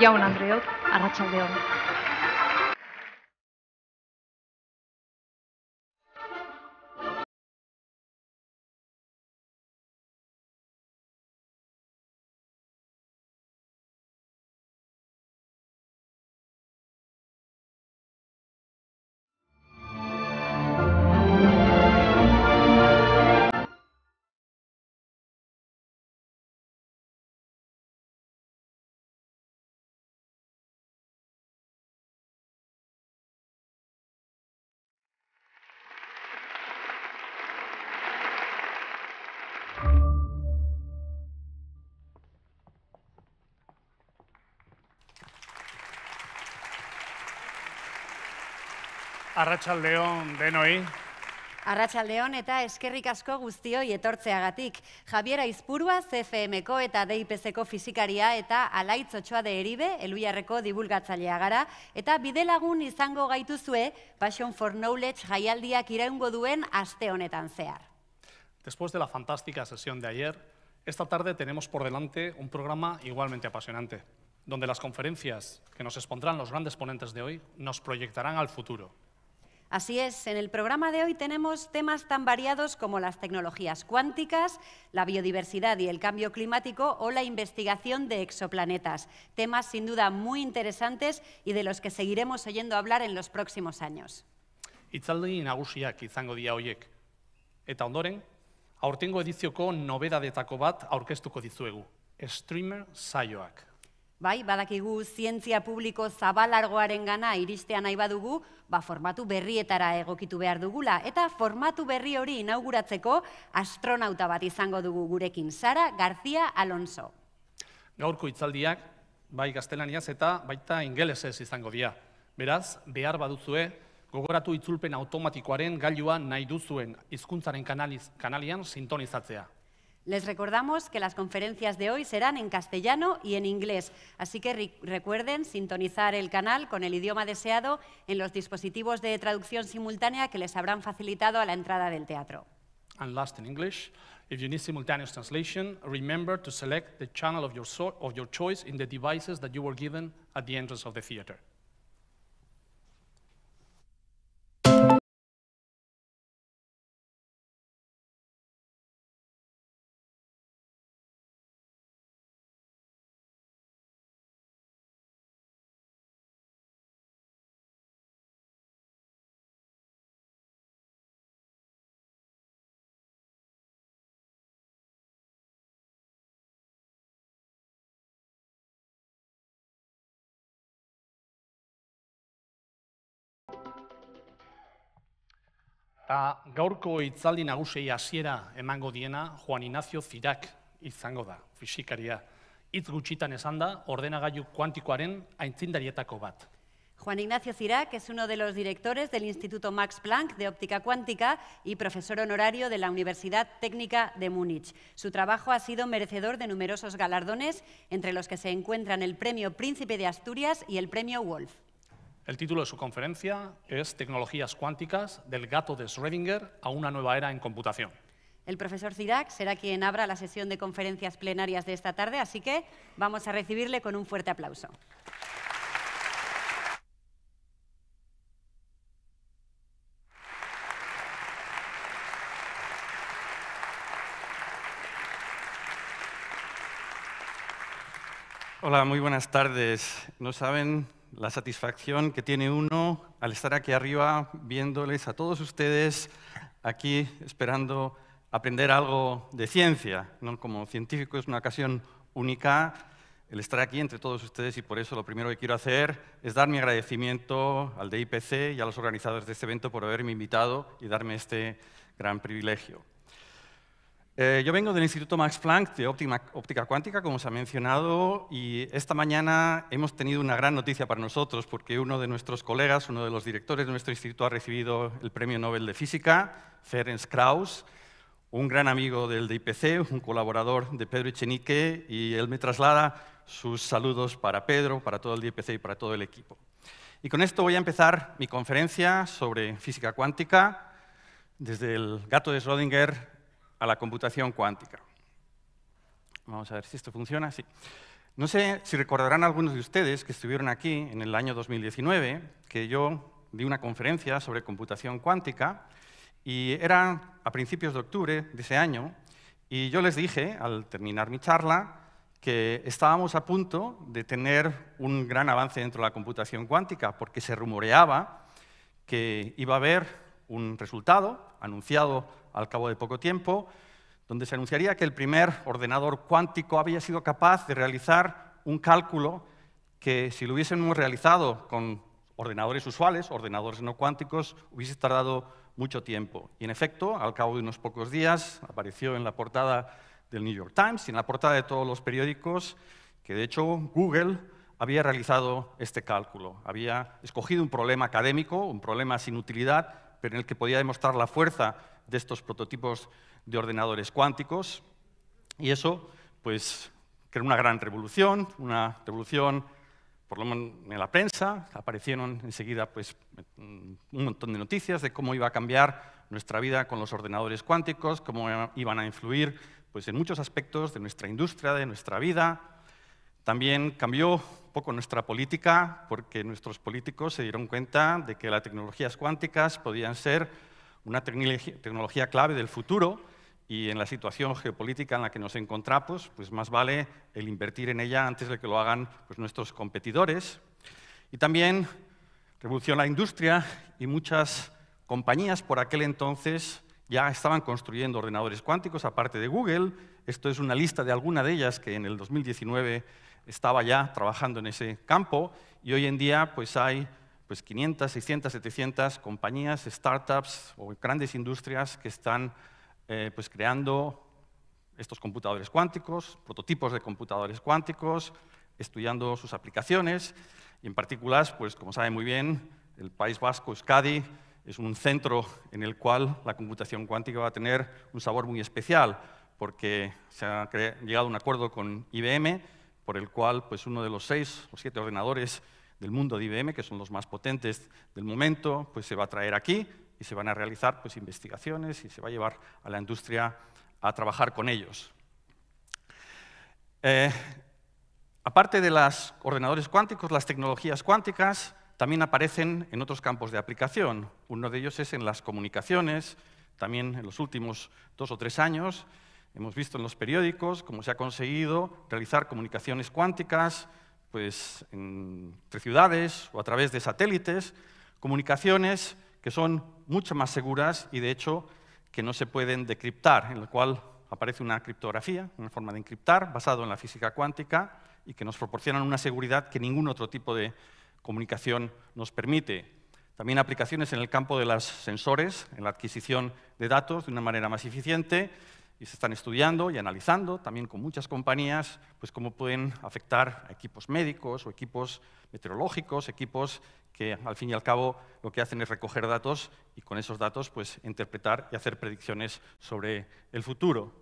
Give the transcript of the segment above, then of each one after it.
jaun Andreok, arratsaldeon. Arratsaldeon denoi. Arratsaldeon eta eskerrik asko guztioi etortzeagatik. Javier Izpurua, CFM-ko eta DIPZko ko fizikaria eta Alait Zotsua de Eribe, Eluiarreko dibulgatzailea gara eta bidelagun izango gaituzue Passion for Knowledge jaialdiak iraungo duen aste honetan zehar. Después de la fantástica sesión de ayer, esta tarde tenemos por delante un programa igualmente apasionante, donde las conferencias que nos expondrán los grandes ponentes de hoy nos proyectarán al futuro. Así es, en el programa de hoy tenemos temas tan variados como las tecnologías cuánticas, la biodiversidad y el cambio climático o la investigación de exoplanetas, temas sin duda muy interesantes y de los que seguiremos oyendo hablar en los próximos años. Itzaldi nagusiak izango hoiek. Eta Streamer Bai, badakigu zientzia publiko zabalargoaren gana iristean nahi badugu, ba, formatu berrietara egokitu behar dugula. Eta formatu berri hori inauguratzeko astronauta bat izango dugu gurekin, Sara García Alonso. Gaurko itzaldiak, bai gaztelaniaz eta baita ingelesez izango dira. Beraz, behar baduzue, gogoratu itzulpen automatikoaren gailua nahi duzuen hizkuntzaren kanalian sintonizatzea. Les recordamos que las conferencias de hoy serán en castellano y en inglés, así que recuerden sintonizar el canal con el idioma deseado en los dispositivos de traducción simultánea que les habrán facilitado a la entrada del teatro. And last in English, if you need simultaneous translation, remember to select the channel of your, of your choice in the devices that you were given at the entrance of the theater. A gaurko itzaldi nagusei hasiera emango diena Juan Ignacio Zirak izango da, fisikaria. ordena gutxitan esan da, ordenagailu kuantikoaren aintzindarietako bat. Juan Ignacio Cirac es uno de los directores del Instituto Max Planck de Óptica Cuántica y profesor honorario de la Universidad Técnica de Múnich. Su trabajo ha sido merecedor de numerosos galardones, entre los que se encuentran el Premio Príncipe de Asturias y el Premio Wolf. El título de su conferencia es Tecnologías cuánticas del gato de Schrödinger a una nueva era en computación. El profesor Zirac será quien abra la sesión de conferencias plenarias de esta tarde, así que vamos a recibirle con un fuerte aplauso. Hola, muy buenas tardes. No saben la satisfacción que tiene uno al estar aquí arriba viéndoles a todos ustedes aquí esperando aprender algo de ciencia. Como científico es una ocasión única el estar aquí entre todos ustedes y por eso lo primero que quiero hacer es dar mi agradecimiento al DIPC y a los organizadores de este evento por haberme invitado y darme este gran privilegio. Eh, yo vengo del Instituto Max Planck de óptica cuántica, como se ha mencionado, y esta mañana hemos tenido una gran noticia para nosotros, porque uno de nuestros colegas, uno de los directores de nuestro instituto, ha recibido el Premio Nobel de Física, Ferenc Krauss, un gran amigo del DIPC, un colaborador de Pedro Echenique, y él me traslada sus saludos para Pedro, para todo el DIPC y para todo el equipo. Y con esto voy a empezar mi conferencia sobre física cuántica, desde el gato de Schrödinger a la computación cuántica. Vamos a ver si esto funciona. Sí. No sé si recordarán algunos de ustedes que estuvieron aquí en el año 2019, que yo di una conferencia sobre computación cuántica y era a principios de octubre de ese año y yo les dije, al terminar mi charla, que estábamos a punto de tener un gran avance dentro de la computación cuántica, porque se rumoreaba que iba a haber un resultado anunciado al cabo de poco tiempo, donde se anunciaría que el primer ordenador cuántico había sido capaz de realizar un cálculo que si lo hubiésemos realizado con ordenadores usuales, ordenadores no cuánticos, hubiese tardado mucho tiempo. Y en efecto, al cabo de unos pocos días, apareció en la portada del New York Times y en la portada de todos los periódicos que de hecho Google había realizado este cálculo, había escogido un problema académico, un problema sin utilidad, pero en el que podía demostrar la fuerza de estos prototipos de ordenadores cuánticos. Y eso, pues, creó una gran revolución, una revolución por lo menos en la prensa, aparecieron enseguida pues, un montón de noticias de cómo iba a cambiar nuestra vida con los ordenadores cuánticos, cómo iban a influir pues, en muchos aspectos de nuestra industria, de nuestra vida, también cambió un poco nuestra política porque nuestros políticos se dieron cuenta de que las tecnologías cuánticas podían ser una tecnología clave del futuro y en la situación geopolítica en la que nos encontramos, pues más vale el invertir en ella antes de que lo hagan pues, nuestros competidores. Y también revolucionó la industria y muchas compañías por aquel entonces ya estaban construyendo ordenadores cuánticos, aparte de Google. Esto es una lista de alguna de ellas que en el 2019 estaba ya trabajando en ese campo y hoy en día pues hay pues 500, 600, 700 compañías, startups o grandes industrias que están eh, pues, creando estos computadores cuánticos, prototipos de computadores cuánticos, estudiando sus aplicaciones y en particular, pues como saben muy bien, el País Vasco, Euskadi, es un centro en el cual la computación cuántica va a tener un sabor muy especial porque se ha llegado a un acuerdo con IBM por el cual pues, uno de los seis o siete ordenadores del mundo de IBM, que son los más potentes del momento, pues se va a traer aquí y se van a realizar pues, investigaciones y se va a llevar a la industria a trabajar con ellos. Eh, aparte de los ordenadores cuánticos, las tecnologías cuánticas también aparecen en otros campos de aplicación. Uno de ellos es en las comunicaciones, también en los últimos dos o tres años Hemos visto en los periódicos cómo se ha conseguido realizar comunicaciones cuánticas pues, entre ciudades o a través de satélites, comunicaciones que son mucho más seguras y de hecho que no se pueden decriptar, en lo cual aparece una criptografía, una forma de encriptar basado en la física cuántica y que nos proporcionan una seguridad que ningún otro tipo de comunicación nos permite. También aplicaciones en el campo de los sensores, en la adquisición de datos de una manera más eficiente y se están estudiando y analizando también con muchas compañías, pues cómo pueden afectar a equipos médicos o equipos meteorológicos, equipos que al fin y al cabo lo que hacen es recoger datos y con esos datos pues interpretar y hacer predicciones sobre el futuro.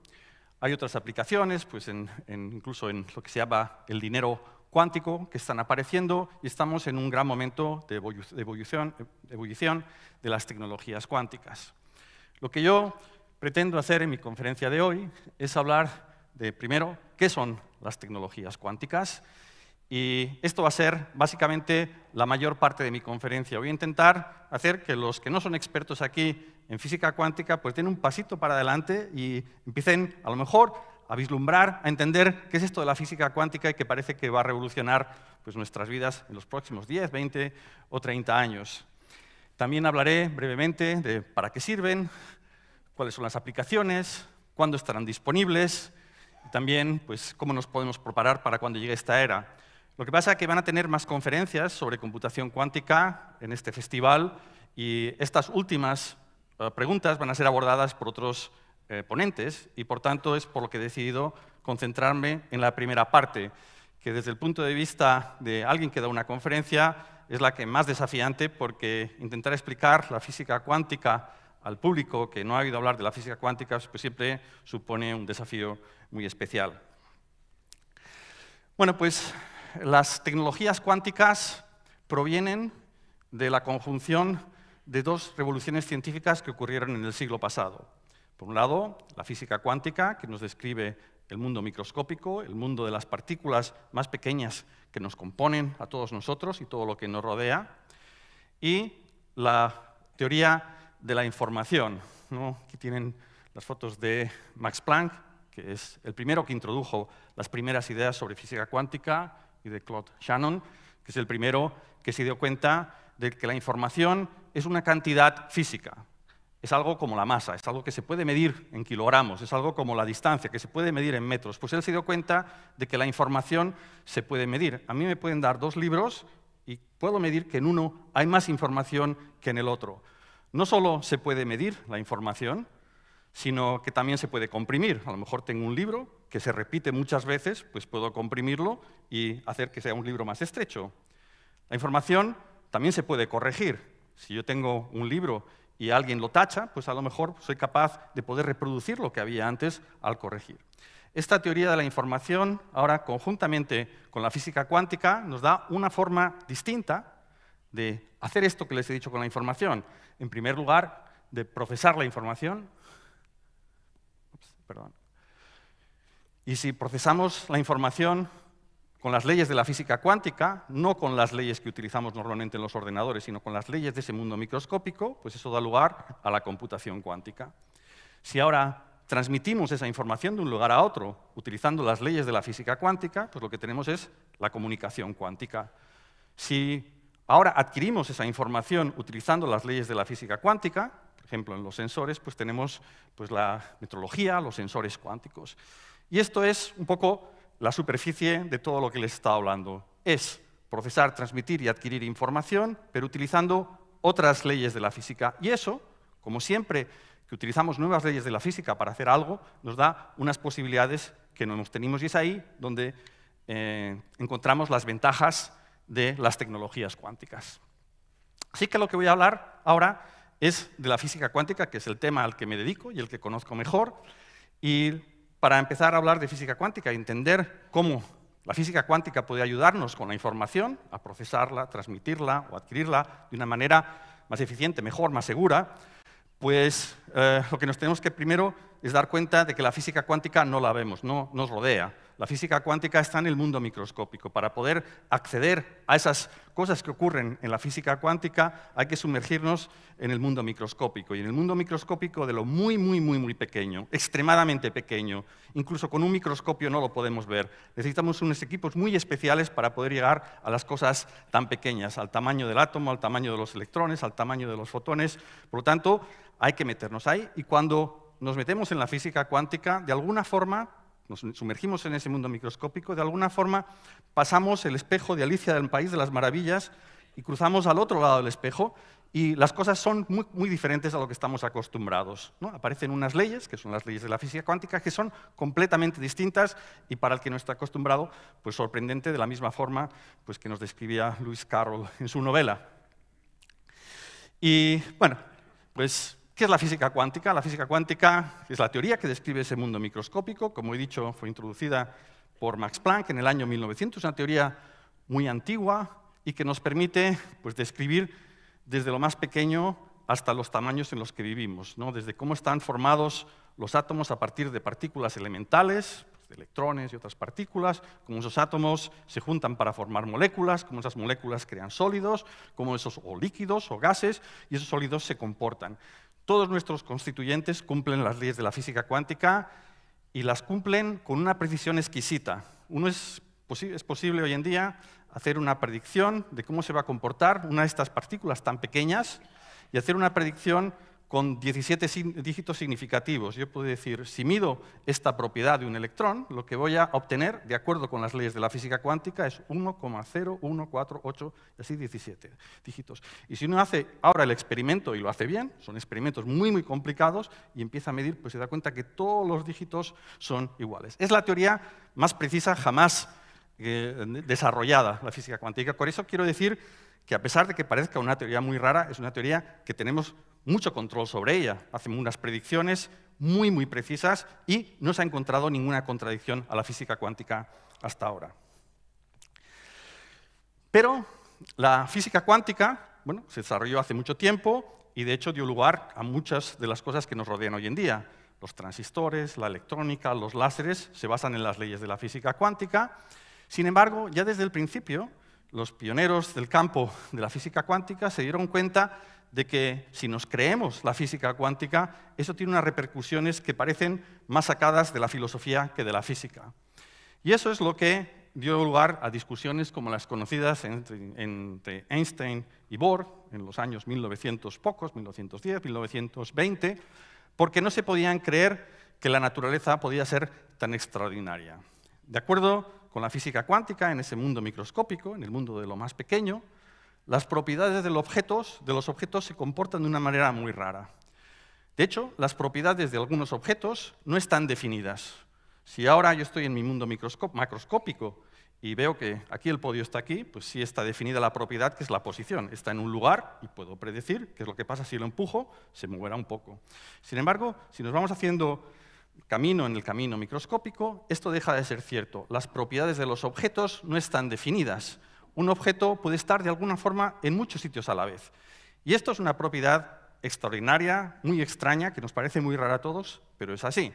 Hay otras aplicaciones, pues en, incluso en lo que se llama el dinero cuántico, que están apareciendo y estamos en un gran momento de evolución de de las tecnologías cuánticas. Lo que yo pretendo hacer en mi conferencia de hoy es hablar de, primero, qué son las tecnologías cuánticas. Y esto va a ser básicamente la mayor parte de mi conferencia. Voy a intentar hacer que los que no son expertos aquí en física cuántica, pues den un pasito para adelante y empiecen a lo mejor a vislumbrar, a entender qué es esto de la física cuántica y que parece que va a revolucionar pues, nuestras vidas en los próximos 10, 20 o 30 años. También hablaré brevemente de para qué sirven, cuáles son las aplicaciones, cuándo estarán disponibles, y también pues, cómo nos podemos preparar para cuando llegue esta era. Lo que pasa es que van a tener más conferencias sobre computación cuántica en este festival y estas últimas eh, preguntas van a ser abordadas por otros eh, ponentes y por tanto es por lo que he decidido concentrarme en la primera parte, que desde el punto de vista de alguien que da una conferencia es la que más desafiante porque intentar explicar la física cuántica al público que no ha oído hablar de la física cuántica, pues siempre supone un desafío muy especial. Bueno, pues las tecnologías cuánticas provienen de la conjunción de dos revoluciones científicas que ocurrieron en el siglo pasado. Por un lado, la física cuántica, que nos describe el mundo microscópico, el mundo de las partículas más pequeñas que nos componen a todos nosotros y todo lo que nos rodea, y la teoría de la información. ¿no? Aquí tienen las fotos de Max Planck, que es el primero que introdujo las primeras ideas sobre física cuántica, y de Claude Shannon, que es el primero que se dio cuenta de que la información es una cantidad física. Es algo como la masa, es algo que se puede medir en kilogramos, es algo como la distancia, que se puede medir en metros. Pues él se dio cuenta de que la información se puede medir. A mí me pueden dar dos libros y puedo medir que en uno hay más información que en el otro. No solo se puede medir la información, sino que también se puede comprimir. A lo mejor tengo un libro que se repite muchas veces, pues puedo comprimirlo y hacer que sea un libro más estrecho. La información también se puede corregir. Si yo tengo un libro y alguien lo tacha, pues a lo mejor soy capaz de poder reproducir lo que había antes al corregir. Esta teoría de la información, ahora conjuntamente con la física cuántica, nos da una forma distinta de hacer esto que les he dicho con la información. En primer lugar, de procesar la información. Y si procesamos la información con las leyes de la física cuántica, no con las leyes que utilizamos normalmente en los ordenadores, sino con las leyes de ese mundo microscópico, pues eso da lugar a la computación cuántica. Si ahora transmitimos esa información de un lugar a otro utilizando las leyes de la física cuántica, pues lo que tenemos es la comunicación cuántica. Si Ahora adquirimos esa información utilizando las leyes de la física cuántica, por ejemplo, en los sensores, pues tenemos pues, la metrología, los sensores cuánticos. Y esto es un poco la superficie de todo lo que les estaba hablando. Es procesar, transmitir y adquirir información, pero utilizando otras leyes de la física. Y eso, como siempre que utilizamos nuevas leyes de la física para hacer algo, nos da unas posibilidades que no nos teníamos y es ahí donde eh, encontramos las ventajas de las tecnologías cuánticas. Así que lo que voy a hablar ahora es de la física cuántica, que es el tema al que me dedico y el que conozco mejor. Y para empezar a hablar de física cuántica y entender cómo la física cuántica puede ayudarnos con la información a procesarla, transmitirla o adquirirla de una manera más eficiente, mejor, más segura, pues eh, lo que nos tenemos que primero es dar cuenta de que la física cuántica no la vemos, no nos rodea. La física cuántica está en el mundo microscópico. Para poder acceder a esas cosas que ocurren en la física cuántica hay que sumergirnos en el mundo microscópico. Y en el mundo microscópico de lo muy, muy, muy, muy pequeño, extremadamente pequeño, incluso con un microscopio no lo podemos ver. Necesitamos unos equipos muy especiales para poder llegar a las cosas tan pequeñas, al tamaño del átomo, al tamaño de los electrones, al tamaño de los fotones. Por lo tanto, hay que meternos ahí y cuando nos metemos en la física cuántica, de alguna forma, nos sumergimos en ese mundo microscópico, de alguna forma pasamos el espejo de Alicia del País de las Maravillas y cruzamos al otro lado del espejo y las cosas son muy, muy diferentes a lo que estamos acostumbrados. ¿no? Aparecen unas leyes, que son las leyes de la física cuántica, que son completamente distintas y para el que no está acostumbrado, pues sorprendente de la misma forma pues, que nos describía Lewis Carroll en su novela. Y bueno, pues ¿Qué es la física cuántica? La física cuántica es la teoría que describe ese mundo microscópico. Como he dicho, fue introducida por Max Planck en el año 1900, Es una teoría muy antigua y que nos permite pues, describir desde lo más pequeño hasta los tamaños en los que vivimos, ¿no? desde cómo están formados los átomos a partir de partículas elementales, pues, de electrones y otras partículas, cómo esos átomos se juntan para formar moléculas, cómo esas moléculas crean sólidos, cómo esos líquidos o gases y esos sólidos se comportan. Todos nuestros constituyentes cumplen las leyes de la física cuántica y las cumplen con una precisión exquisita. Uno es, es posible hoy en día hacer una predicción de cómo se va a comportar una de estas partículas tan pequeñas y hacer una predicción con 17 dígitos significativos. Yo puedo decir, si mido esta propiedad de un electrón, lo que voy a obtener, de acuerdo con las leyes de la física cuántica, es 1,0148 y así 17 dígitos. Y si uno hace ahora el experimento y lo hace bien, son experimentos muy, muy complicados, y empieza a medir, pues se da cuenta que todos los dígitos son iguales. Es la teoría más precisa jamás eh, desarrollada, la física cuántica. Por eso quiero decir que a pesar de que parezca una teoría muy rara, es una teoría que tenemos mucho control sobre ella. Hace unas predicciones muy, muy precisas y no se ha encontrado ninguna contradicción a la física cuántica hasta ahora. Pero la física cuántica bueno, se desarrolló hace mucho tiempo y de hecho dio lugar a muchas de las cosas que nos rodean hoy en día. Los transistores, la electrónica, los láseres se basan en las leyes de la física cuántica. Sin embargo, ya desde el principio, los pioneros del campo de la física cuántica se dieron cuenta de que si nos creemos la física cuántica, eso tiene unas repercusiones que parecen más sacadas de la filosofía que de la física. Y eso es lo que dio lugar a discusiones como las conocidas entre, Einstein y Bohr en los años 1900 pocos, 1910, 1920, porque no se podían creer que la naturaleza podía ser tan extraordinaria. De acuerdo con la física cuántica, en ese mundo microscópico, en el mundo de lo más pequeño, las propiedades de los, objetos, se comportan de una manera muy rara. De hecho, las propiedades de algunos objetos no están definidas. Si ahora yo estoy en mi mundo macroscópico y veo que aquí el podio está aquí, pues sí está definida la propiedad que es la posición. Está en un lugar y puedo predecir qué es lo que pasa si lo empujo, se moverá un poco. Sin embargo, si nos vamos haciendo camino en el camino microscópico, esto deja de ser cierto. Las propiedades de los objetos no están definidas un objeto puede estar de alguna forma en muchos sitios a la vez. Y esto es una propiedad extraordinaria, muy extraña, que nos parece muy rara a todos, pero es así.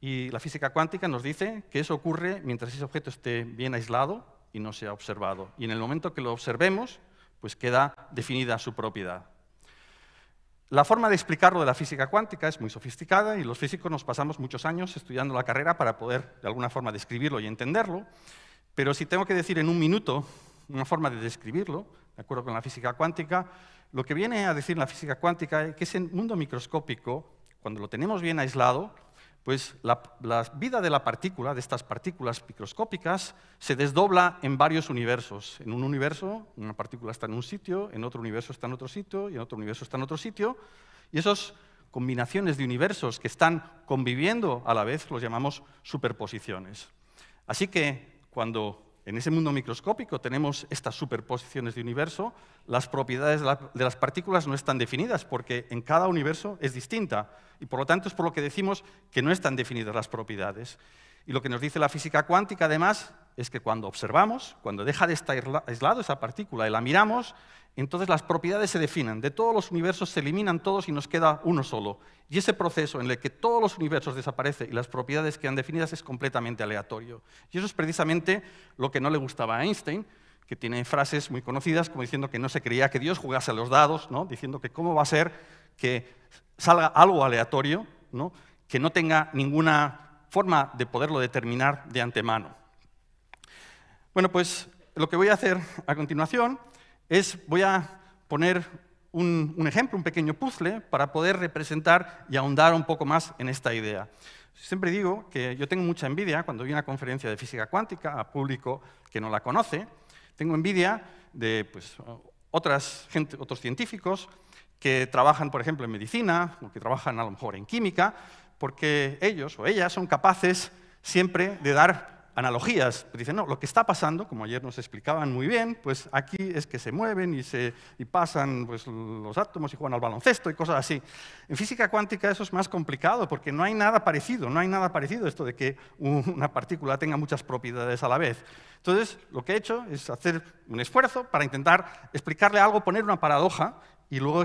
Y la física cuántica nos dice que eso ocurre mientras ese objeto esté bien aislado y no sea observado. Y en el momento que lo observemos, pues queda definida su propiedad. La forma de explicarlo de la física cuántica es muy sofisticada y los físicos nos pasamos muchos años estudiando la carrera para poder de alguna forma describirlo y entenderlo, pero si tengo que decir en un minuto una forma de describirlo, de acuerdo con la física cuántica, lo que viene a decir la física cuántica es que ese mundo microscópico, cuando lo tenemos bien aislado, pues la, vida de la partícula, de estas partículas microscópicas, se desdobla en varios universos. En un universo, una partícula está en un sitio, en otro universo está en otro sitio, y en otro universo está en otro sitio. Y esas combinaciones de universos que están conviviendo a la vez los llamamos superposiciones. Así que cuando en ese mundo microscópico tenemos estas superposiciones de universo, las propiedades de las partículas no están definidas porque en cada universo es distinta y por lo tanto es por lo que decimos que no están definidas las propiedades. Y lo que nos dice la física cuántica, además, es que cuando observamos, cuando deja de estar aislado esa partícula y la miramos, entonces las propiedades se definen. De todos los universos se eliminan todos y nos queda uno solo. Y ese proceso en el que todos los universos desaparecen y las propiedades quedan definidas es completamente aleatorio. Y eso es precisamente lo que no le gustaba a Einstein, que tiene frases muy conocidas como diciendo que no se creía que Dios jugase a los dados, ¿no? diciendo que cómo va a ser que salga algo aleatorio, ¿no? que no tenga ninguna forma de poderlo determinar de antemano. Bueno, pues lo que voy a hacer a continuación es, voy a poner un, ejemplo, un pequeño puzzle, para poder representar y ahondar un poco más en esta idea. Siempre digo que yo tengo mucha envidia cuando doy una conferencia de física cuántica a público que no la conoce. Tengo envidia de pues, otras otros científicos que trabajan, por ejemplo, en medicina o que trabajan a lo mejor en química porque ellos o ellas son capaces siempre de dar analogías. Pues dicen, no, lo que está pasando, como ayer nos explicaban muy bien, pues aquí es que se mueven y, se, y pasan pues, los átomos y juegan al baloncesto y cosas así. En física cuántica eso es más complicado porque no hay nada parecido, no hay nada parecido esto de que una partícula tenga muchas propiedades a la vez. Entonces, lo que he hecho es hacer un esfuerzo para intentar explicarle algo, poner una paradoja y luego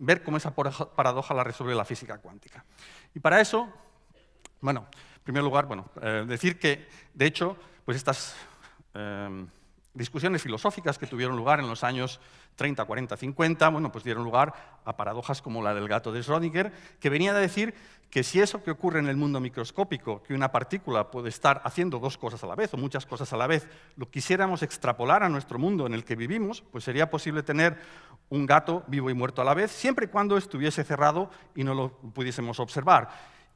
ver cómo esa paradoja la resuelve la física cuántica. Y para eso, bueno, en primer lugar, bueno, eh, decir que, de hecho, pues estas em, discusiones filosóficas que tuvieron lugar en los años 30, 40, 50, bueno, pues dieron lugar a paradojas como la del gato de Schrödinger, que venía a decir que si eso que ocurre en el mundo microscópico, que una partícula puede estar haciendo dos cosas a la vez o muchas cosas a la vez, lo quisiéramos extrapolar a nuestro mundo en el que vivimos, pues sería posible tener un gato vivo y muerto a la vez, siempre y cuando estuviese cerrado y no lo pudiésemos observar.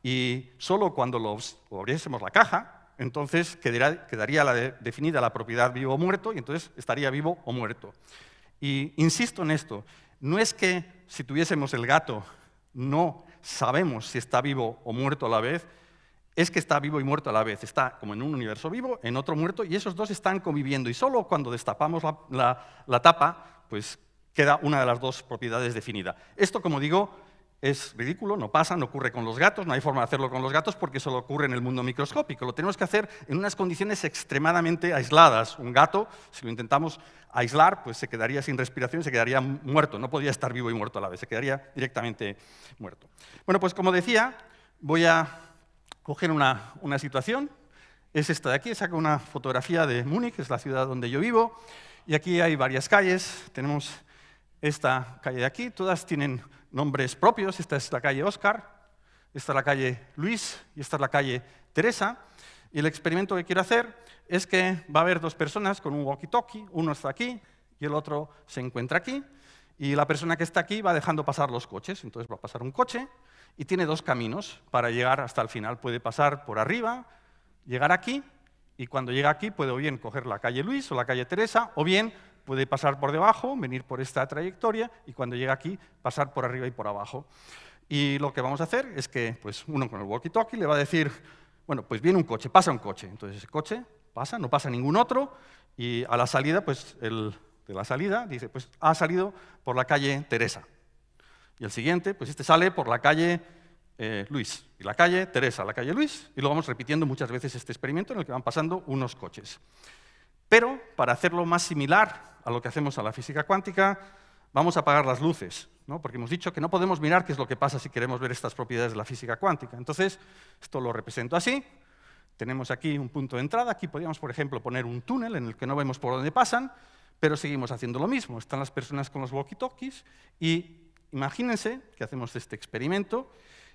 Y solo cuando lo abriésemos la caja, entonces quedaría, definida la propiedad vivo o muerto y entonces estaría vivo o muerto. Y insisto en esto, no es que si tuviésemos el gato no sabemos si está vivo o muerto a la vez, es que está vivo y muerto a la vez. Está como en un universo vivo, en otro muerto, y esos dos están conviviendo. Y solo cuando destapamos la, tapa, pues queda una de las dos propiedades definida. Esto, como digo, es ridículo, no pasa, no ocurre con los gatos, no hay forma de hacerlo con los gatos porque solo ocurre en el mundo microscópico. Lo tenemos que hacer en unas condiciones extremadamente aisladas. Un gato, si lo intentamos aislar, pues se quedaría sin respiración, se quedaría muerto. No podría estar vivo y muerto a la vez, se quedaría directamente muerto. Bueno, pues como decía, voy a coger una, una situación. Es esta de aquí, saco una fotografía de Múnich, es la ciudad donde yo vivo. Y aquí hay varias calles. Tenemos esta calle de aquí, todas tienen nombres propios. Esta es la calle Oscar, esta es la calle Luis y esta es la calle Teresa. Y el experimento que quiero hacer es que va a haber dos personas con un walkie-talkie, uno está aquí y el otro se encuentra aquí. Y la persona que está aquí va dejando pasar los coches, entonces va a pasar un coche y tiene dos caminos para llegar hasta el final. Puede pasar por arriba, llegar aquí y cuando llega aquí puede o bien coger la calle Luis o la calle Teresa o bien Puede pasar por debajo, venir por esta trayectoria y cuando llega aquí pasar por arriba y por abajo. Y lo que vamos a hacer es que pues, uno con el walkie-talkie le va a decir, bueno, pues viene un coche, pasa un coche. Entonces ese coche pasa, no pasa ningún otro y a la salida, pues el de la salida dice, pues ha salido por la calle Teresa. Y el siguiente, pues este sale por la calle eh, Luis, y la calle Teresa, la calle Luis, y lo vamos repitiendo muchas veces este experimento en el que van pasando unos coches. Pero para hacerlo más similar a lo que hacemos a la física cuántica, vamos a apagar las luces, ¿no? porque hemos dicho que no podemos mirar qué es lo que pasa si queremos ver estas propiedades de la física cuántica. Entonces, esto lo represento así. Tenemos aquí un punto de entrada. Aquí podríamos, por ejemplo, poner un túnel en el que no vemos por dónde pasan, pero seguimos haciendo lo mismo. Están las personas con los walkie-talkies y imagínense que hacemos este experimento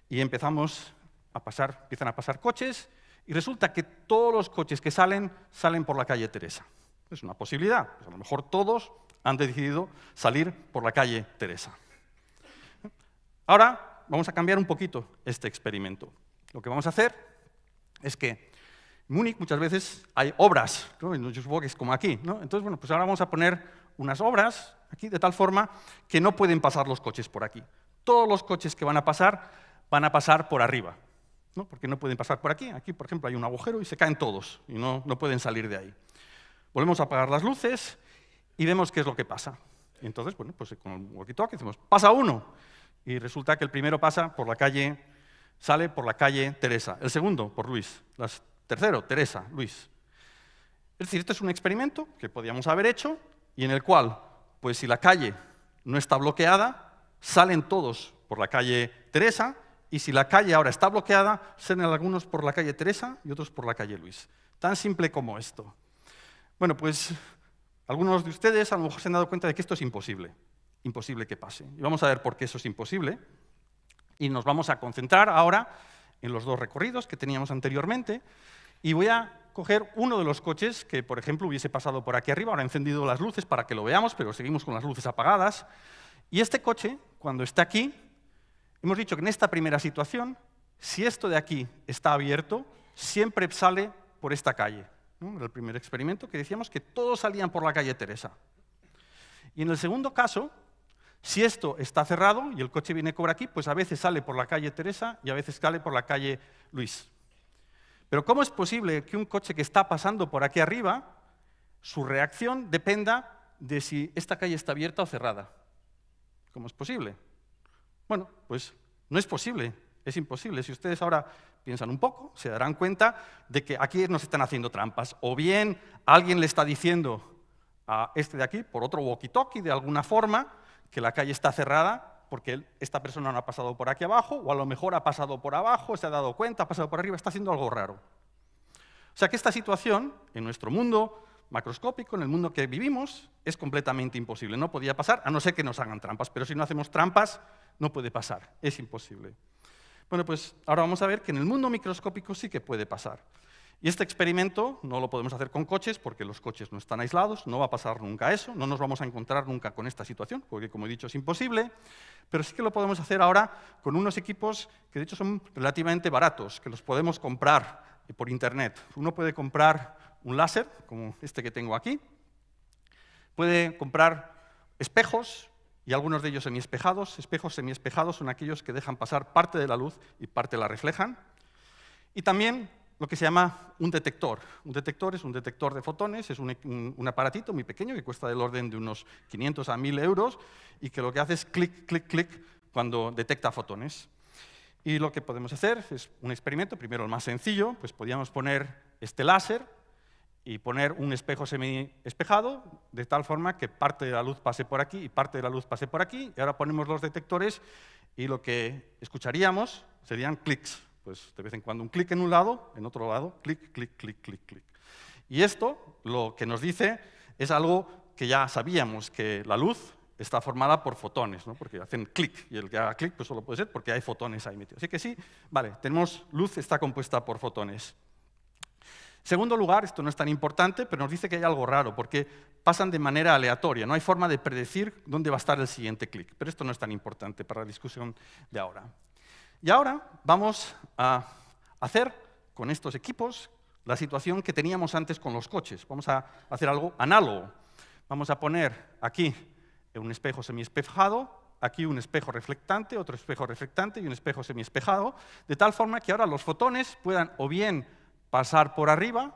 y empezamos a pasar, empiezan a pasar coches y resulta que todos los coches que salen salen por la calle Teresa. Es una posibilidad. Pues a lo mejor todos han decidido salir por la calle Teresa. Ahora vamos a cambiar un poquito este experimento. Lo que vamos a hacer es que en Múnich muchas veces hay obras, en yo supongo que es como aquí. ¿no? Entonces, bueno, pues ahora vamos a poner unas obras aquí de tal forma que no pueden pasar los coches por aquí. Todos los coches que van a pasar van a pasar por arriba, ¿no? porque no pueden pasar por aquí. Aquí, por ejemplo, hay un agujero y se caen todos y no, no pueden salir de ahí. Volvemos a apagar las luces y vemos qué es lo que pasa. entonces, bueno, pues con el walkie-talkie decimos, pasa uno. Y resulta que el primero pasa por la calle, sale por la calle Teresa. El segundo, por Luis. Las, tercero, Teresa, Luis. Es decir, este es un experimento que podíamos haber hecho y en el cual, pues si la calle no está bloqueada, salen todos por la calle Teresa y si la calle ahora está bloqueada, serán algunos por la calle Teresa y otros por la calle Luis. Tan simple como esto. Bueno, pues algunos de ustedes a lo mejor se han dado cuenta de que esto es imposible. Imposible que pase. Y vamos a ver por qué eso es imposible. Y nos vamos a concentrar ahora en los dos recorridos que teníamos anteriormente. Y voy a coger uno de los coches que, por ejemplo, hubiese pasado por aquí arriba. Ahora he encendido las luces para que lo veamos, pero seguimos con las luces apagadas. Y este coche, cuando está aquí, Hemos dicho que en esta primera situación, si esto de aquí está abierto, siempre sale por esta calle. Era el primer experimento que decíamos que todos salían por la calle Teresa. Y en el segundo caso, si esto está cerrado y el coche viene por aquí, pues a veces sale por la calle Teresa y a veces sale por la calle Luis. Pero ¿cómo es posible que un coche que está pasando por aquí arriba, su reacción dependa de si esta calle está abierta o cerrada? ¿Cómo es posible? Bueno, pues no es posible, es imposible. Si ustedes ahora piensan un poco, se darán cuenta de que aquí nos están haciendo trampas. O bien alguien le está diciendo a este de aquí, por otro walkie-talkie, de alguna forma, que la calle está cerrada porque esta persona no ha pasado por aquí abajo, o a lo mejor ha pasado por abajo, se ha dado cuenta, ha pasado por arriba, está haciendo algo raro. O sea que esta situación en nuestro mundo macroscópico, en el mundo que vivimos, es completamente imposible. No podía pasar, a no ser que nos hagan trampas, pero si no hacemos trampas, no puede pasar, es imposible. Bueno, pues ahora vamos a ver que en el mundo microscópico sí que puede pasar. Y este experimento no lo podemos hacer con coches porque los coches no están aislados, no va a pasar nunca eso, no nos vamos a encontrar nunca con esta situación, porque como he dicho es imposible, pero sí que lo podemos hacer ahora con unos equipos que de hecho son relativamente baratos, que los podemos comprar por internet. Uno puede comprar un láser, como este que tengo aquí. Puede comprar espejos, y algunos de ellos semiespejados. Espejos semiespejados son aquellos que dejan pasar parte de la luz y parte la reflejan. Y también lo que se llama un detector. Un detector es un detector de fotones, es un, aparatito muy pequeño que cuesta del orden de unos 500 a 1000 euros y que lo que hace es clic, clic, clic cuando detecta fotones. Y lo que podemos hacer es un experimento, primero el más sencillo, pues podríamos poner este láser y poner un espejo semi-espejado, de tal forma que parte de la luz pase por aquí y parte de la luz pase por aquí. Y ahora ponemos los detectores y lo que escucharíamos serían clics. Pues de vez en cuando un clic en un lado, en otro lado, clic, clic, clic, clic, clic. Y esto lo que nos dice es algo que ya sabíamos, que la luz está formada por fotones, ¿no? porque hacen clic, y el que haga clic pues solo puede ser porque hay fotones ahí metidos. Así que sí, vale, tenemos luz está compuesta por fotones. Segundo lugar, esto no es tan importante, pero nos dice que hay algo raro, porque pasan de manera aleatoria, no hay forma de predecir dónde va a estar el siguiente clic, pero esto no es tan importante para la discusión de ahora. Y ahora vamos a hacer con estos equipos la situación que teníamos antes con los coches. Vamos a hacer algo análogo. Vamos a poner aquí un espejo semiespejado, aquí un espejo reflectante, otro espejo reflectante y un espejo semiespejado, de tal forma que ahora los fotones puedan o bien pasar por arriba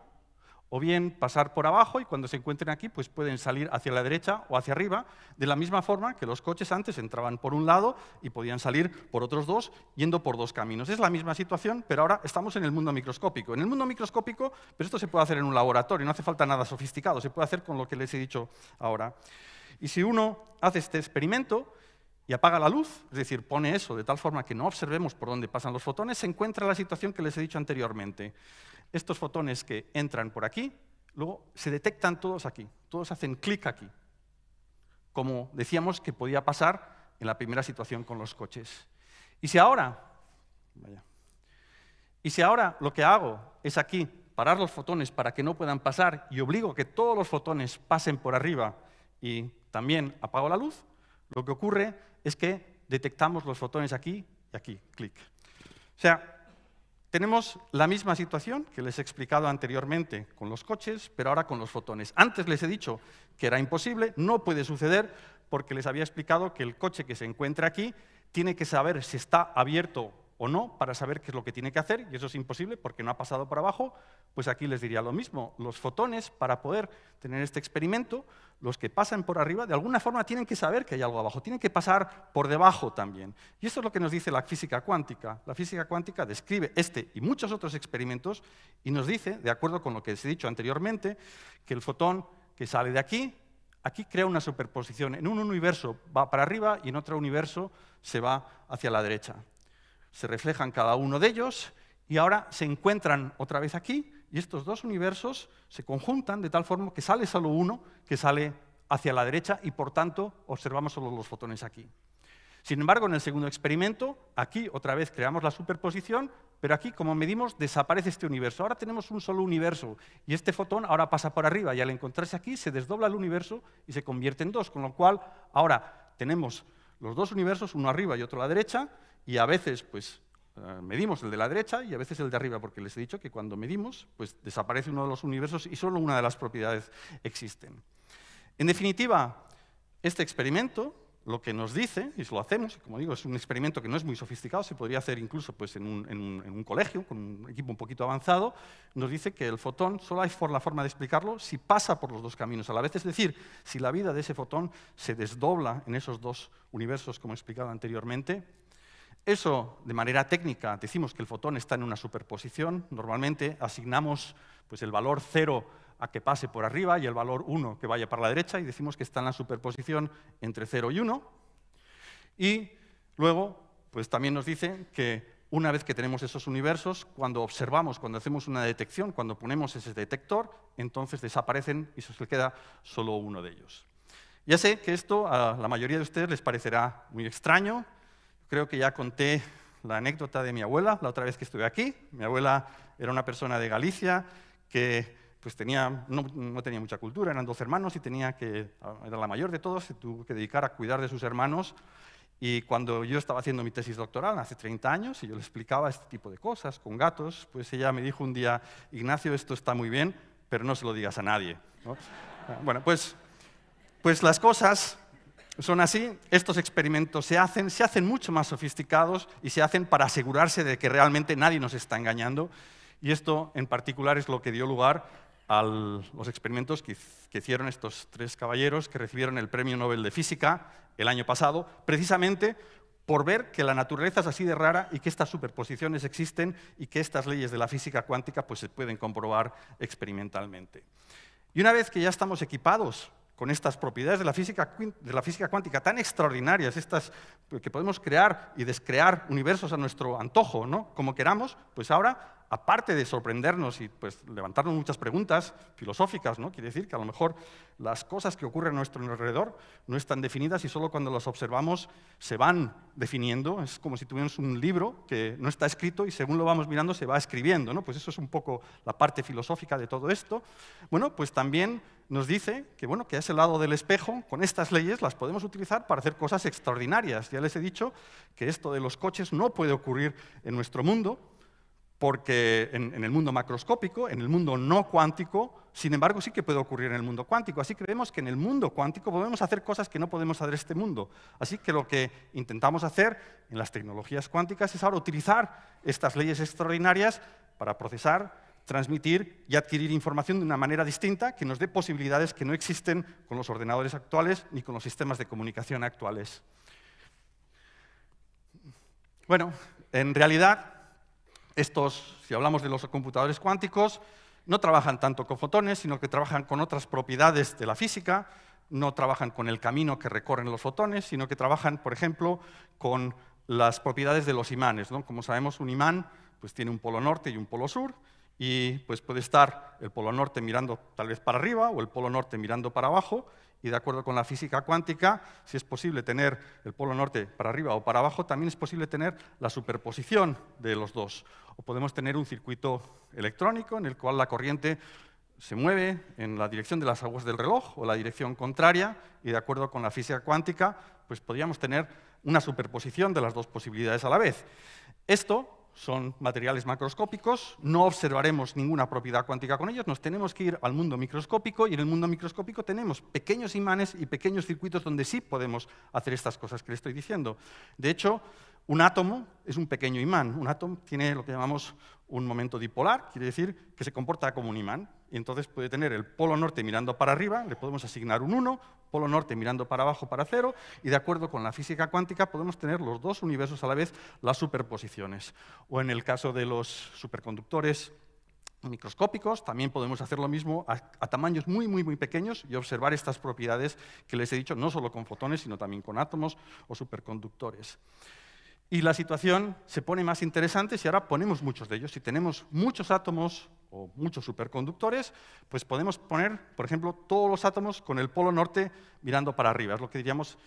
o bien pasar por abajo y cuando se encuentren aquí pues pueden salir hacia la derecha o hacia arriba, de la misma forma que los coches antes entraban por un lado y podían salir por otros dos yendo por dos caminos. Es la misma situación, pero ahora estamos en el mundo microscópico. En el mundo microscópico, pero esto se puede hacer en un laboratorio, no hace falta nada sofisticado, se puede hacer con lo que les he dicho ahora. Y si uno hace este experimento, y apaga la luz, es decir, pone eso de tal forma que no observemos por dónde pasan los fotones, se encuentra la situación que les he dicho anteriormente estos fotones que entran por aquí, luego se detectan todos aquí, todos hacen clic aquí, como decíamos que podía pasar en la primera situación con los coches. Y si ahora, vaya, y si ahora lo que hago es aquí parar los fotones para que no puedan pasar y obligo que todos los fotones pasen por arriba y también apago la luz, lo que ocurre es que detectamos los fotones aquí y aquí, clic. O sea, tenemos la misma situación que les he explicado anteriormente con los coches, pero ahora con los fotones. Antes les he dicho que era imposible, no puede suceder, porque les había explicado que el coche que se encuentra aquí tiene que saber si está abierto o no para saber qué es lo que tiene que hacer, y eso es imposible porque no ha pasado por abajo, pues aquí les diría lo mismo. Los fotones, para poder tener este experimento, los que pasan por arriba, de alguna forma tienen que saber que hay algo abajo, tienen que pasar por debajo también. Y esto es lo que nos dice la física cuántica. La física cuántica describe este y muchos otros experimentos y nos dice, de acuerdo con lo que les he dicho anteriormente, que el fotón que sale de aquí, aquí crea una superposición. En un universo va para arriba y en otro universo se va hacia la derecha se reflejan cada uno de ellos y ahora se encuentran otra vez aquí y estos dos universos se conjuntan de tal forma que sale solo uno que sale hacia la derecha y por tanto observamos solo los fotones aquí. Sin embargo, en el segundo experimento, aquí otra vez creamos la superposición, pero aquí, como medimos, desaparece este universo. Ahora tenemos un solo universo y este fotón ahora pasa por arriba y al encontrarse aquí se desdobla el universo y se convierte en dos, con lo cual ahora tenemos los dos universos, uno arriba y otro a la derecha, y a veces pues eh, medimos el de la derecha y a veces el de arriba, porque les he dicho que cuando medimos pues desaparece uno de los universos y solo una de las propiedades existen. En definitiva, este experimento lo que nos dice, y lo hacemos, como digo, es un experimento que no es muy sofisticado, se podría hacer incluso pues, en, un, colegio, con un equipo un poquito avanzado, nos dice que el fotón, solo hay la forma de explicarlo si pasa por los dos caminos a la vez, es decir, si la vida de ese fotón se desdobla en esos dos universos, como he explicado anteriormente, eso, de manera técnica, decimos que el fotón está en una superposición. Normalmente asignamos pues, el valor 0 a que pase por arriba y el valor 1 que vaya para la derecha y decimos que está en la superposición entre 0 y 1. Y luego, pues también nos dice que una vez que tenemos esos universos, cuando observamos, cuando hacemos una detección, cuando ponemos ese detector, entonces desaparecen y se queda solo uno de ellos. Ya sé que esto a la mayoría de ustedes les parecerá muy extraño, Creo que ya conté la anécdota de mi abuela la otra vez que estuve aquí. Mi abuela era una persona de Galicia que pues tenía, no, tenía mucha cultura, eran dos hermanos y tenía que, era la mayor de todos, se tuvo que dedicar a cuidar de sus hermanos. Y cuando yo estaba haciendo mi tesis doctoral, hace 30 años, y yo le explicaba este tipo de cosas con gatos, pues ella me dijo un día, Ignacio, esto está muy bien, pero no se lo digas a nadie. Bueno, pues, pues las cosas son así, estos experimentos se hacen, se hacen mucho más sofisticados y se hacen para asegurarse de que realmente nadie nos está engañando. Y esto en particular es lo que dio lugar a los experimentos que, hicieron estos tres caballeros que recibieron el Premio Nobel de Física el año pasado, precisamente por ver que la naturaleza es así de rara y que estas superposiciones existen y que estas leyes de la física cuántica pues, se pueden comprobar experimentalmente. Y una vez que ya estamos equipados con estas propiedades de la, física, de la física cuántica tan extraordinarias, estas pues, que podemos crear y descrear universos a nuestro antojo, ¿no? como queramos, pues ahora, aparte de sorprendernos y pues, levantarnos muchas preguntas filosóficas, ¿no? quiere decir que a lo mejor las cosas que ocurren a nuestro alrededor no están definidas y solo cuando las observamos se van definiendo, es como si tuviéramos un libro que no está escrito y según lo vamos mirando se va escribiendo, ¿no? pues eso es un poco la parte filosófica de todo esto. Bueno, pues también nos dice que, bueno, que a ese lado del espejo, con estas leyes, las podemos utilizar para hacer cosas extraordinarias. Ya les he dicho que esto de los coches no puede ocurrir en nuestro mundo, porque en, el mundo macroscópico, en el mundo no cuántico, sin embargo, sí que puede ocurrir en el mundo cuántico. Así que vemos que en el mundo cuántico podemos hacer cosas que no podemos hacer este mundo. Así que lo que intentamos hacer en las tecnologías cuánticas es ahora utilizar estas leyes extraordinarias para procesar transmitir y adquirir información de una manera distinta que nos dé posibilidades que no existen con los ordenadores actuales ni con los sistemas de comunicación actuales. Bueno, en realidad, estos, si hablamos de los computadores cuánticos, no trabajan tanto con fotones, sino que trabajan con otras propiedades de la física, no trabajan con el camino que recorren los fotones, sino que trabajan, por ejemplo, con las propiedades de los imanes. Como sabemos, un imán pues, tiene un polo norte y un polo sur, y pues puede estar el polo norte mirando tal vez para arriba o el polo norte mirando para abajo y de acuerdo con la física cuántica, si es posible tener el polo norte para arriba o para abajo, también es posible tener la superposición de los dos. O podemos tener un circuito electrónico en el cual la corriente se mueve en la dirección de las aguas del reloj o la dirección contraria y de acuerdo con la física cuántica, pues podríamos tener una superposición de las dos posibilidades a la vez. Esto son materiales macroscópicos, no observaremos ninguna propiedad cuántica con ellos, nos tenemos que ir al mundo microscópico y en el mundo microscópico tenemos pequeños imanes y pequeños circuitos donde sí podemos hacer estas cosas que le estoy diciendo. De hecho, un átomo es un pequeño imán. Un átomo tiene lo que llamamos un momento dipolar, quiere decir que se comporta como un imán. Y entonces puede tener el polo norte mirando para arriba, le podemos asignar un 1, polo norte mirando para abajo para 0, y de acuerdo con la física cuántica podemos tener los dos universos a la vez, las superposiciones. O en el caso de los superconductores microscópicos, también podemos hacer lo mismo a, a, tamaños muy, muy, muy pequeños y observar estas propiedades que les he dicho, no solo con fotones, sino también con átomos o superconductores. Y la situación se pone más interesante si ahora ponemos muchos de ellos. Si tenemos muchos átomos o muchos superconductores, pues podemos poner, por ejemplo, todos los átomos con el polo norte mirando para arriba. Es lo que diríamos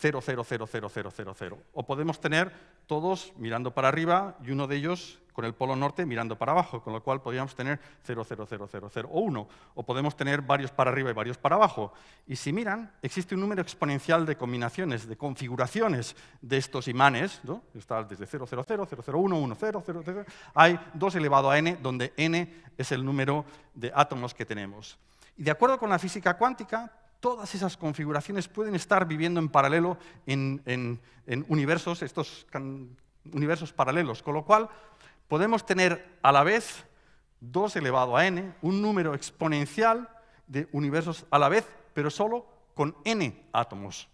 0, 0, 0, 0, 0, 0, 0. O podemos tener todos mirando para arriba y uno de ellos con el polo norte mirando para abajo, con lo cual podríamos tener 0, 0, 0, 0, 0 o 1. O podemos tener varios para arriba y varios para abajo. Y si miran, existe un número exponencial de combinaciones, de configuraciones de estos imanes. ¿no? Está desde 0, 0, 0, 0, 0, 1, 1, 0, 0, 0. Hay 2 elevado a n, donde n es el número de átomos que tenemos. Y de acuerdo con la física cuántica, todas esas configuraciones pueden estar viviendo en paralelo en, universos, estos universos paralelos, con lo cual podemos tener a la vez 2 elevado a n, un número exponencial de universos a la vez, pero solo con n átomos.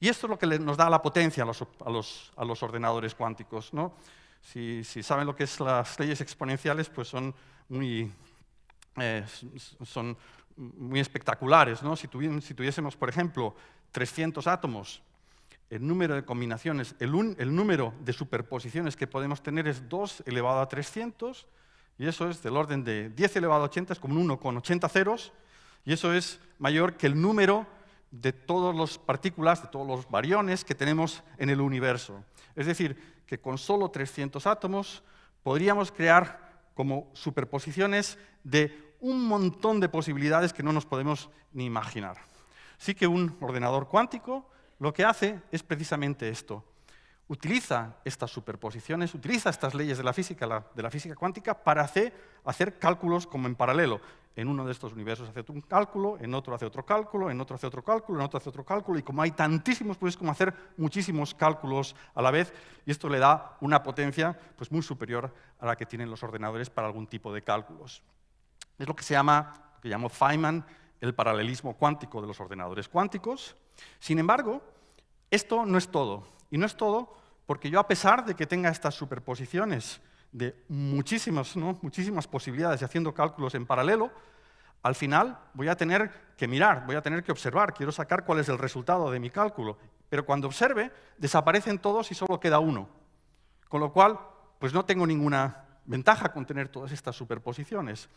Y esto es lo que nos da la potencia a los, ordenadores cuánticos. ¿no? Si, saben lo que son las leyes exponenciales, pues son muy... Eh, son muy espectaculares. ¿no? Si, tuviésemos, por ejemplo, 300 átomos, el número de combinaciones, el, número de superposiciones que podemos tener es 2 elevado a 300, y eso es del orden de 10 elevado a 80, es como un 1 con 80 ceros, y eso es mayor que el número de todas las partículas, de todos los variones que tenemos en el universo. Es decir, que con solo 300 átomos podríamos crear como superposiciones de un montón de posibilidades que no nos podemos ni imaginar. Sí que un ordenador cuántico lo que hace es precisamente esto. Utiliza estas superposiciones, utiliza estas leyes de la física, de la física cuántica, para hacer, cálculos como en paralelo. En uno de estos universos hace un cálculo, en otro hace otro cálculo, en otro hace otro cálculo, en otro hace otro cálculo, y como hay tantísimos, pues es como hacer muchísimos cálculos a la vez, y esto le da una potencia pues, muy superior a la que tienen los ordenadores para algún tipo de cálculos. Es lo que se llama, que llamó Feynman, el paralelismo cuántico de los ordenadores cuánticos. Sin embargo, esto no es todo. Y no es todo porque yo, a pesar de que tenga estas superposiciones de muchísimas, muchísimas posibilidades y haciendo cálculos en paralelo, al final voy a tener que mirar, voy a tener que observar, quiero sacar cuál es el resultado de mi cálculo. Pero cuando observe, desaparecen todos y solo queda uno. Con lo cual, pues no tengo ninguna ventaja con tener todas estas superposiciones.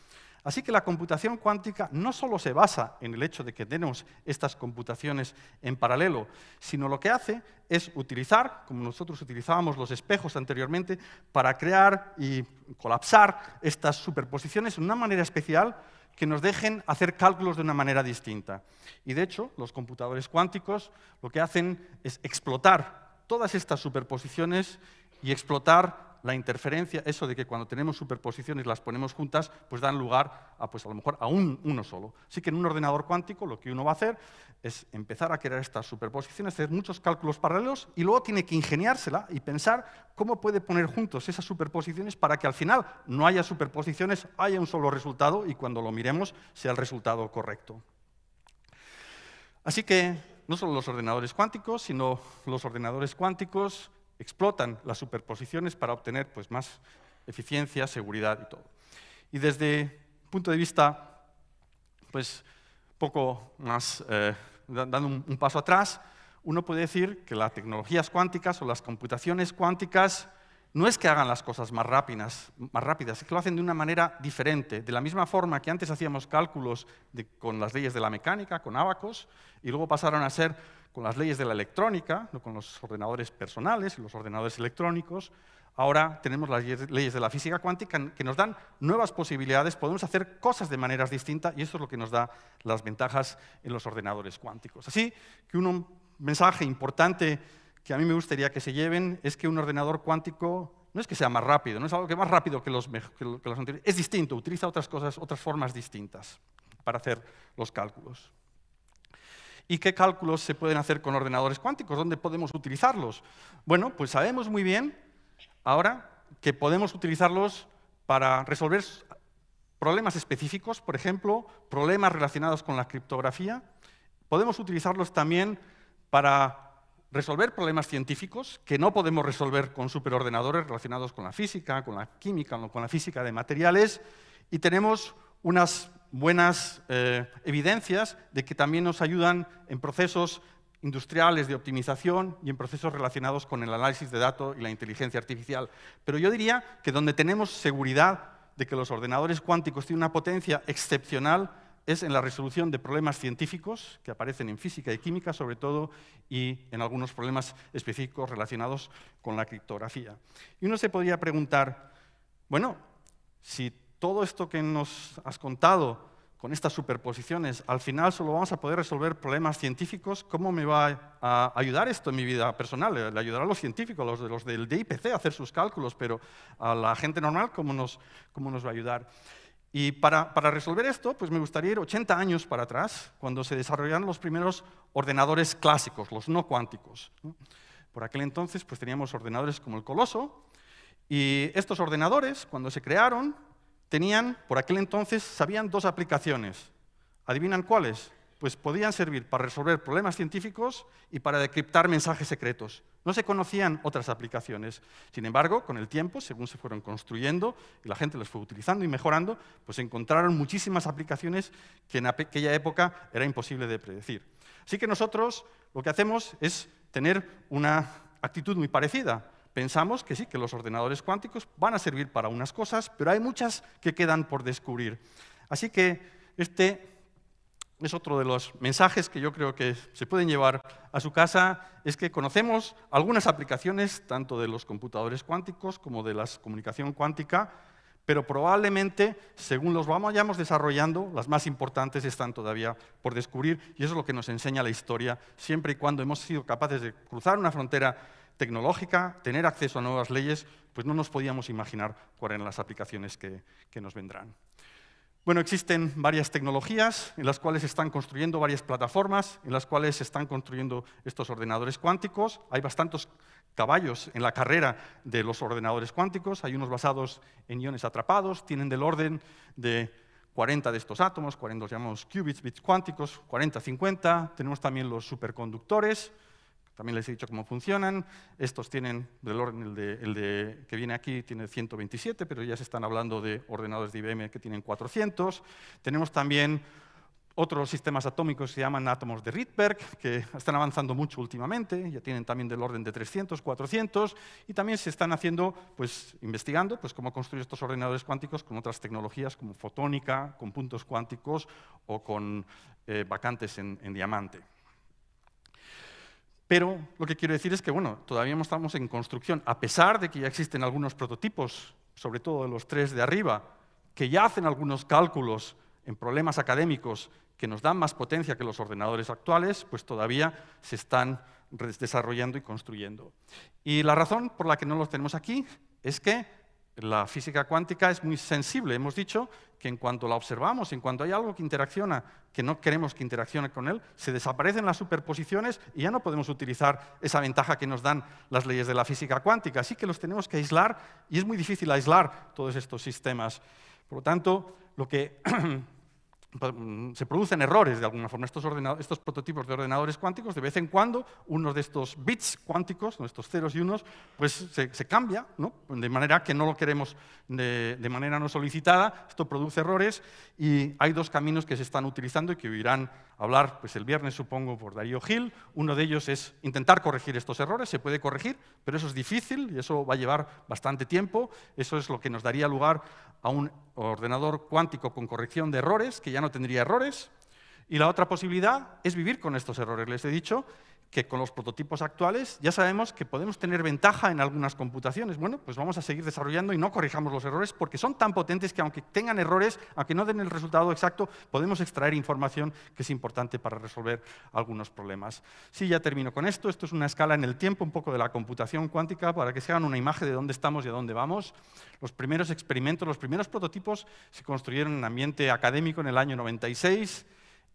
Así que la computación cuántica no solo se basa en el hecho de que tenemos estas computaciones en paralelo, sino lo que hace es utilizar, como nosotros utilizábamos los espejos anteriormente, para crear y colapsar estas superposiciones de una manera especial que nos dejen hacer cálculos de una manera distinta. Y de hecho, los computadores cuánticos lo que hacen es explotar todas estas superposiciones y explotar la interferencia, eso de que cuando tenemos superposiciones las ponemos juntas, pues dan lugar a, pues a lo mejor a un, uno solo. Así que en un ordenador cuántico lo que uno va a hacer es empezar a crear estas superposiciones, hacer muchos cálculos paralelos y luego tiene que ingeniársela y pensar cómo puede poner juntos esas superposiciones para que al final no haya superposiciones, haya un solo resultado y cuando lo miremos sea el resultado correcto. Así que no solo los ordenadores cuánticos, sino los ordenadores cuánticos explotan las superposiciones para obtener pues, más eficiencia, seguridad y todo. Y desde punto de vista, pues poco más, eh, dando un, paso atrás, uno puede decir que las tecnologías cuánticas o las computaciones cuánticas no es que hagan las cosas más rápidas, más rápidas, es que lo hacen de una manera diferente. De la misma forma que antes hacíamos cálculos con las leyes de la mecánica, con abacos, y luego pasaron a ser con las leyes de la electrónica, con los ordenadores personales y los ordenadores electrónicos. Ahora tenemos las leyes de la física cuántica que nos dan nuevas posibilidades, podemos hacer cosas de maneras distintas y eso es lo que nos da las ventajas en los ordenadores cuánticos. Así que un mensaje importante que a mí me gustaría que se lleven es que un ordenador cuántico no es que sea más rápido, no es algo que más rápido que los, que anteriores, es distinto, utiliza otras cosas, otras formas distintas para hacer los cálculos y qué cálculos se pueden hacer con ordenadores cuánticos, dónde podemos utilizarlos. Bueno, pues sabemos muy bien ahora que podemos utilizarlos para resolver problemas específicos, por ejemplo, problemas relacionados con la criptografía. Podemos utilizarlos también para resolver problemas científicos que no podemos resolver con superordenadores relacionados con la física, con la química, con la física de materiales, y tenemos unas buenas eh, evidencias de que también nos ayudan en procesos industriales de optimización y en procesos relacionados con el análisis de datos y la inteligencia artificial. Pero yo diría que donde tenemos seguridad de que los ordenadores cuánticos tienen una potencia excepcional es en la resolución de problemas científicos que aparecen en física y química, sobre todo, y en algunos problemas específicos relacionados con la criptografía. Y uno se podría preguntar, bueno, si todo esto que nos has contado con estas superposiciones, al final solo vamos a poder resolver problemas científicos. ¿Cómo me va a ayudar esto en mi vida personal? Le ayudará a los científicos, los, de, los del DIPC, a hacer sus cálculos, pero a la gente normal, ¿cómo nos, cómo nos va a ayudar? Y para, para, resolver esto, pues me gustaría ir 80 años para atrás, cuando se desarrollaron los primeros ordenadores clásicos, los no cuánticos. Por aquel entonces, pues teníamos ordenadores como el Coloso, y estos ordenadores, cuando se crearon, tenían, por aquel entonces, sabían dos aplicaciones. ¿Adivinan cuáles? Pues podían servir para resolver problemas científicos y para decriptar mensajes secretos. No se conocían otras aplicaciones. Sin embargo, con el tiempo, según se fueron construyendo y la gente las fue utilizando y mejorando, pues encontraron muchísimas aplicaciones que en aquella época era imposible de predecir. Así que nosotros lo que hacemos es tener una actitud muy parecida. Pensamos que sí, que los ordenadores cuánticos van a servir para unas cosas, pero hay muchas que quedan por descubrir. Así que este es otro de los mensajes que yo creo que se pueden llevar a su casa, es que conocemos algunas aplicaciones, tanto de los computadores cuánticos como de la comunicación cuántica, pero probablemente, según los vayamos desarrollando, las más importantes están todavía por descubrir, y eso es lo que nos enseña la historia, siempre y cuando hemos sido capaces de cruzar una frontera tecnológica, tener acceso a nuevas leyes, pues no nos podíamos imaginar cuáles eran las aplicaciones que, nos vendrán. Bueno, existen varias tecnologías en las cuales se están construyendo varias plataformas, en las cuales se están construyendo estos ordenadores cuánticos. Hay bastantes caballos en la carrera de los ordenadores cuánticos. Hay unos basados en iones atrapados, tienen del orden de 40 de estos átomos, 40 los llamamos qubits, bits cuánticos, 40, 50. Tenemos también los superconductores, también les he dicho cómo funcionan. Estos tienen, del orden, el, de, que viene aquí tiene 127, pero ya se están hablando de ordenadores de IBM que tienen 400. Tenemos también otros sistemas atómicos que se llaman átomos de Rydberg, que están avanzando mucho últimamente, ya tienen también del orden de 300, 400, y también se están haciendo, pues investigando, pues cómo construir estos ordenadores cuánticos con otras tecnologías como fotónica, con puntos cuánticos o con eh, vacantes en diamante. Pero lo que quiero decir es que, bueno, todavía no estamos en construcción, a pesar de que ya existen algunos prototipos, sobre todo de los tres de arriba, que ya hacen algunos cálculos en problemas académicos que nos dan más potencia que los ordenadores actuales, pues todavía se están desarrollando y construyendo. Y la razón por la que no los tenemos aquí es que la física cuántica es muy sensible. Hemos dicho que en cuanto la observamos, en cuanto hay algo que interacciona, que no queremos que interaccione con él, se desaparecen las superposiciones y ya no podemos utilizar esa ventaja que nos dan las leyes de la física cuántica. Así que los tenemos que aislar y es muy difícil aislar todos estos sistemas. Por lo tanto, lo que Mm, se producen errores de alguna forma. Estos, prototipos de ordenadores cuánticos, de vez en cuando, uno de estos bits cuánticos, estos ceros y unos, pues se, cambia, ¿no? de manera que no lo queremos de, de, manera no solicitada. Esto produce errores y hay dos caminos que se están utilizando y que irán hablar pues, el viernes, supongo, por Darío Gil. Uno de ellos es intentar corregir estos errores, se puede corregir, pero eso es difícil y eso va a llevar bastante tiempo. Eso es lo que nos daría lugar a un ordenador cuántico con corrección de errores, que ya no tendría errores. Y la otra posibilidad es vivir con estos errores, les he dicho, que con los prototipos actuales ya sabemos que podemos tener ventaja en algunas computaciones. Bueno, pues vamos a seguir desarrollando y no corrijamos los errores porque son tan potentes que aunque tengan errores, aunque no den el resultado exacto, podemos extraer información que es importante para resolver algunos problemas. Sí, ya termino con esto. Esto es una escala en el tiempo un poco de la computación cuántica para que se hagan una imagen de dónde estamos y a dónde vamos. Los primeros experimentos, los primeros prototipos se construyeron en ambiente académico en el año 96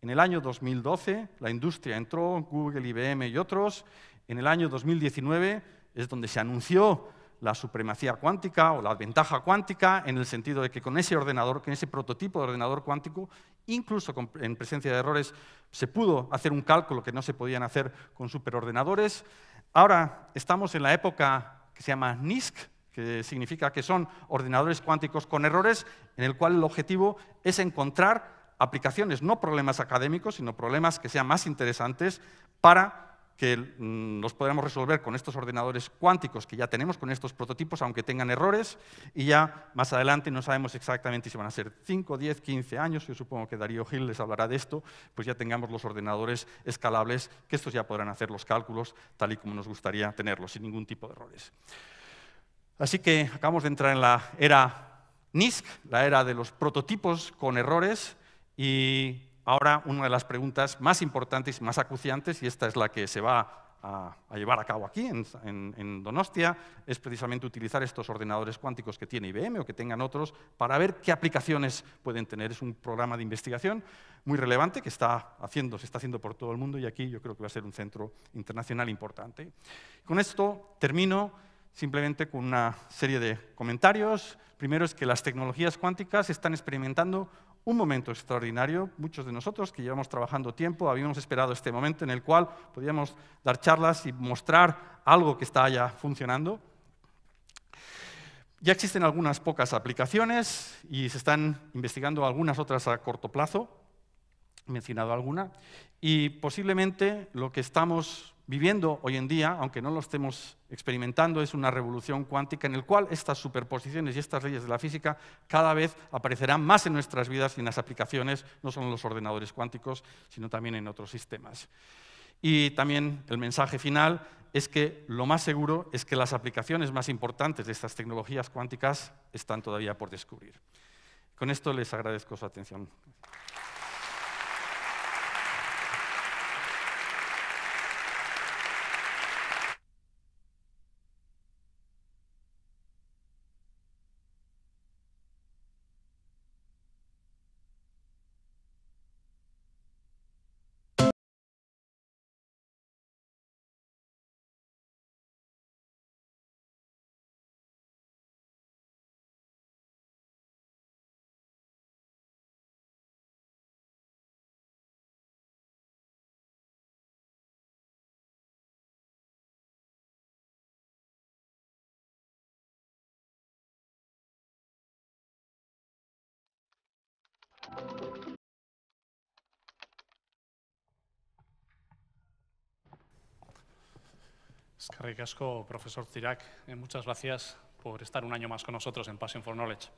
en el año 2012 la industria entró, Google, IBM y otros. En el año 2019 es donde se anunció la supremacía cuántica o la ventaja cuántica, en el sentido de que con ese ordenador, con ese prototipo de ordenador cuántico, incluso en presencia de errores, se pudo hacer un cálculo que no se podían hacer con superordenadores. Ahora estamos en la época que se llama NISC, que significa que son ordenadores cuánticos con errores, en el cual el objetivo es encontrar aplicaciones, no problemas académicos, sino problemas que sean más interesantes para que mm, nos podamos resolver con estos ordenadores cuánticos que ya tenemos, con estos prototipos, aunque tengan errores, y ya más adelante no sabemos exactamente si van a ser 5, 10, 15 años, yo supongo que Darío Gil les hablará de esto, pues ya tengamos los ordenadores escalables, que estos ya podrán hacer los cálculos tal y como nos gustaría tenerlos, sin ningún tipo de errores. Así que acabamos de entrar en la era NISC, la era de los prototipos con errores, y ahora una de las preguntas más importantes más acuciantes, y esta es la que se va a, llevar a cabo aquí en, Donostia, es precisamente utilizar estos ordenadores cuánticos que tiene IBM o que tengan otros para ver qué aplicaciones pueden tener. Es un programa de investigación muy relevante que está haciendo, se está haciendo por todo el mundo y aquí yo creo que va a ser un centro internacional importante. Con esto termino simplemente con una serie de comentarios. Primero es que las tecnologías cuánticas están experimentando un momento extraordinario. Muchos de nosotros que llevamos trabajando tiempo habíamos esperado este momento en el cual podíamos dar charlas y mostrar algo que está ya funcionando. Ya existen algunas pocas aplicaciones y se están investigando algunas otras a corto plazo, he mencionado alguna, y posiblemente lo que estamos viviendo hoy en día, aunque no lo estemos experimentando, es una revolución cuántica en el cual estas superposiciones y estas leyes de la física cada vez aparecerán más en nuestras vidas y en las aplicaciones, no solo en los ordenadores cuánticos, sino también en otros sistemas. Y también el mensaje final es que lo más seguro es que las aplicaciones más importantes de estas tecnologías cuánticas están todavía por descubrir. Con esto les agradezco su atención. Eskarrik asko, profesor Zirak, eh, muchas gracias por estar un año más con nosotros en Passion for Knowledge.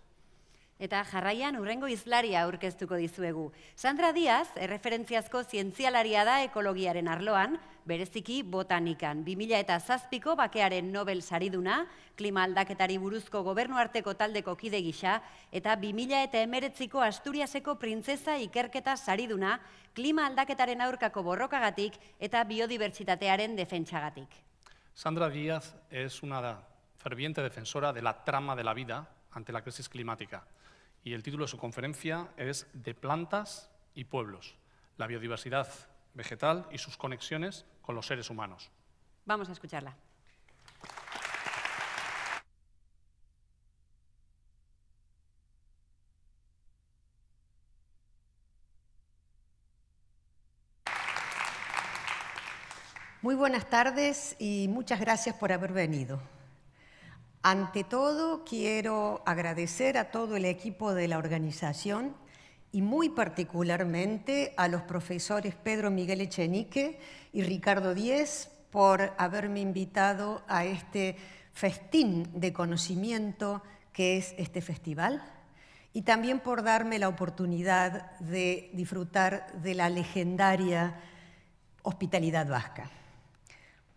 Eta jarraian urrengo izlaria aurkeztuko dizuegu. Sandra Díaz, erreferentziazko eh, zientzialaria da ekologiaren arloan, bereziki botanikan. 2000 eta zazpiko bakearen Nobel sariduna, klima aldaketari buruzko gobernuarteko taldeko kide gisa, eta 2000 eta emeretziko Asturiaseko printzesa ikerketa sariduna, klima aldaketaren aurkako borrokagatik eta biodibertsitatearen defentsagatik. Sandra Díaz es una ferviente defensora de la trama de la vida ante la crisis climática y el título de su conferencia es De plantas y pueblos, la biodiversidad vegetal y sus conexiones con los seres humanos. Vamos a escucharla. buenas tardes y muchas gracias por haber venido. Ante todo, quiero agradecer a todo el equipo de la organización y muy particularmente a los profesores Pedro Miguel Echenique y Ricardo Díez por haberme invitado a este festín de conocimiento que es este festival y también por darme la oportunidad de disfrutar de la legendaria hospitalidad vasca.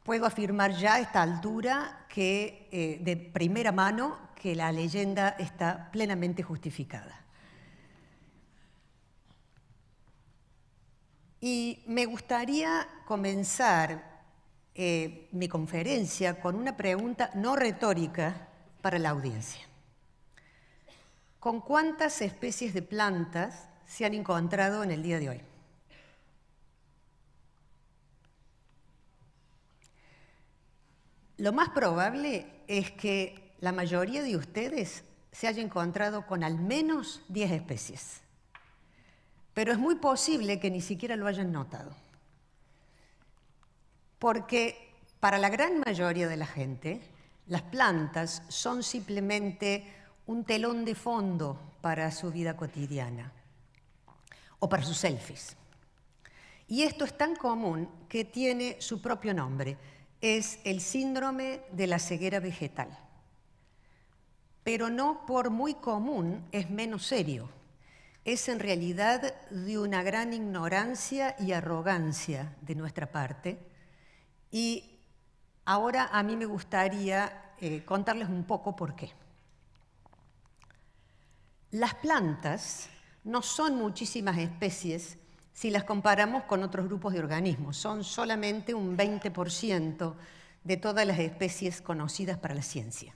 Puedo afirmar ya a esta altura que, eh, de primera mano, que la leyenda está plenamente justificada. Y me gustaría comenzar eh, mi conferencia con una pregunta no retórica para la audiencia. ¿Con cuántas especies de plantas se han encontrado en el día de hoy? Lo más probable es que la mayoría de ustedes se haya encontrado con al menos 10 especies, pero es muy posible que ni siquiera lo hayan notado, porque para la gran mayoría de la gente, las plantas son simplemente un telón de fondo para su vida cotidiana o para sus selfies. Y esto es tan común que tiene su propio nombre es el síndrome de la ceguera vegetal. Pero no por muy común es menos serio. Es en realidad de una gran ignorancia y arrogancia de nuestra parte. Y ahora a mí me gustaría eh, contarles un poco por qué. Las plantas no son muchísimas especies si las comparamos con otros grupos de organismos. Son solamente un 20% de todas las especies conocidas para la ciencia.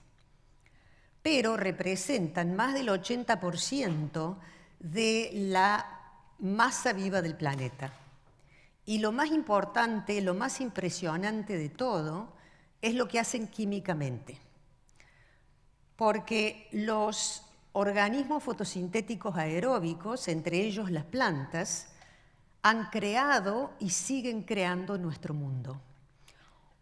Pero representan más del 80% de la masa viva del planeta. Y lo más importante, lo más impresionante de todo, es lo que hacen químicamente. Porque los organismos fotosintéticos aeróbicos, entre ellos las plantas, han creado y siguen creando nuestro mundo.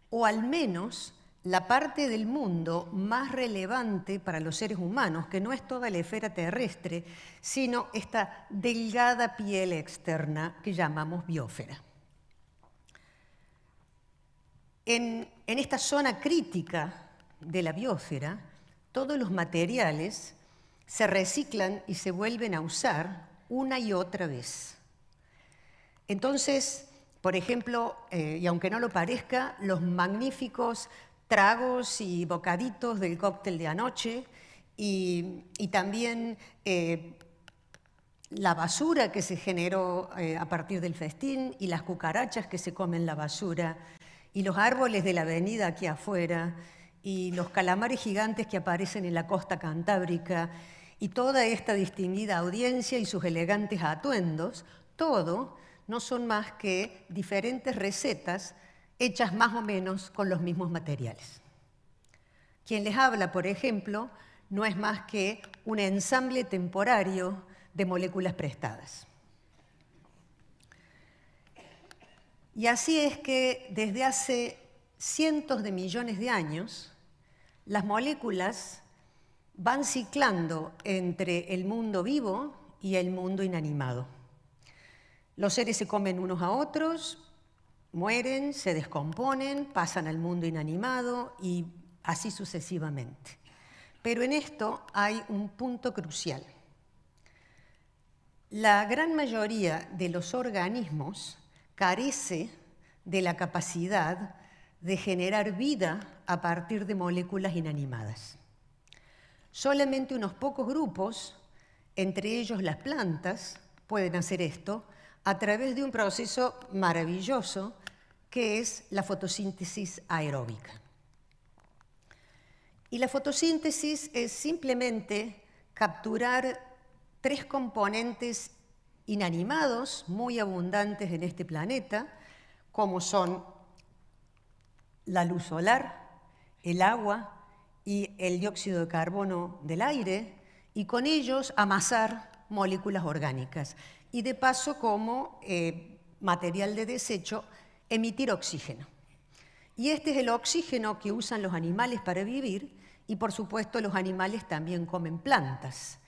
O al menos la parte del mundo más relevante para los seres humanos, que no es toda la esfera terrestre, sino esta delgada piel externa que llamamos biósfera. En, en, esta zona crítica de la biósfera, todos los materiales se reciclan y se vuelven a usar una y otra vez. Entonces, por ejemplo, eh, y aunque no lo parezca, los magníficos tragos y bocaditos del cóctel de anoche y, también eh, la basura que se generó eh, a partir del festín y las cucarachas que se comen la basura y los árboles de la avenida aquí afuera y los calamares gigantes que aparecen en la costa cantábrica y toda esta distinguida audiencia y sus elegantes atuendos, todo no son más que diferentes recetas hechas más o menos con los mismos materiales. Quien les habla, por ejemplo, no es más que un ensamble temporario de moléculas prestadas. Y así es que desde hace cientos de millones de años, las moléculas van ciclando entre el mundo vivo y el mundo inanimado. Los seres se comen unos a otros, mueren, se descomponen, pasan al mundo inanimado y así sucesivamente. Pero en esto hay un punto crucial. La gran mayoría de los organismos carece de la capacidad de generar vida a partir de moléculas inanimadas. Solamente unos pocos grupos, entre ellos las plantas, pueden hacer esto, a través de un proceso maravilloso que es la fotosíntesis aeróbica. Y la fotosíntesis es simplemente capturar tres componentes inanimados muy abundantes en este planeta, como son la luz solar, el agua y el dióxido de carbono del aire, y con ellos amasar moléculas orgánicas y de paso como eh, material de desecho emitir oxígeno. Y este es el oxígeno que usan los animales para vivir y por supuesto los animales también comen plantas.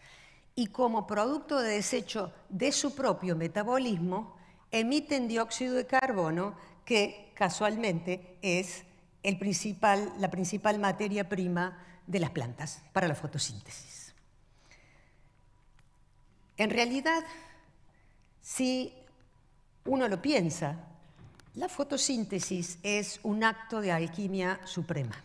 Y como producto de desecho de su propio metabolismo, emiten dióxido de carbono que casualmente es el principal, la principal materia prima de las plantas para la fotosíntesis. En realidad, si uno lo piensa, la fotosíntesis es un acto de alquimia suprema.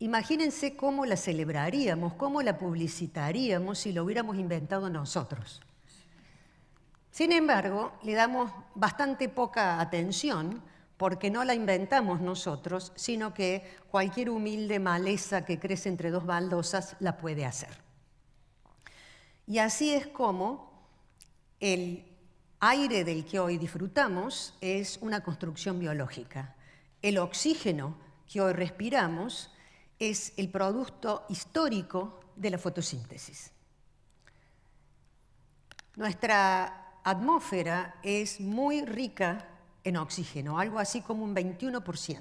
Imagínense cómo la celebraríamos, cómo la publicitaríamos si lo hubiéramos inventado nosotros. Sin embargo, le damos bastante poca atención porque no la inventamos nosotros, sino que cualquier humilde maleza que crece entre dos baldosas la puede hacer. Y así es como el aire del que hoy disfrutamos es una construcción biológica. El oxígeno que hoy respiramos es el producto histórico de la fotosíntesis. Nuestra atmósfera es muy rica en oxígeno, algo así como un 21%.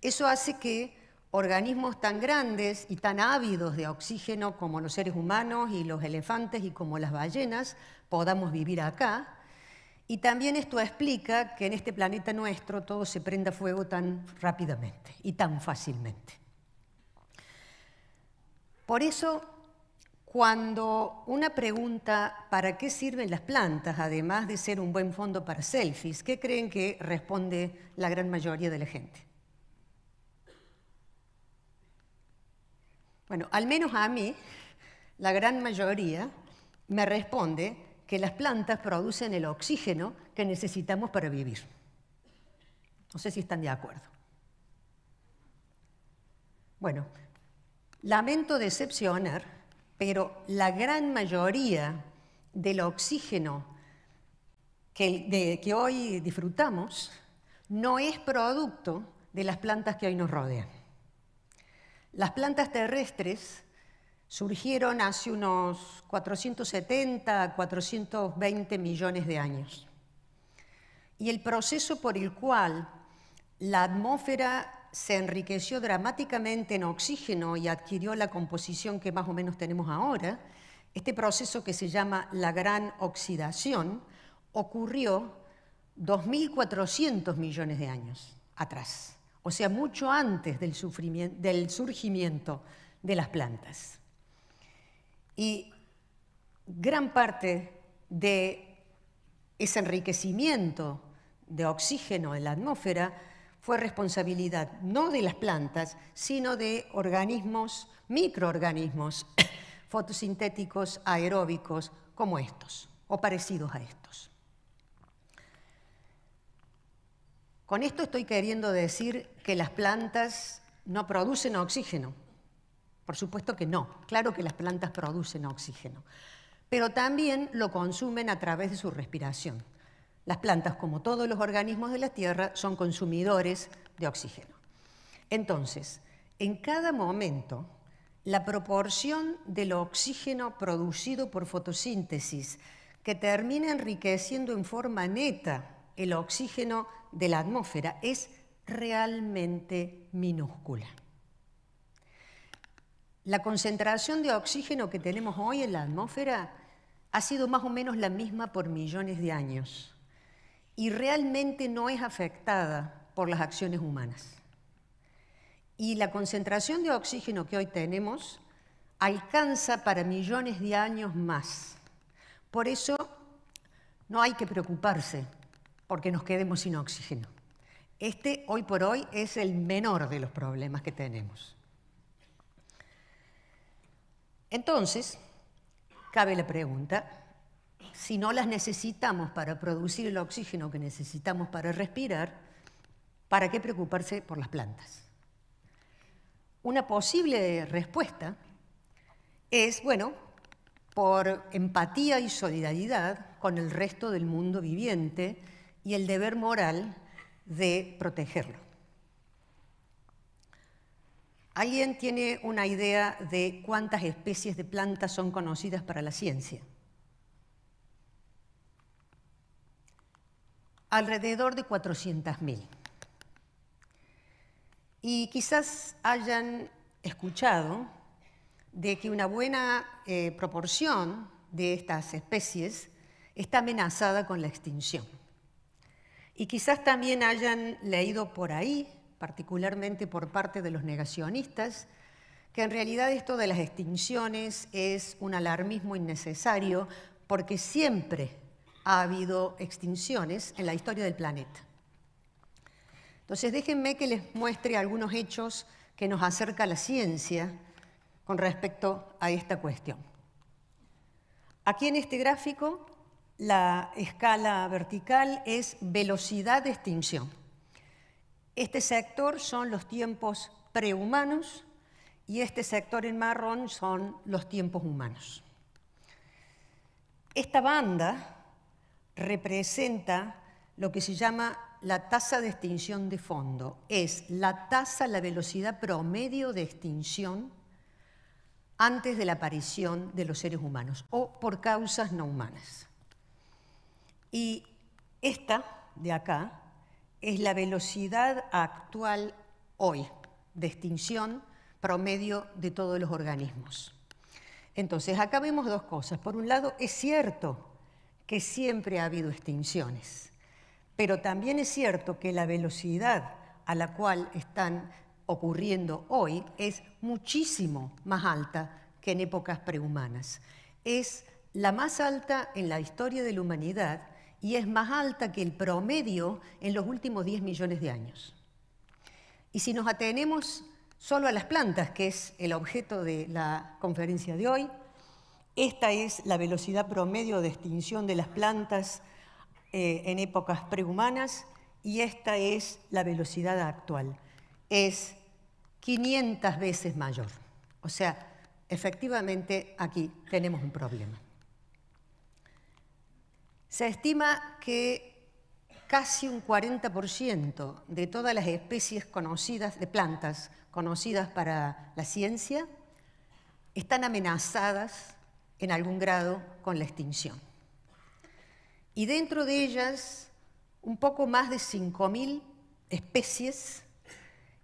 Eso hace que organismos tan grandes y tan ávidos de oxígeno como los seres humanos y los elefantes y como las ballenas podamos vivir acá. Y también esto explica que en este planeta nuestro todo se prenda fuego tan rápidamente y tan fácilmente. Por eso, cuando una pregunta, ¿para qué sirven las plantas, además de ser un buen fondo para selfies? ¿Qué creen que responde la gran mayoría de la gente? Bueno, al menos a mí, la gran mayoría me responde que las plantas producen el oxígeno que necesitamos para vivir. No sé si están de acuerdo. Bueno, lamento decepcionar, pero la gran mayoría del oxígeno que, que hoy disfrutamos no es producto de las plantas que hoy nos rodean. Las plantas terrestres surgieron hace unos 470, 420 millones de años. Y el proceso por el cual la atmósfera se enriqueció dramáticamente en oxígeno y adquirió la composición que más o menos tenemos ahora, este proceso que se llama la gran oxidación, ocurrió 2.400 millones de años atrás o sea, mucho antes del, surgimiento de las plantas. Y gran parte de ese enriquecimiento de oxígeno en la atmósfera fue responsabilidad no de las plantas, sino de organismos, microorganismos fotosintéticos aeróbicos como estos o parecidos a estos. Con esto estoy queriendo decir que las plantas no producen oxígeno. Por supuesto que no. Claro que las plantas producen oxígeno. Pero también lo consumen a través de su respiración. Las plantas, como todos los organismos de la Tierra, son consumidores de oxígeno. Entonces, en cada momento, la proporción del oxígeno producido por fotosíntesis, que termina enriqueciendo en forma neta el oxígeno de la atmósfera es realmente minúscula. La concentración de oxígeno que tenemos hoy en la atmósfera ha sido más o menos la misma por millones de años y realmente no es afectada por las acciones humanas. Y la concentración de oxígeno que hoy tenemos alcanza para millones de años más. Por eso no hay que preocuparse porque nos quedemos sin oxígeno. Este, hoy por hoy, es el menor de los problemas que tenemos. Entonces, cabe la pregunta, si no las necesitamos para producir el oxígeno que necesitamos para respirar, ¿para qué preocuparse por las plantas? Una posible respuesta es, bueno, por empatía y solidaridad con el resto del mundo viviente, y el deber moral de protegerlo. ¿Alguien tiene una idea de cuántas especies de plantas son conocidas para la ciencia? Alrededor de 400.000. Y quizás hayan escuchado de que una buena eh, proporción de estas especies está amenazada con la extinción. Y quizás también hayan leído por ahí, particularmente por parte de los negacionistas, que en realidad esto de las extinciones es un alarmismo innecesario porque siempre ha habido extinciones en la historia del planeta. Entonces déjenme que les muestre algunos hechos que nos acerca la ciencia con respecto a esta cuestión. Aquí en este gráfico la escala vertical es velocidad de extinción. Este sector son los tiempos prehumanos y este sector en marrón son los tiempos humanos. Esta banda representa lo que se llama la tasa de extinción de fondo. Es la tasa, la velocidad promedio de extinción antes de la aparición de los seres humanos o por causas no humanas. Y esta de acá es la velocidad actual hoy de extinción promedio de todos los organismos. Entonces, acá vemos dos cosas. Por un lado, es cierto que siempre ha habido extinciones, pero también es cierto que la velocidad a la cual están ocurriendo hoy es muchísimo más alta que en épocas prehumanas. Es la más alta en la historia de la humanidad y es más alta que el promedio en los últimos 10 millones de años. Y si nos atenemos solo a las plantas, que es el objeto de la conferencia de hoy, esta es la velocidad promedio de extinción de las plantas eh, en épocas prehumanas y esta es la velocidad actual. Es 500 veces mayor. O sea, efectivamente aquí tenemos un problema. Se estima que casi un 40% de todas las especies conocidas, de plantas conocidas para la ciencia, están amenazadas en algún grado con la extinción. Y dentro de ellas, un poco más de 5.000 especies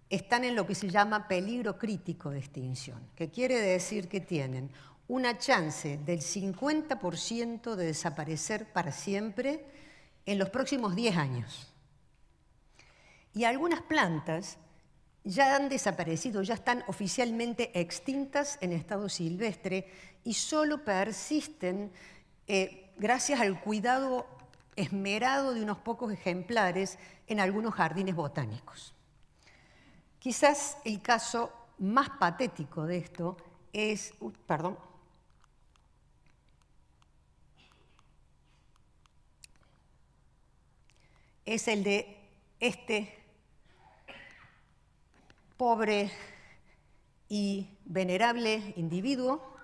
están en lo que se llama peligro crítico de extinción, que quiere decir que tienen una chance del 50% de desaparecer para siempre en los próximos 10 años. Y algunas plantas ya han desaparecido, ya están oficialmente extintas en estado silvestre y solo persisten eh, gracias al cuidado esmerado de unos pocos ejemplares en algunos jardines botánicos. Quizás el caso más patético de esto es, perdón, es el de este pobre y venerable individuo,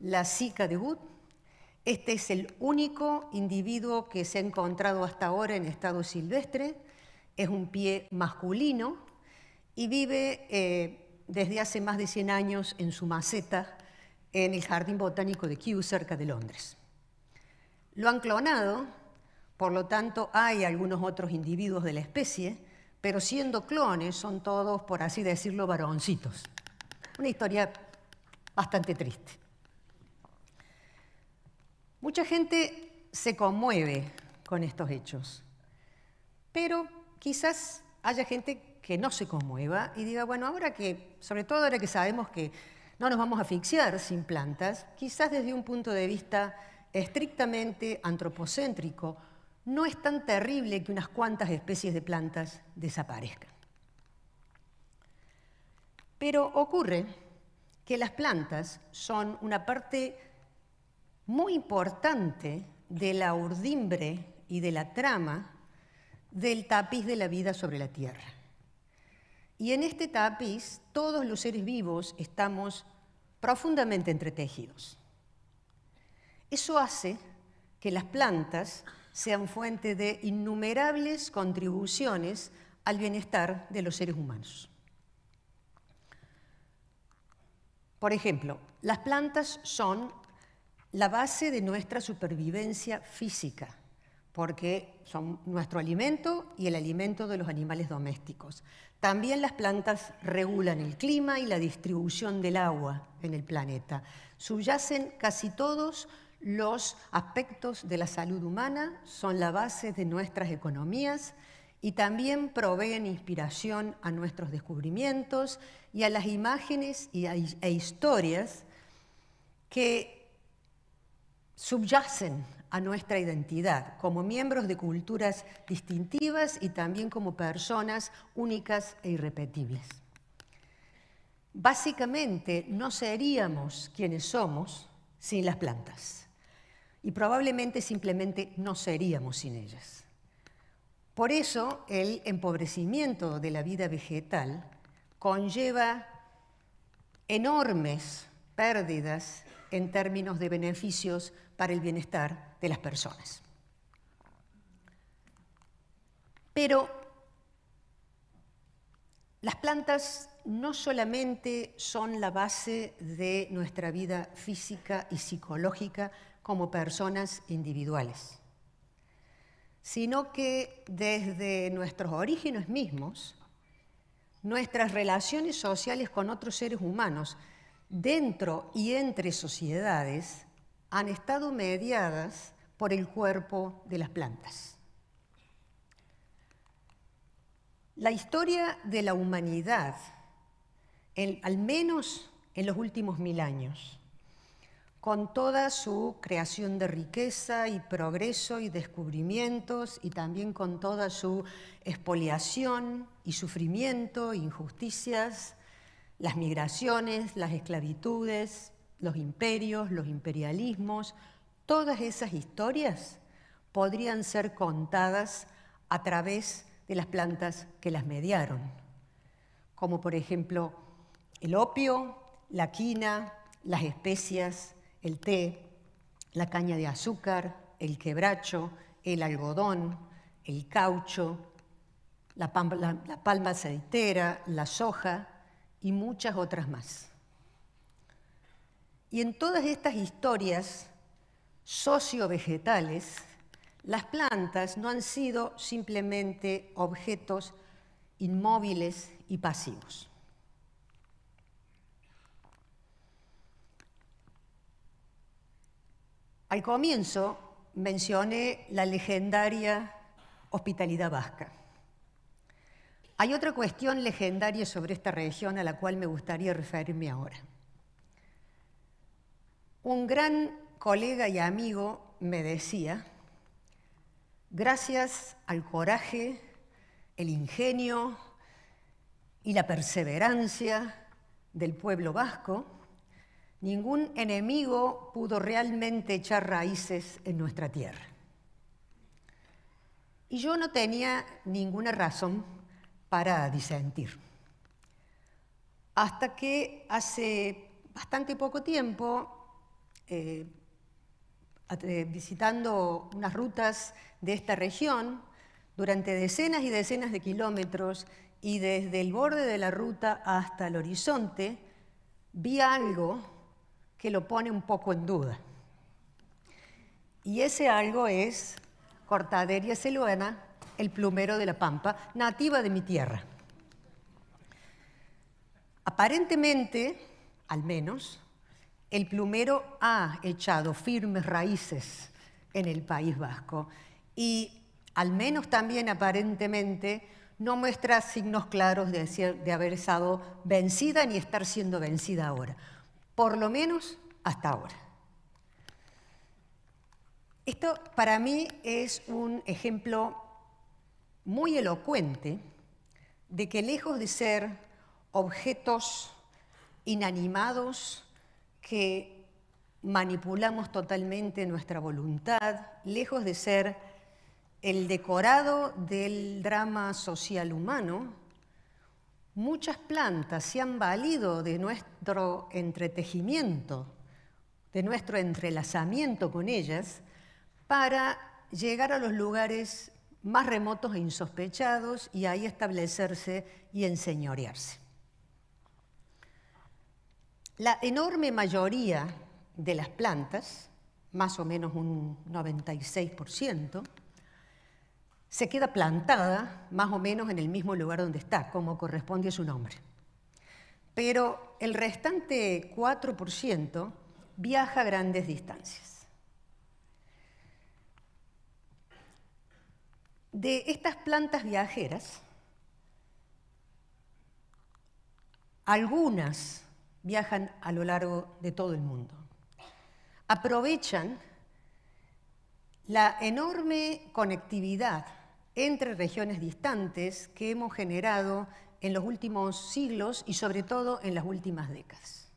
la Zika de Wood. Este es el único individuo que se ha encontrado hasta ahora en estado silvestre. Es un pie masculino y vive eh, desde hace más de 100 años en su maceta en el Jardín Botánico de Kew, cerca de Londres. Lo han clonado por lo tanto, hay algunos otros individuos de la especie, pero siendo clones son todos, por así decirlo, varoncitos. Una historia bastante triste. Mucha gente se conmueve con estos hechos, pero quizás haya gente que no se conmueva y diga, bueno, ahora que, sobre todo ahora que sabemos que no nos vamos a asfixiar sin plantas, quizás desde un punto de vista estrictamente antropocéntrico, no es tan terrible que unas cuantas especies de plantas desaparezcan. Pero ocurre que las plantas son una parte muy importante de la urdimbre y de la trama del tapiz de la vida sobre la Tierra. Y en este tapiz todos los seres vivos estamos profundamente entretejidos. Eso hace que las plantas sean fuente de innumerables contribuciones al bienestar de los seres humanos. Por ejemplo, las plantas son la base de nuestra supervivencia física, porque son nuestro alimento y el alimento de los animales domésticos. También las plantas regulan el clima y la distribución del agua en el planeta. Subyacen casi todos los aspectos de la salud humana son la base de nuestras economías y también proveen inspiración a nuestros descubrimientos y a las imágenes e historias que subyacen a nuestra identidad como miembros de culturas distintivas y también como personas únicas e irrepetibles. Básicamente no seríamos quienes somos sin las plantas y probablemente simplemente no seríamos sin ellas. Por eso el empobrecimiento de la vida vegetal conlleva enormes pérdidas en términos de beneficios para el bienestar de las personas. Pero las plantas no solamente son la base de nuestra vida física y psicológica, como personas individuales, sino que desde nuestros orígenes mismos, nuestras relaciones sociales con otros seres humanos dentro y entre sociedades han estado mediadas por el cuerpo de las plantas. La historia de la humanidad, al menos en los últimos mil años, con toda su creación de riqueza y progreso y descubrimientos, y también con toda su expoliación y sufrimiento, injusticias, las migraciones, las esclavitudes, los imperios, los imperialismos, todas esas historias podrían ser contadas a través de las plantas que las mediaron, como por ejemplo el opio, la quina, las especias, el té, la caña de azúcar, el quebracho, el algodón, el caucho, la palma, aceitera, la soja y muchas otras más. Y en todas estas historias sociovegetales, las plantas no han sido simplemente objetos inmóviles y pasivos. Al comienzo mencioné la legendaria hospitalidad vasca. Hay otra cuestión legendaria sobre esta región a la cual me gustaría referirme ahora. Un gran colega y amigo me decía, gracias al coraje, el ingenio y la perseverancia del pueblo vasco, Ningún enemigo pudo realmente echar raíces en nuestra tierra. Y yo no tenía ninguna razón para disentir. Hasta que hace bastante poco tiempo, eh, eh, visitando unas rutas de esta región, durante decenas y decenas de kilómetros y desde el borde de la ruta hasta el horizonte, vi algo que lo pone un poco en duda. Y ese algo es Cortaderia celuana, el plumero de la pampa, nativa de mi tierra. Aparentemente, al menos, el plumero ha echado firmes raíces en el País Vasco y al menos también aparentemente no muestra signos claros de, de haber estado vencida ni estar siendo vencida ahora por lo menos hasta ahora. Esto para mí es un ejemplo muy elocuente de que lejos de ser objetos inanimados que manipulamos totalmente nuestra voluntad, lejos de ser el decorado del drama social humano, muchas plantas se han valido de nuestro entretejimiento, de nuestro entrelazamiento con ellas, para llegar a los lugares más remotos e insospechados y ahí establecerse y enseñorearse. La enorme mayoría de las plantas, más o menos un 96%, se queda plantada más o menos en el mismo lugar donde está, como corresponde a su nombre. Pero el restante 4% viaja a grandes distancias. De estas plantas viajeras, algunas viajan a lo largo de todo el mundo. Aprovechan la enorme conectividad entre regiones distantes que hemos generado en los últimos siglos y sobre todo en las últimas décadas.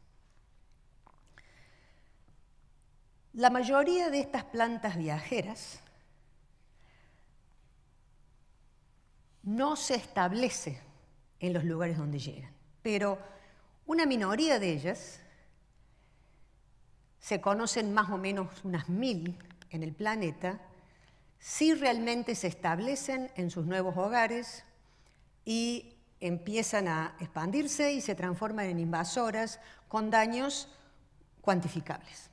La mayoría de estas plantas viajeras no se establece en los lugares donde llegan, pero una minoría de ellas, se conocen más o menos unas mil en el planeta, si realmente se establecen en sus nuevos hogares y empiezan a expandirse y se transforman en invasoras con daños cuantificables.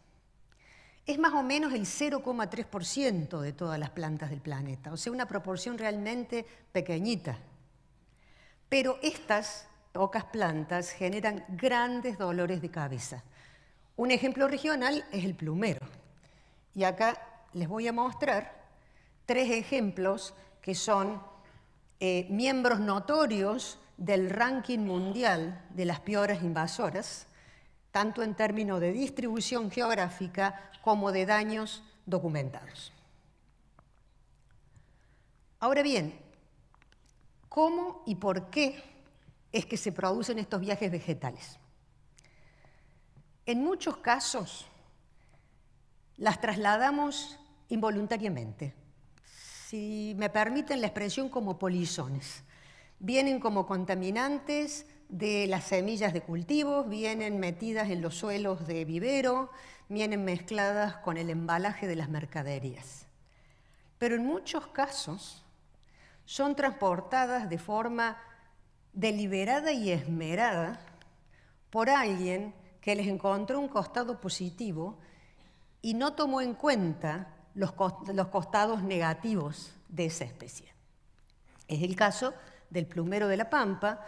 Es más o menos el 0,3% de todas las plantas del planeta, o sea, una proporción realmente pequeñita. Pero estas pocas plantas generan grandes dolores de cabeza. Un ejemplo regional es el plumero. Y acá les voy a mostrar tres ejemplos que son eh, miembros notorios del ranking mundial de las peores invasoras, tanto en términos de distribución geográfica como de daños documentados. Ahora bien, ¿cómo y por qué es que se producen estos viajes vegetales? En muchos casos las trasladamos involuntariamente, si me permiten la expresión, como polizones. Vienen como contaminantes de las semillas de cultivos, vienen metidas en los suelos de vivero, vienen mezcladas con el embalaje de las mercaderías. Pero en muchos casos son transportadas de forma deliberada y esmerada por alguien que les encontró un costado positivo y no tomó en cuenta los, costados negativos de esa especie. Es el caso del plumero de la pampa,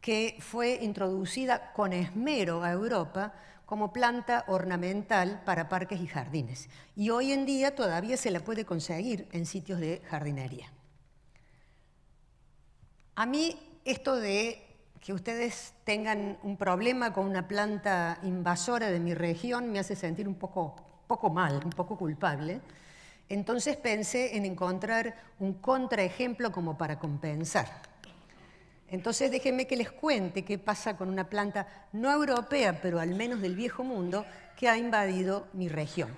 que fue introducida con esmero a Europa como planta ornamental para parques y jardines. Y hoy en día todavía se la puede conseguir en sitios de jardinería. A mí esto de que ustedes tengan un problema con una planta invasora de mi región me hace sentir un poco poco mal, un poco culpable, entonces pensé en encontrar un contraejemplo como para compensar. Entonces déjenme que les cuente qué pasa con una planta no europea, pero al menos del viejo mundo, que ha invadido mi región.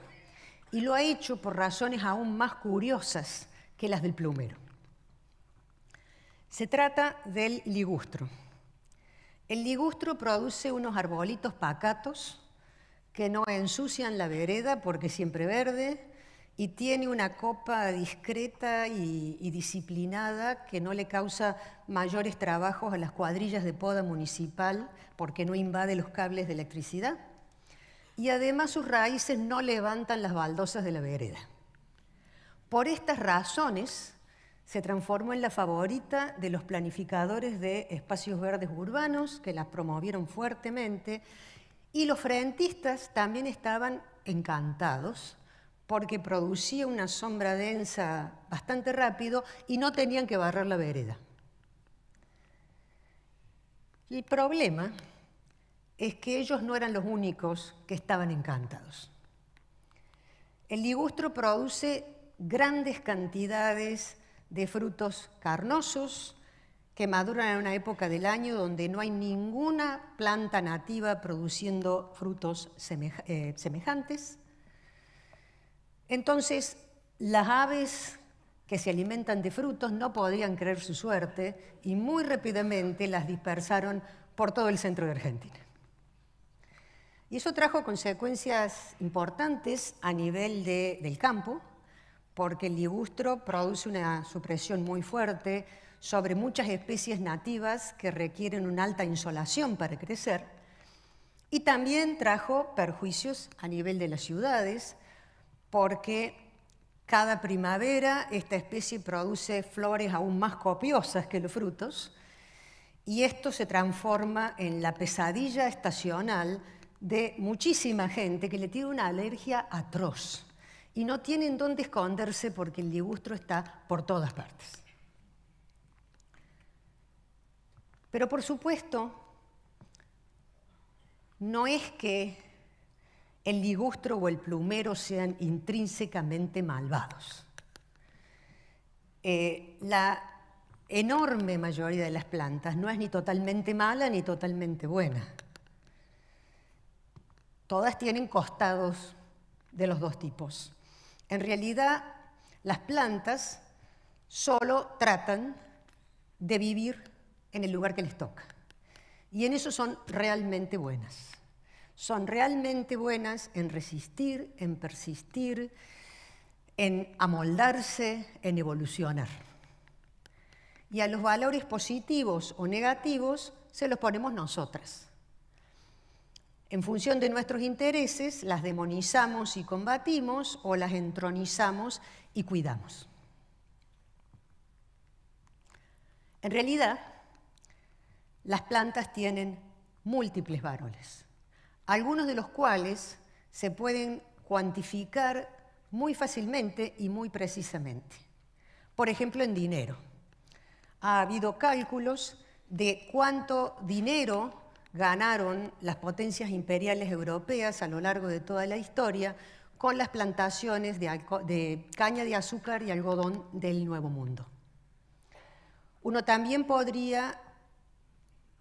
Y lo ha hecho por razones aún más curiosas que las del plumero. Se trata del ligustro. El ligustro produce unos arbolitos pacatos que no ensucian la vereda porque siempre verde y tiene una copa discreta y, y, disciplinada que no le causa mayores trabajos a las cuadrillas de poda municipal porque no invade los cables de electricidad. Y además sus raíces no levantan las baldosas de la vereda. Por estas razones se transformó en la favorita de los planificadores de espacios verdes urbanos que las promovieron fuertemente y los frentistas también estaban encantados porque producía una sombra densa bastante rápido y no tenían que barrer la vereda. El problema es que ellos no eran los únicos que estaban encantados. El ligustro produce grandes cantidades de frutos carnosos, que maduran en una época del año donde no hay ninguna planta nativa produciendo frutos eh, semejantes. Entonces, las aves que se alimentan de frutos no podían creer su suerte y muy rápidamente las dispersaron por todo el centro de Argentina. Y eso trajo consecuencias importantes a nivel del campo, porque el ligustro produce una supresión muy fuerte, sobre muchas especies nativas que requieren una alta insolación para crecer, y también trajo perjuicios a nivel de las ciudades, porque cada primavera esta especie produce flores aún más copiosas que los frutos, y esto se transforma en la pesadilla estacional de muchísima gente que le tiene una alergia atroz y no tienen dónde esconderse porque el ligustro está por todas partes. Pero por supuesto, no es que el ligustro o el plumero sean intrínsecamente malvados. Eh, la enorme mayoría de las plantas no es ni totalmente mala ni totalmente buena. Todas tienen costados de los dos tipos. En realidad, las plantas solo tratan de vivir en el lugar que les toca. Y en eso son realmente buenas. Son realmente buenas en resistir, en persistir, en amoldarse, en evolucionar. Y a los valores positivos o negativos se los ponemos nosotras. En función de nuestros intereses, las demonizamos y combatimos o las entronizamos y cuidamos. En realidad, las plantas tienen múltiples varoles, algunos de los cuales se pueden cuantificar muy fácilmente y muy precisamente. Por ejemplo, en dinero. Ha habido cálculos de cuánto dinero ganaron las potencias imperiales europeas a lo largo de toda la historia con las plantaciones de, caña de azúcar y algodón del Nuevo Mundo. Uno también podría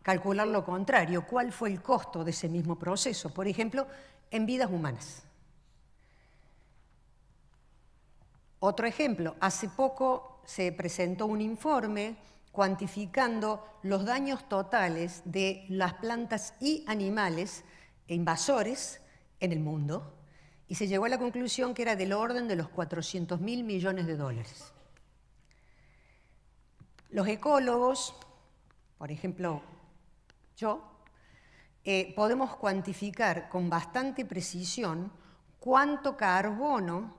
calcular lo contrario, cuál fue el costo de ese mismo proceso, por ejemplo, en vidas humanas. Otro ejemplo, hace poco se presentó un informe cuantificando los daños totales de las plantas y animales invasores en el mundo y se llegó a la conclusión que era del orden de los 400 mil millones de dólares. Los ecólogos, por ejemplo, eh, podemos cuantificar con bastante precisión cuánto carbono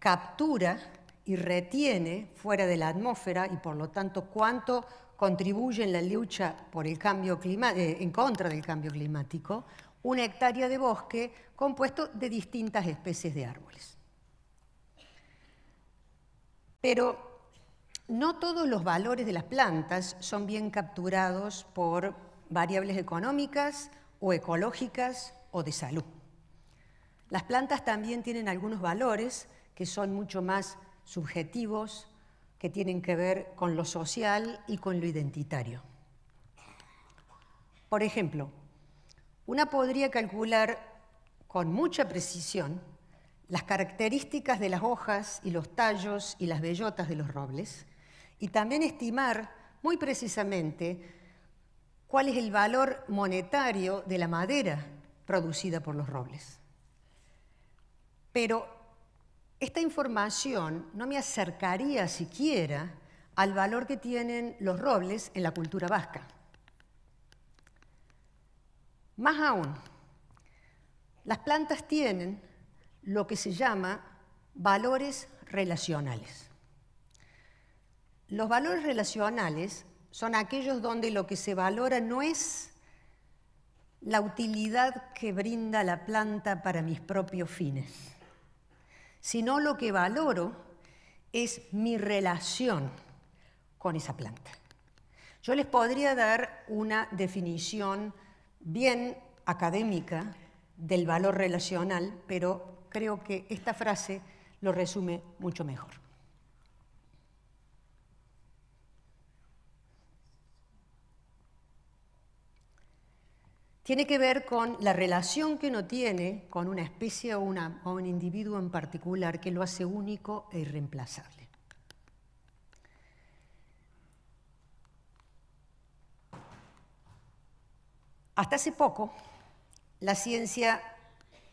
captura y retiene fuera de la atmósfera y por lo tanto cuánto contribuye en la lucha por el cambio eh, en contra del cambio climático una hectárea de bosque compuesto de distintas especies de árboles. Pero no todos los valores de las plantas son bien capturados por variables económicas o ecológicas o de salud. Las plantas también tienen algunos valores que son mucho más subjetivos, que tienen que ver con lo social y con lo identitario. Por ejemplo, una podría calcular con mucha precisión las características de las hojas y los tallos y las bellotas de los robles y también estimar muy precisamente cuál es el valor monetario de la madera producida por los robles. Pero esta información no me acercaría siquiera al valor que tienen los robles en la cultura vasca. Más aún, las plantas tienen lo que se llama valores relacionales. Los valores relacionales son aquellos donde lo que se valora no es la utilidad que brinda la planta para mis propios fines, sino lo que valoro es mi relación con esa planta. Yo les podría dar una definición bien académica del valor relacional, pero creo que esta frase lo resume mucho mejor. tiene que ver con la relación que uno tiene con una especie o, un individuo en particular que lo hace único e irreemplazable. Hasta hace poco, la ciencia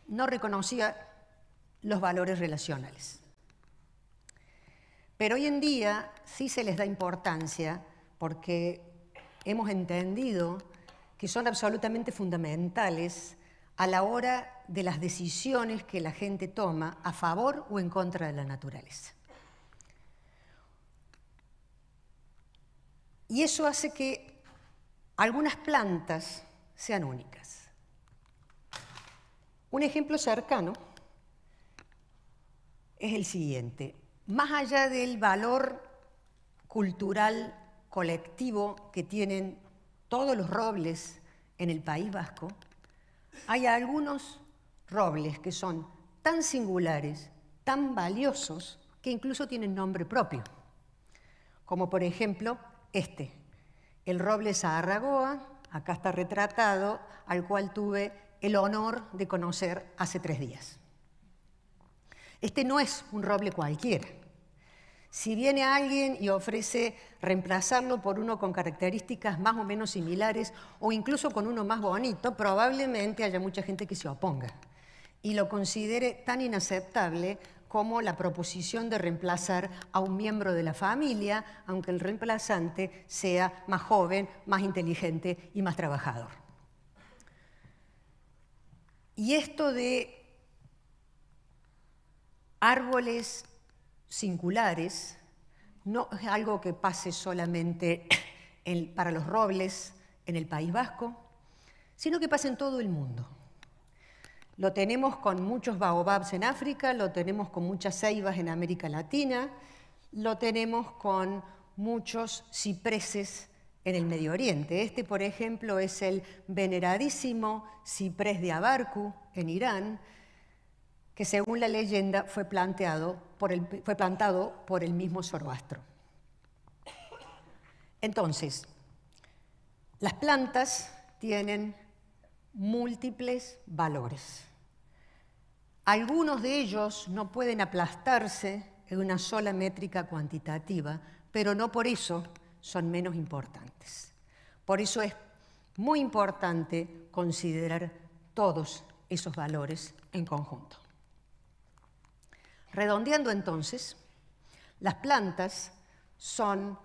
no reconocía los valores relacionales. Pero hoy en día sí se les da importancia porque hemos entendido que son absolutamente fundamentales a la hora de las decisiones que la gente toma a favor o en contra de la naturaleza. Y eso hace que algunas plantas sean únicas. Un ejemplo cercano es el siguiente. Más allá del valor cultural colectivo que tienen todos los robles en el País Vasco, hay algunos robles que son tan singulares, tan valiosos, que incluso tienen nombre propio. Como por ejemplo este, el roble Saharragoa, acá está retratado, al cual tuve el honor de conocer hace tres días. Este no es un roble cualquiera, si viene alguien y ofrece reemplazarlo por uno con características más o menos similares o incluso con uno más bonito, probablemente haya mucha gente que se oponga y lo considere tan inaceptable como la proposición de reemplazar a un miembro de la familia, aunque el reemplazante sea más joven, más inteligente y más trabajador. Y esto de árboles singulares, no es algo que pase solamente para los robles en el País Vasco, sino que pasa en todo el mundo. Lo tenemos con muchos baobabs en África, lo tenemos con muchas ceibas en América Latina, lo tenemos con muchos cipreses en el Medio Oriente. Este, por ejemplo, es el veneradísimo ciprés de Abarku en Irán, que según la leyenda fue, plantado por el mismo Zoroastro. Entonces, las plantas tienen múltiples valores. Algunos de ellos no pueden aplastarse en una sola métrica cuantitativa, pero no por eso son menos importantes. Por eso es muy importante considerar todos esos valores en conjunto. Redondeando entonces, las plantas son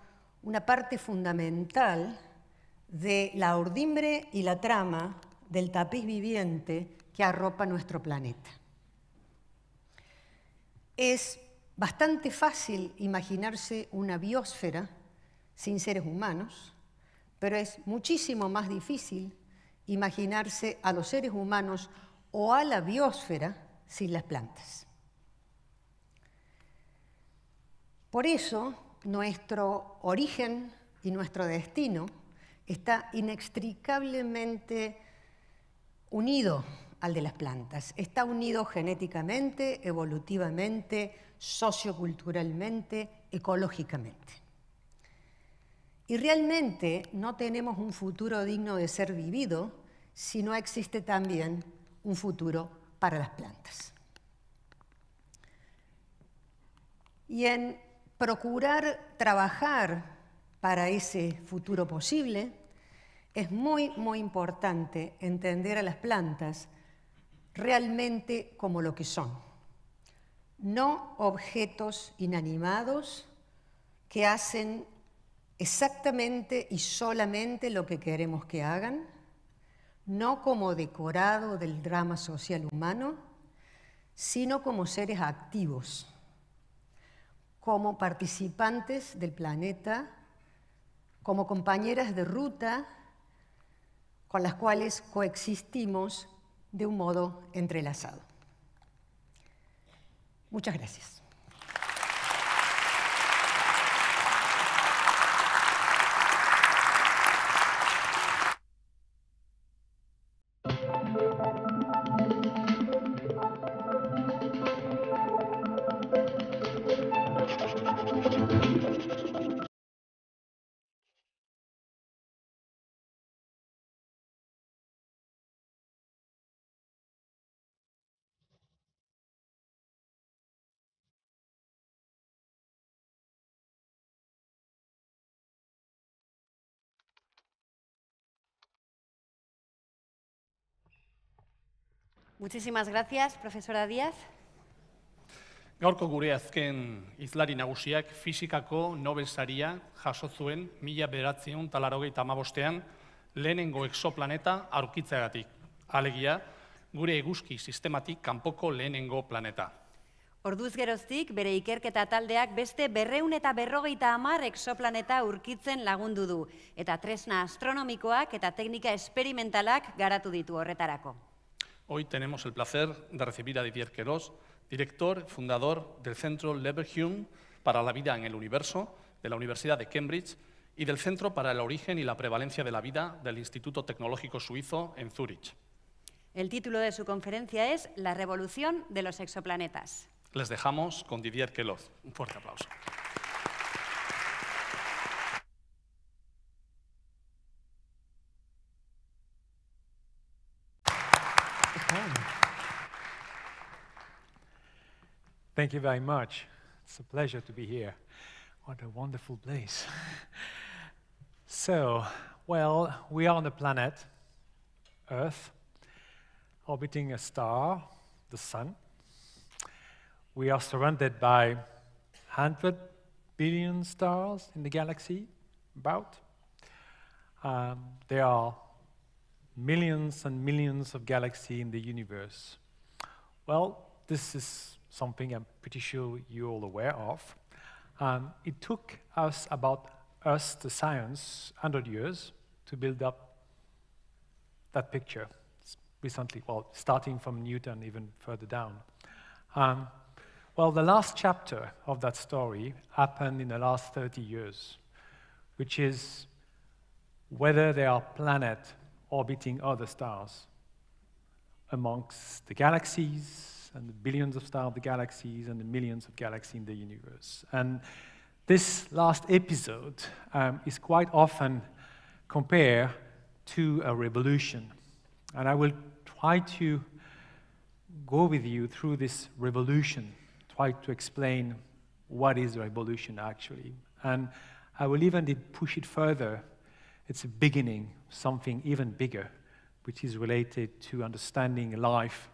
una parte fundamental de la ordimbre y la trama del tapiz viviente que arropa nuestro planeta. Es bastante fácil imaginarse una biosfera sin seres humanos, pero es muchísimo más difícil imaginarse a los seres humanos o a la biosfera sin las plantas. Por eso, nuestro origen y nuestro destino está inextricablemente unido al de las plantas. Está unido genéticamente, evolutivamente, socioculturalmente, ecológicamente. Y realmente no tenemos un futuro digno de ser vivido si no existe también un futuro para las plantas. Y en procurar trabajar para ese futuro posible, es muy, muy importante entender a las plantas realmente como lo que son, no objetos inanimados que hacen exactamente y solamente lo que queremos que hagan, no como decorado del drama social humano, sino como seres activos como participantes del planeta, como compañeras de ruta con las cuales coexistimos de un modo entrelazado. Muchas gracias. Muchísimas gracias, profesora Díaz. Gaurko gure azken izlari nagusiak fizikako Nobel saria jaso zuen mila beratzeun talarogei tamabostean lehenengo exoplaneta aurkitzeagatik. Alegia, gure eguzki sistematik kanpoko lehenengo planeta. Orduz geroztik, bere ikerketa taldeak beste berreun eta berrogeita amar exoplaneta urkitzen lagundu du, eta tresna astronomikoak eta teknika esperimentalak garatu ditu horretarako. Hoy tenemos el placer de recibir a Didier Queloz, director fundador del Centro Leverhulme para la Vida en el Universo de la Universidad de Cambridge y del Centro para el Origen y la Prevalencia de la Vida del Instituto Tecnológico Suizo en Zúrich. El título de su conferencia es La revolución de los exoplanetas. Les dejamos con Didier Queloz. Un fuerte aplauso. Thank you very much. It's a pleasure to be here. What a wonderful place. so, well, we are on the planet Earth, orbiting a star, the Sun. We are surrounded by 100 billion stars in the galaxy, about. Um, there are millions and millions of galaxies in the universe. Well, this is something I'm pretty sure you're all aware of. Um, it took us about us, the science, 100 years to build up that picture recently, well, starting from Newton even further down. Um, well, the last chapter of that story happened in the last 30 years, which is whether there are planets orbiting other stars amongst the galaxies, and the billions of stars of the galaxies and the millions of galaxies in the universe. And this last episode um, is quite often compared to a revolution. And I will try to go with you through this revolution, try to explain what is revolution actually. And I will even push it further. It's a beginning, something even bigger, which is related to understanding life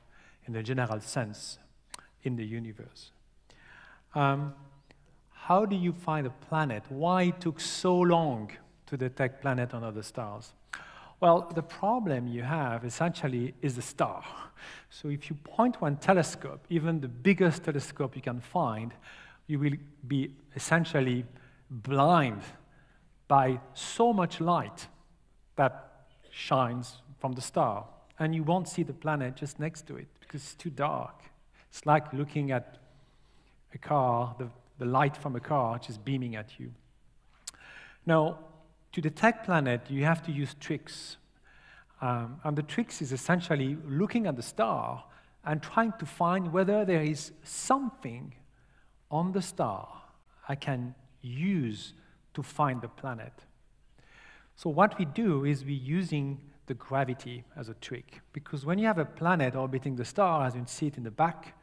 in the general sense in the universe. Um, how do you find a planet? Why it took so long to detect planet on other stars? Well, the problem you have essentially is the star. So if you point one telescope, even the biggest telescope you can find, you will be essentially blind by so much light that shines from the star, and you won't see the planet just next to it because it's too dark. It's like looking at a car, the, the light from a car just beaming at you. Now, to detect planet, you have to use tricks. Um, and the tricks is essentially looking at the star and trying to find whether there is something on the star I can use to find the planet. So what we do is we're using the gravity as a trick. Because when you have a planet orbiting the star, as you see it in the back,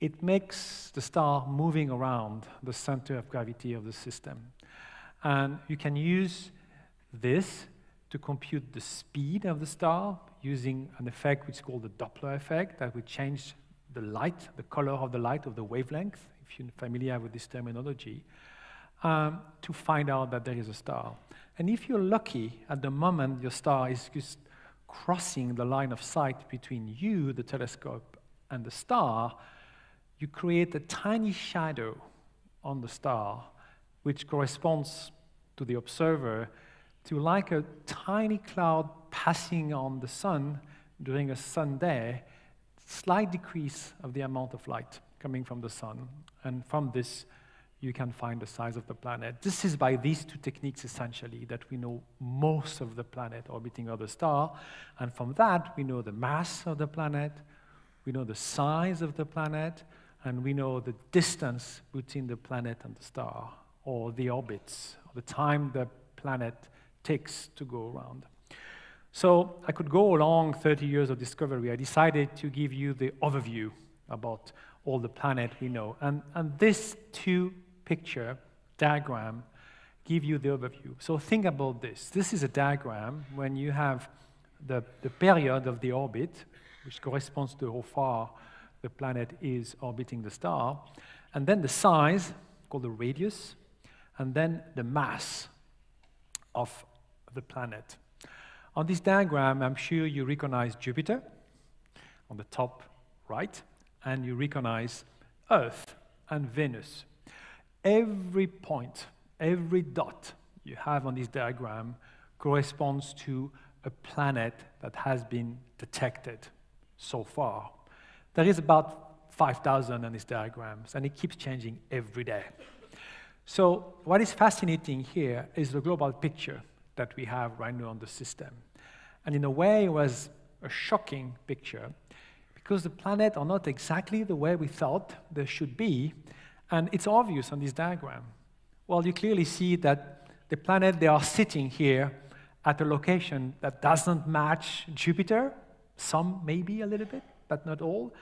it makes the star moving around the center of gravity of the system. And you can use this to compute the speed of the star using an effect which is called the Doppler effect that would change the light, the color of the light of the wavelength, if you're familiar with this terminology, um, to find out that there is a star. And if you're lucky, at the moment your star is just crossing the line of sight between you, the telescope, and the star, you create a tiny shadow on the star, which corresponds to the observer to like a tiny cloud passing on the sun during a sun day, slight decrease of the amount of light coming from the sun. And from this, you can find the size of the planet. This is by these two techniques, essentially, that we know most of the planet orbiting other star. And from that, we know the mass of the planet, we know the size of the planet, and we know the distance between the planet and the star, or the orbits, or the time the planet takes to go around. So I could go along 30 years of discovery. I decided to give you the overview about all the planet we know. And, and this two picture, diagram, give you the overview. So think about this. This is a diagram when you have the, the period of the orbit, which corresponds to how far the planet is orbiting the star, and then the size, called the radius, and then the mass of the planet. On this diagram, I'm sure you recognize Jupiter on the top right, and you recognize Earth and Venus every point, every dot you have on this diagram corresponds to a planet that has been detected so far. There is about 5,000 on these diagrams, and it keeps changing every day. So what is fascinating here is the global picture that we have right now on the system. And in a way, it was a shocking picture because the planets are not exactly the way we thought they should be, and it's obvious on this diagram. Well, you clearly see that the planet they are sitting here at a location that doesn't match Jupiter, some maybe a little bit, but not all.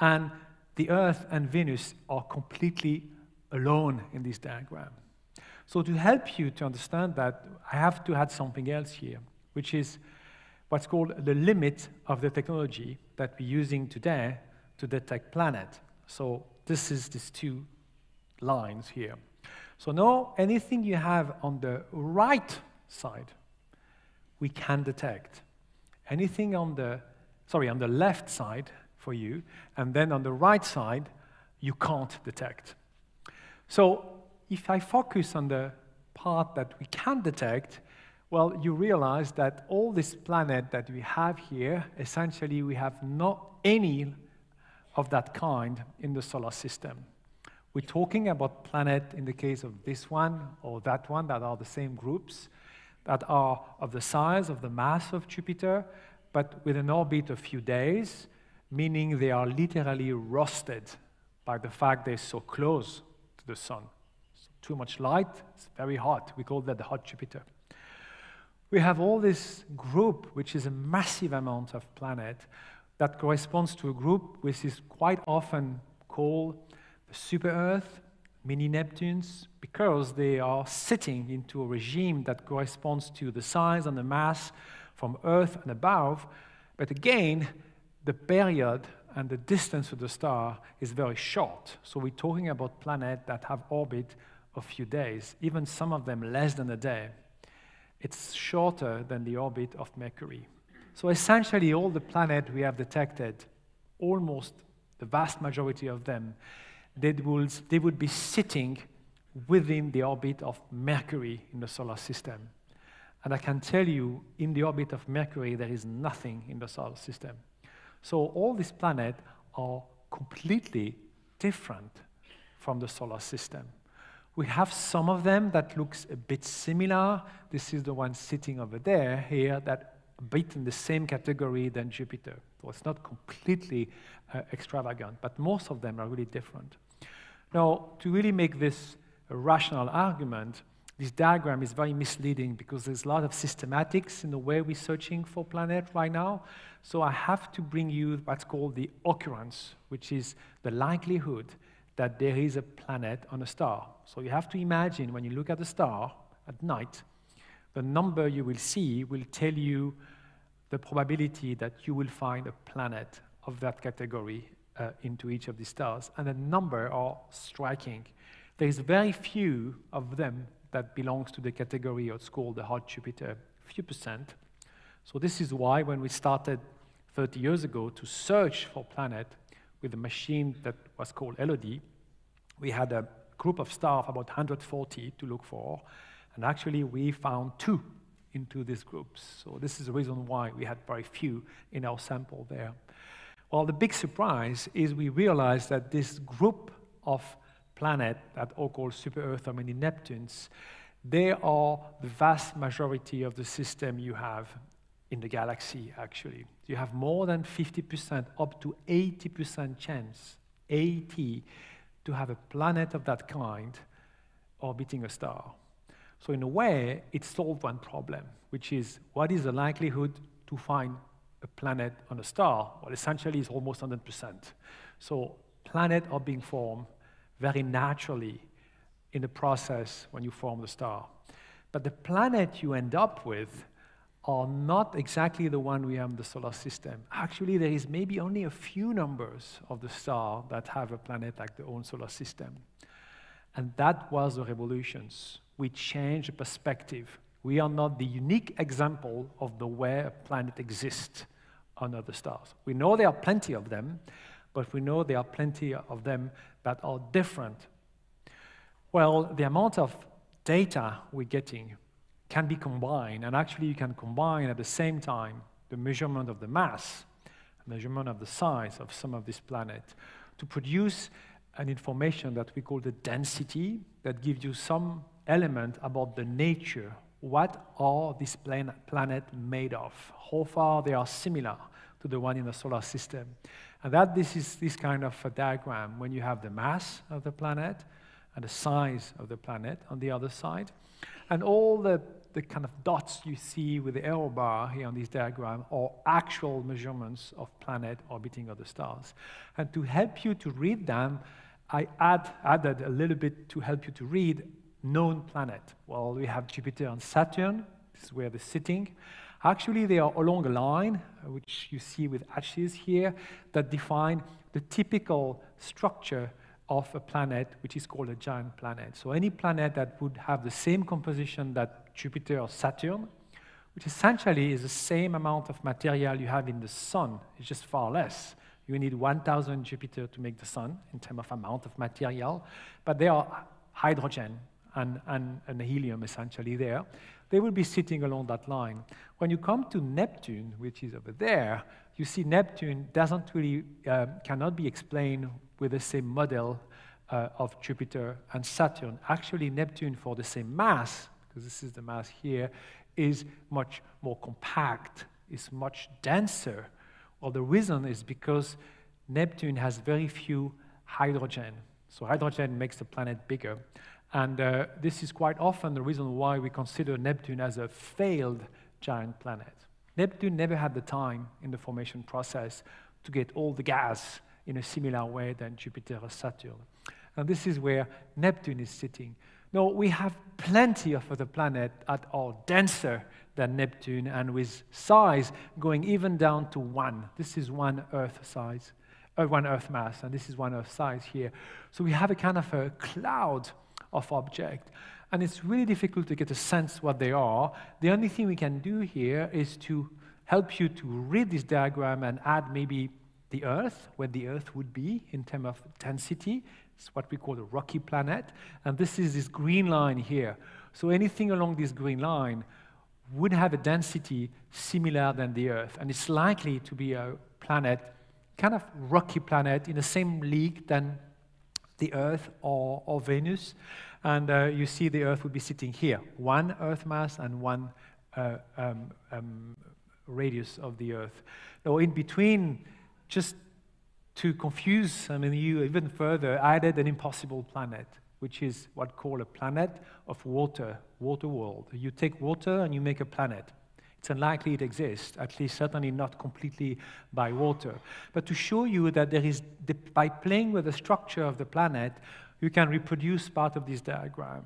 And the Earth and Venus are completely alone in this diagram. So to help you to understand that, I have to add something else here, which is what's called the limit of the technology that we're using today to detect planet. So this is these two lines here. So now anything you have on the right side, we can detect. Anything on the, sorry, on the left side for you, and then on the right side, you can't detect. So if I focus on the part that we can detect, well, you realize that all this planet that we have here, essentially we have not any of that kind in the solar system. We're talking about planet in the case of this one or that one that are the same groups that are of the size of the mass of Jupiter, but with an orbit of few days, meaning they are literally roasted by the fact they're so close to the sun. So too much light, it's very hot. We call that the hot Jupiter. We have all this group, which is a massive amount of planet, that corresponds to a group which is quite often called the super Earth, mini Neptunes, because they are sitting into a regime that corresponds to the size and the mass from Earth and above. But again, the period and the distance to the star is very short. So we're talking about planets that have orbit a few days, even some of them less than a day. It's shorter than the orbit of Mercury. So essentially, all the planets we have detected, almost the vast majority of them, they would, they would be sitting within the orbit of Mercury in the solar system. And I can tell you, in the orbit of Mercury, there is nothing in the solar system. So all these planets are completely different from the solar system. We have some of them that looks a bit similar. This is the one sitting over there here that a bit in the same category than Jupiter. So it's not completely uh, extravagant, but most of them are really different. Now, to really make this a rational argument, this diagram is very misleading because there's a lot of systematics in the way we're searching for planet right now. So I have to bring you what's called the occurrence, which is the likelihood that there is a planet on a star. So you have to imagine when you look at a star at night, the number you will see will tell you the probability that you will find a planet of that category uh, into each of these stars, and the number are striking. There's very few of them that belongs to the category what's called the hot Jupiter, few percent. So this is why when we started 30 years ago to search for planet with a machine that was called Elodie, we had a group of staff, about 140 to look for, and actually we found two into these groups. So this is the reason why we had very few in our sample there. Well, the big surprise is we realized that this group of planets that are called super-Earth or mini-Neptunes, they are the vast majority of the system you have in the galaxy, actually. You have more than 50%, up to 80% chance, 80, to have a planet of that kind orbiting a star. So in a way, it solved one problem, which is what is the likelihood to find a planet on a star, well, essentially it's almost 100%. So planets are being formed very naturally in the process when you form the star. But the planet you end up with are not exactly the one we have in the solar system. Actually, there is maybe only a few numbers of the star that have a planet like their own solar system. And that was the revolutions. We changed the perspective. We are not the unique example of the way a planet exists on other stars. We know there are plenty of them, but we know there are plenty of them that are different. Well, the amount of data we're getting can be combined, and actually you can combine at the same time the measurement of the mass, measurement of the size of some of this planet, to produce an information that we call the density that gives you some element about the nature what are this plan- planet made of? How far they are similar to the one in the solar system? And that this is this kind of a diagram when you have the mass of the planet and the size of the planet on the other side. And all the, the kind of dots you see with the arrow bar here on this diagram are actual measurements of planet orbiting other stars. And to help you to read them, I add, added a little bit to help you to read known planet. Well, we have Jupiter and Saturn, this is where they're sitting. Actually, they are along a line, which you see with ashes here, that define the typical structure of a planet, which is called a giant planet. So any planet that would have the same composition that Jupiter or Saturn, which essentially is the same amount of material you have in the sun, it's just far less. You need 1,000 Jupiter to make the sun in terms of amount of material, but they are hydrogen and, and, and helium essentially there. They will be sitting along that line. When you come to Neptune, which is over there, you see Neptune doesn't really, uh, cannot be explained with the same model uh, of Jupiter and Saturn. Actually, Neptune for the same mass, because this is the mass here, is much more compact, is much denser. Well, the reason is because Neptune has very few hydrogen. So hydrogen makes the planet bigger. And uh, this is quite often the reason why we consider Neptune as a failed giant planet. Neptune never had the time in the formation process to get all the gas in a similar way than Jupiter or Saturn. And this is where Neptune is sitting. No, we have plenty of other planets that are denser than Neptune and with size going even down to one. This is one Earth size, uh, one Earth mass, and this is one Earth size here. So we have a kind of a cloud of object. And it's really difficult to get a sense what they are. The only thing we can do here is to help you to read this diagram and add maybe the Earth, where the Earth would be in terms of density. It's what we call a rocky planet. And this is this green line here. So anything along this green line would have a density similar than the Earth. And it's likely to be a planet, kind of rocky planet in the same league than the Earth or, or Venus. And uh, you see the Earth would be sitting here one Earth mass and one uh, um, um, radius of the Earth. Now, in between, just to confuse I mean, you even further, I added an impossible planet, which is what called a planet of water, water world. You take water and you make a planet. It's unlikely it exists, at least certainly not completely by water. But to show you that there is, by playing with the structure of the planet, you can reproduce part of this diagram.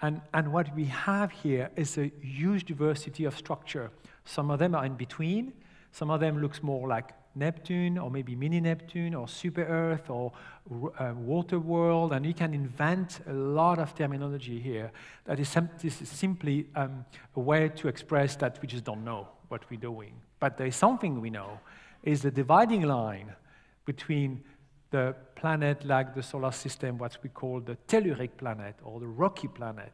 And, and what we have here is a huge diversity of structure. Some of them are in between, some of them looks more like Neptune or maybe mini Neptune or super Earth or uh, water world, and you can invent a lot of terminology here that is, sim- is simply um, a way to express that we just don't know what we're doing. But there is something we know, is the dividing line between the planet like the solar system, what we call the telluric planet or the rocky planet,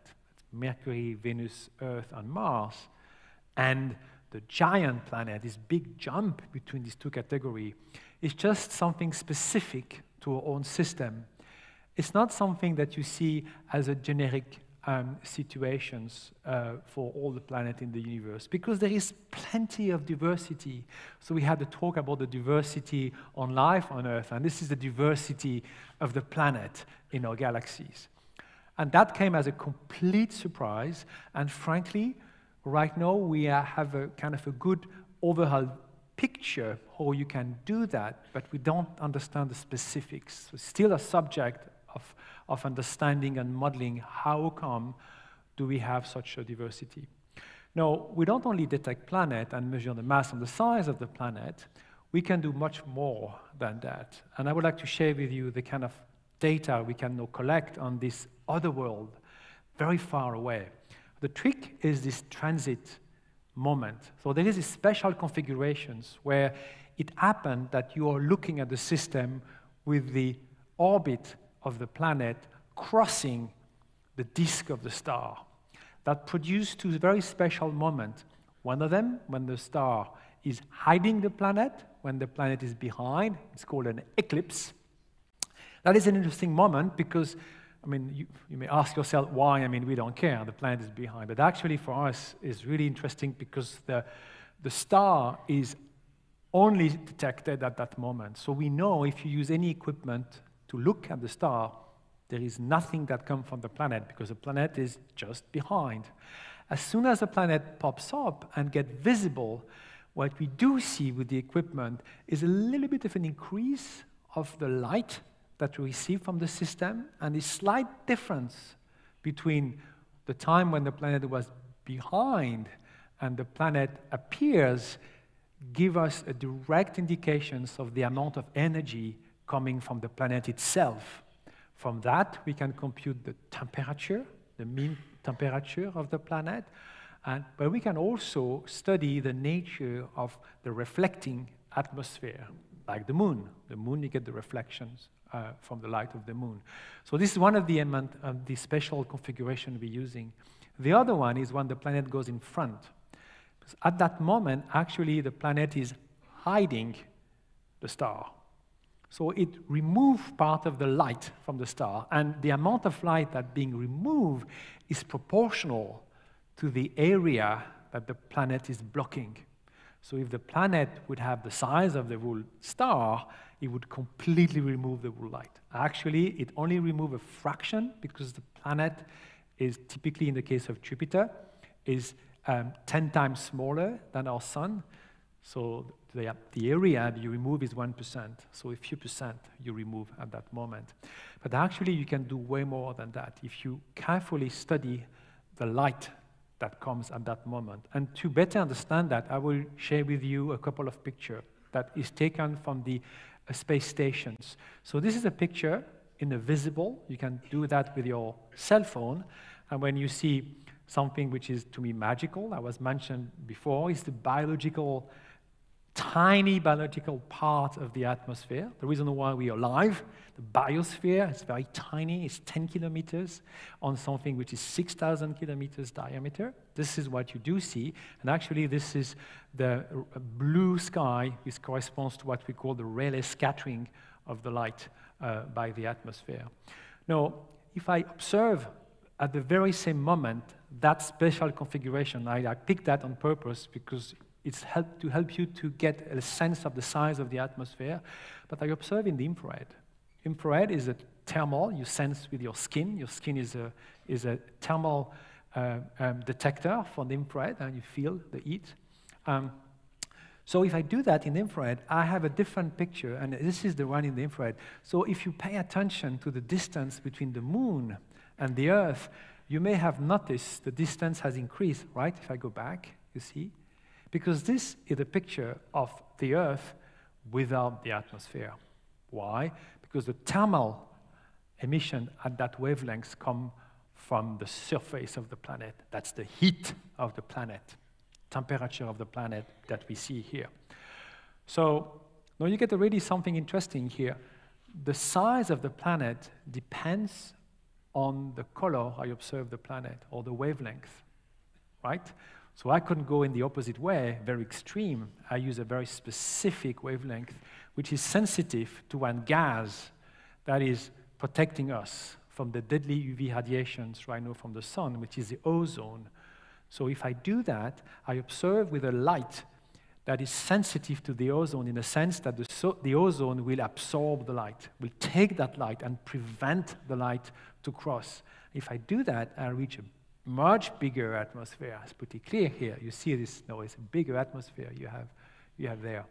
Mercury, Venus, Earth, and Mars, and the giant planet, this big jump between these two categories, is just something specific to our own system. It's not something that you see as a generic um, situations uh, for all the planet in the universe because there is plenty of diversity. So we had to talk about the diversity on life on Earth, and this is the diversity of the planet in our galaxies. And that came as a complete surprise, and frankly, Right now, we have a kind of a good overall picture how you can do that, but we don't understand the specifics. It's still a subject of, of understanding and modeling how come do we have such a diversity. Now, we don't only detect planet and measure the mass and the size of the planet, we can do much more than that. And I would like to share with you the kind of data we can now collect on this other world very far away. The trick is this transit moment. So there is these special configurations where it happened that you are looking at the system with the orbit of the planet crossing the disk of the star. That produced two very special moments. One of them, when the star is hiding the planet, when the planet is behind, it's called an eclipse. That is an interesting moment because I mean, you, you, may ask yourself why. I mean, we don't care. The planet is behind. But actually, for us, it's really interesting because the, the star is only detected at that moment. So we know if you use any equipment to look at the star, there is nothing that comes from the planet because the planet is just behind. As soon as the planet pops up and gets visible, what we do see with the equipment is a little bit of an increase of the light that we receive from the system and the slight difference between the time when the planet was behind and the planet appears give us a direct indications of the amount of energy coming from the planet itself. From that, we can compute the temperature, the mean temperature of the planet, and, but we can also study the nature of the reflecting atmosphere, like the moon. The moon, you get the reflections uh, from the light of the moon. So this is one of the the special configuration we're using. The other one is when the planet goes in front. Because at that moment, actually, the planet is hiding the star. So it removes part of the light from the star, and the amount of light that being removed is proportional to the area that the planet is blocking. So if the planet would have the size of the whole star, it would completely remove the blue light. Actually, it only removes a fraction because the planet is typically, in the case of Jupiter, is um, 10 times smaller than our sun. So the, the area you remove is 1%, so a few percent you remove at that moment. But actually, you can do way more than that if you carefully study the light that comes at that moment. And to better understand that, I will share with you a couple of pictures that is taken from the space stations. So this is a picture in the visible. You can do that with your cell phone. And when you see something which is, to me, magical, that was mentioned before, is the biological tiny biological part of the atmosphere. The reason why we are alive, the biosphere, It's very tiny, it's 10 kilometers on something which is 6,000 kilometers diameter. This is what you do see, and actually this is the blue sky, which corresponds to what we call the Rayleigh scattering of the light uh, by the atmosphere. Now, if I observe at the very same moment that special configuration, I, I picked that on purpose because it's help, to help you to get a sense of the size of the atmosphere. But I observe in the infrared. Infrared is a thermal you sense with your skin. Your skin is a, is a thermal uh, um, detector for the infrared, and you feel the heat. Um, so if I do that in infrared, I have a different picture, and this is the one in the infrared. So if you pay attention to the distance between the moon and the earth, you may have noticed the distance has increased, right? If I go back, you see? Because this is a picture of the Earth without the atmosphere. Why? Because the thermal emission at that wavelength come from the surface of the planet. That's the heat of the planet, temperature of the planet that we see here. So now you get already something interesting here. The size of the planet depends on the color I observe the planet or the wavelength, right? So I couldn't go in the opposite way, very extreme. I use a very specific wavelength, which is sensitive to one gas that is protecting us from the deadly UV radiations right now from the sun, which is the ozone. So if I do that, I observe with a light that is sensitive to the ozone in the sense that the, so the ozone will absorb the light, will take that light and prevent the light to cross. If I do that, I reach a much bigger atmosphere. It's pretty clear here. You see this noise. a bigger atmosphere you have, you have there.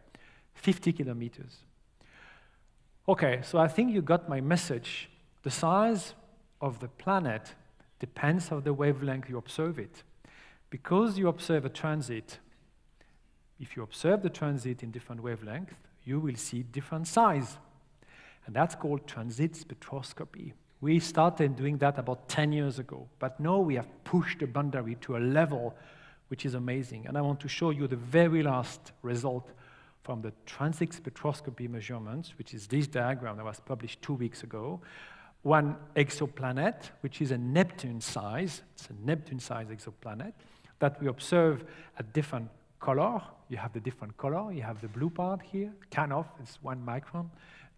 50 kilometers. Okay, so I think you got my message. The size of the planet depends on the wavelength you observe it. Because you observe a transit, if you observe the transit in different wavelengths, you will see different size. And that's called transit spectroscopy. We started doing that about 10 years ago, but now we have pushed the boundary to a level which is amazing. And I want to show you the very last result from the transit spectroscopy measurements, which is this diagram that was published two weeks ago. One exoplanet, which is a Neptune size, it's a Neptune size exoplanet, that we observe at different color. You have the different color, you have the blue part here, kind of, it's one micron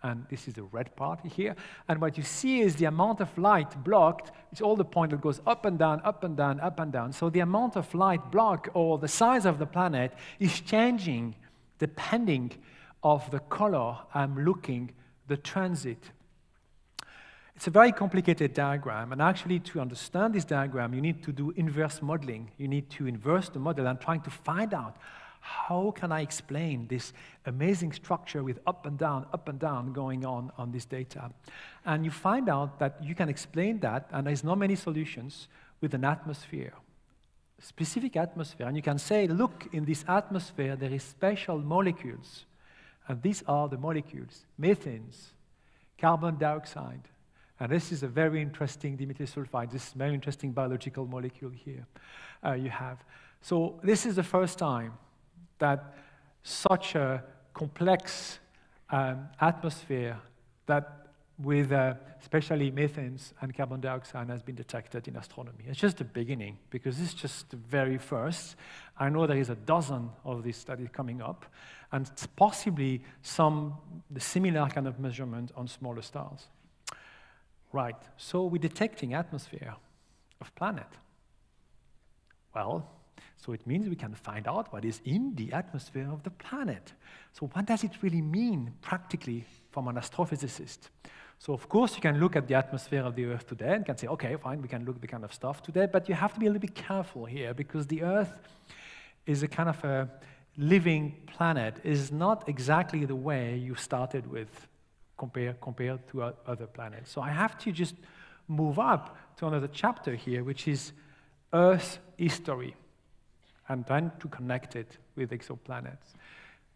and this is the red part here. And what you see is the amount of light blocked. It's all the point that goes up and down, up and down, up and down. So the amount of light block or the size of the planet is changing depending of the color I'm looking the transit. It's a very complicated diagram, and actually, to understand this diagram, you need to do inverse modeling. You need to inverse the model and trying to find out how can I explain this amazing structure with up and down, up and down going on on this data? And you find out that you can explain that, and there's not many solutions, with an atmosphere, specific atmosphere. And you can say, look, in this atmosphere, there is special molecules. And these are the molecules, methanes, carbon dioxide, and this is a very interesting dimethyl sulfide. This is a very interesting biological molecule here uh, you have. So this is the first time that such a complex um, atmosphere that with uh, especially methane and carbon dioxide has been detected in astronomy. It's just the beginning, because this is just the very first. I know there is a dozen of these studies coming up, and possibly some similar kind of measurement on smaller stars. Right, so we're detecting atmosphere of planet. Well, so it means we can find out what is in the atmosphere of the planet. So what does it really mean practically from an astrophysicist? So of course you can look at the atmosphere of the Earth today and can say, okay, fine, we can look at the kind of stuff today, but you have to be a little bit careful here because the Earth is a kind of a living planet, it is not exactly the way you started with compare, compared to other planets. So I have to just move up to another chapter here, which is Earth's history and then to connect it with exoplanets.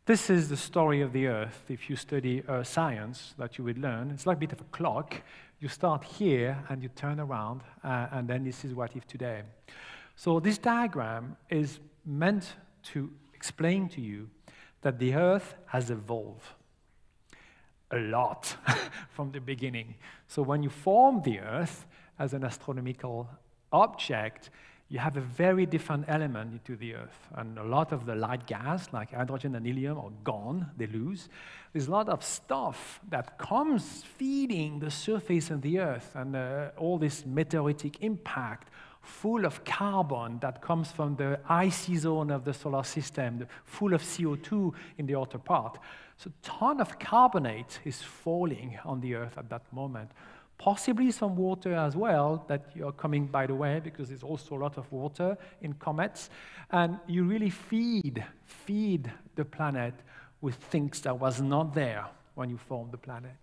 This is the story of the Earth. If you study Earth uh, science, that you would learn, it's like a bit of a clock. You start here and you turn around, uh, and then this is what if today. So this diagram is meant to explain to you that the Earth has evolved a lot from the beginning. So when you form the Earth as an astronomical object, you have a very different element into the Earth. And a lot of the light gas, like hydrogen and helium, are gone, they lose. There's a lot of stuff that comes feeding the surface of the Earth and uh, all this meteoritic impact full of carbon that comes from the icy zone of the solar system, full of CO2 in the outer part. So a ton of carbonate is falling on the Earth at that moment possibly some water as well that you're coming by the way because there's also a lot of water in comets and you really feed feed the planet with things that was not there when you formed the planet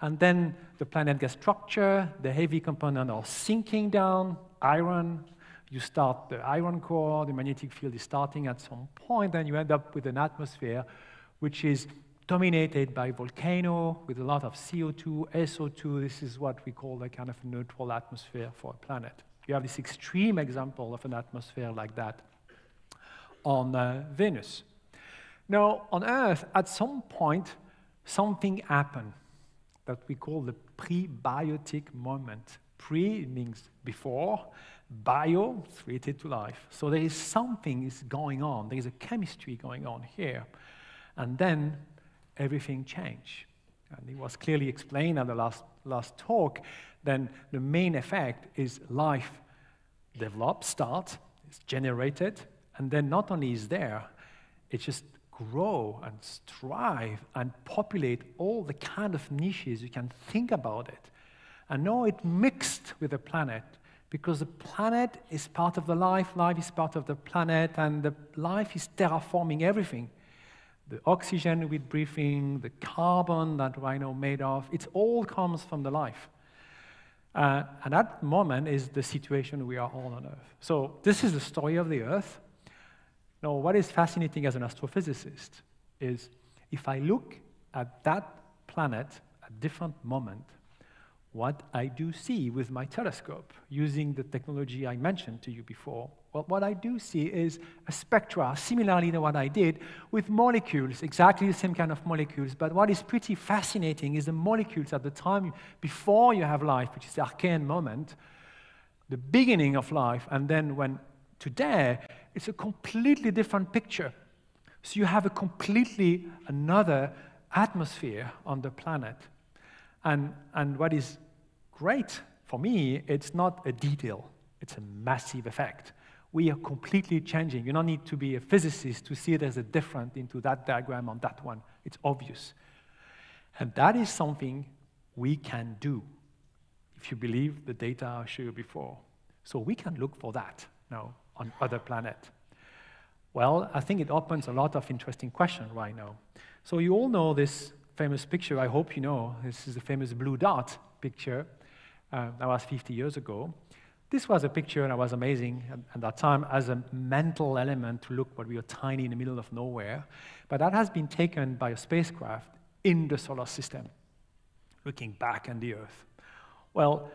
and then the planet gets structure the heavy component are sinking down iron you start the iron core the magnetic field is starting at some point and you end up with an atmosphere which is dominated by volcano with a lot of CO2, SO2. This is what we call a kind of neutral atmosphere for a planet. You have this extreme example of an atmosphere like that on uh, Venus. Now, on Earth, at some point, something happened that we call the prebiotic moment. Pre means before, bio is related to life. So there is something is going on. There is a chemistry going on here. And then everything change. And it was clearly explained at the last, last talk, then the main effect is life develops, starts, is generated, and then not only is there, it just grow and strive and populate all the kind of niches you can think about it. And now it mixed with the planet because the planet is part of the life, life is part of the planet, and the life is terraforming everything the oxygen we breathe in, the carbon that rhino made of, it all comes from the life. Uh, and that moment is the situation we are all on Earth. So this is the story of the Earth. Now, what is fascinating as an astrophysicist is if I look at that planet at different moment, what I do see with my telescope using the technology I mentioned to you before. Well, what I do see is a spectra, similarly to what I did with molecules, exactly the same kind of molecules. But what is pretty fascinating is the molecules at the time before you have life, which is the arcane moment, the beginning of life, and then when today, it's a completely different picture. So you have a completely another atmosphere on the planet and, and what is great for me, it's not a detail, it's a massive effect. We are completely changing. You don't need to be a physicist to see there's a difference into that diagram on that one. It's obvious. And that is something we can do if you believe the data I showed you before. So we can look for that now on other planet. Well, I think it opens a lot of interesting questions right now. So you all know this famous picture, I hope you know, this is the famous blue dot picture. Uh, that was 50 years ago. This was a picture that was amazing at, at that time as a mental element to look what we were tiny in the middle of nowhere. But that has been taken by a spacecraft in the solar system, looking back on the Earth. Well,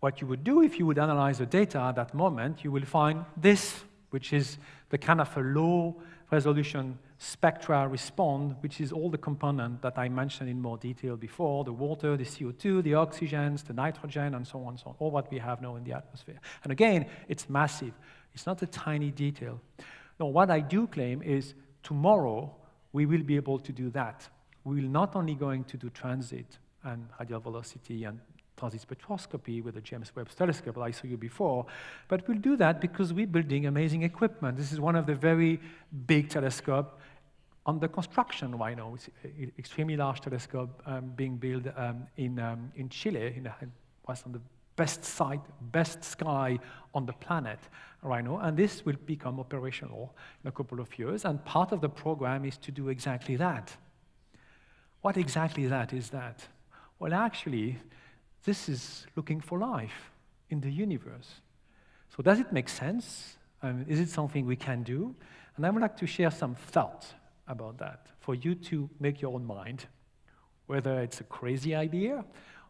what you would do if you would analyze the data at that moment, you will find this, which is the kind of a low resolution spectra respond, which is all the component that I mentioned in more detail before, the water, the CO2, the oxygens, the nitrogen, and so on, so on, all what we have now in the atmosphere. And again, it's massive. It's not a tiny detail. No, what I do claim is tomorrow we will be able to do that. We will not only going to do transit and radial velocity and transit spectroscopy with the James Webb Telescope that I saw you before. But we'll do that because we're building amazing equipment. This is one of the very big telescope under construction right now. It's an uh, extremely large telescope um, being built um, in, um, in Chile, in, in on the best site, best sky on the planet right now, and this will become operational in a couple of years, and part of the program is to do exactly that. What exactly that is that? Well, actually, this is looking for life in the universe. So, does it make sense? Um, is it something we can do? And I would like to share some thoughts about that for you to make your own mind whether it's a crazy idea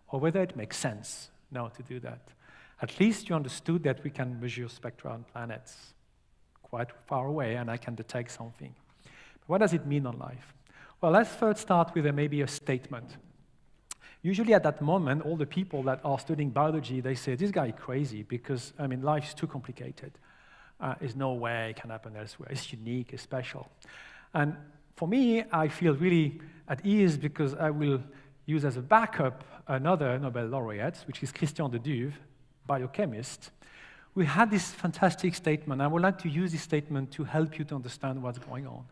or whether it makes sense now to do that. At least you understood that we can measure spectra on planets quite far away and I can detect something. But what does it mean on life? Well, let's first start with a, maybe a statement. Usually at that moment, all the people that are studying biology, they say, this guy is crazy because, I mean, life is too complicated. Uh, there's no way it can happen elsewhere. It's unique, it's special. And for me, I feel really at ease because I will use as a backup another Nobel laureate, which is Christian de Duve, biochemist, We had this fantastic statement. I would like to use this statement to help you to understand what's going on.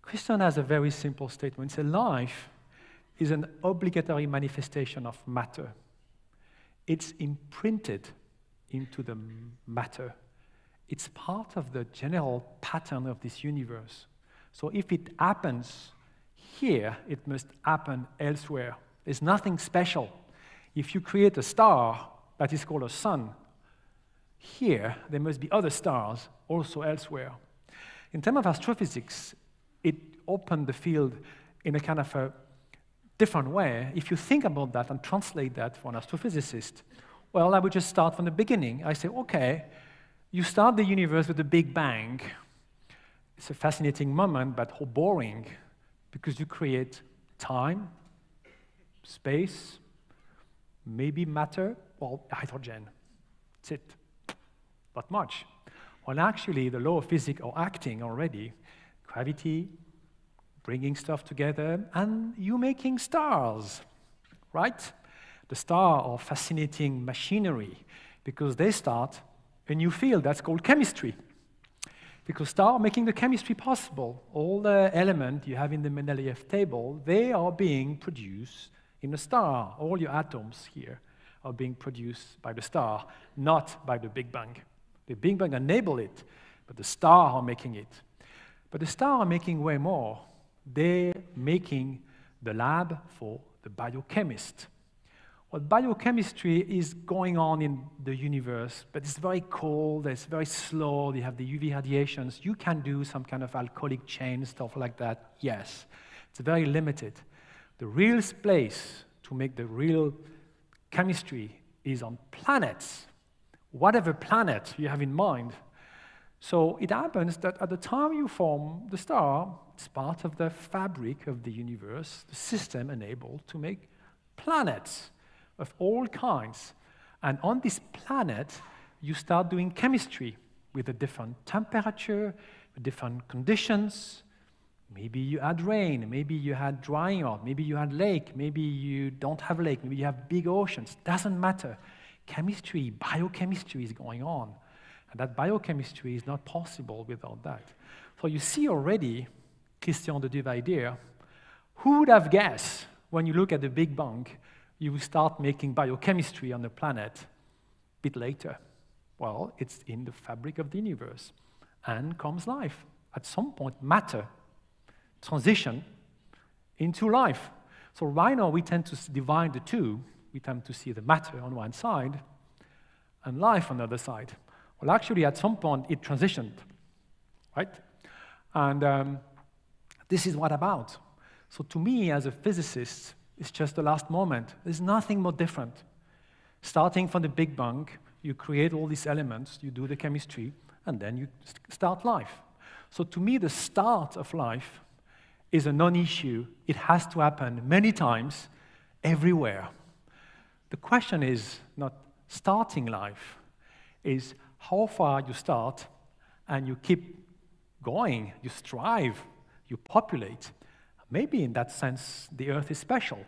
Christian has a very simple statement. He said, life is an obligatory manifestation of matter. It's imprinted into the matter. It's part of the general pattern of this universe. So if it happens here, it must happen elsewhere. There's nothing special. If you create a star that is called a sun, here there must be other stars also elsewhere. In terms of astrophysics, it opened the field in a kind of a different way, if you think about that and translate that for an astrophysicist, well, I would just start from the beginning. I say, okay, you start the universe with the Big Bang. It's a fascinating moment, but how boring, because you create time, space, maybe matter, well, hydrogen. That's it. Not much. Well, actually, the law of physics are acting already. Gravity, bringing stuff together, and you making stars, right? The star are fascinating machinery because they start a new field that's called chemistry. Because stars making the chemistry possible. All the elements you have in the Mendeleev table, they are being produced in a star. All your atoms here are being produced by the star, not by the Big Bang. The Big Bang enable it, but the star are making it. But the star are making way more. They're making the lab for the biochemist. Well, biochemistry is going on in the universe, but it's very cold, it's very slow, you have the UV radiations. You can do some kind of alcoholic chain, stuff like that, yes. It's very limited. The real place to make the real chemistry is on planets, whatever planet you have in mind. So it happens that at the time you form the star, it's part of the fabric of the universe, the system enabled to make planets of all kinds. And on this planet, you start doing chemistry with a different temperature, different conditions. Maybe you had rain, maybe you had drying up, maybe you had lake, maybe you don't have lake, maybe you have big oceans. Doesn't matter. Chemistry, biochemistry is going on. And that biochemistry is not possible without that. So you see already Christian de Duve idea, who would have guessed when you look at the Big Bang, you start making biochemistry on the planet a bit later? Well, it's in the fabric of the universe. And comes life. At some point, matter transition into life. So right now, we tend to divide the two. We tend to see the matter on one side and life on the other side. Well, actually, at some point, it transitioned, right? And um, this is what about. So to me, as a physicist, it's just the last moment. There's nothing more different. Starting from the Big Bang, you create all these elements, you do the chemistry, and then you start life. So to me, the start of life is a non-issue. It has to happen many times, everywhere. The question is not starting life, is how far you start and you keep going, you strive you populate, maybe in that sense the Earth is special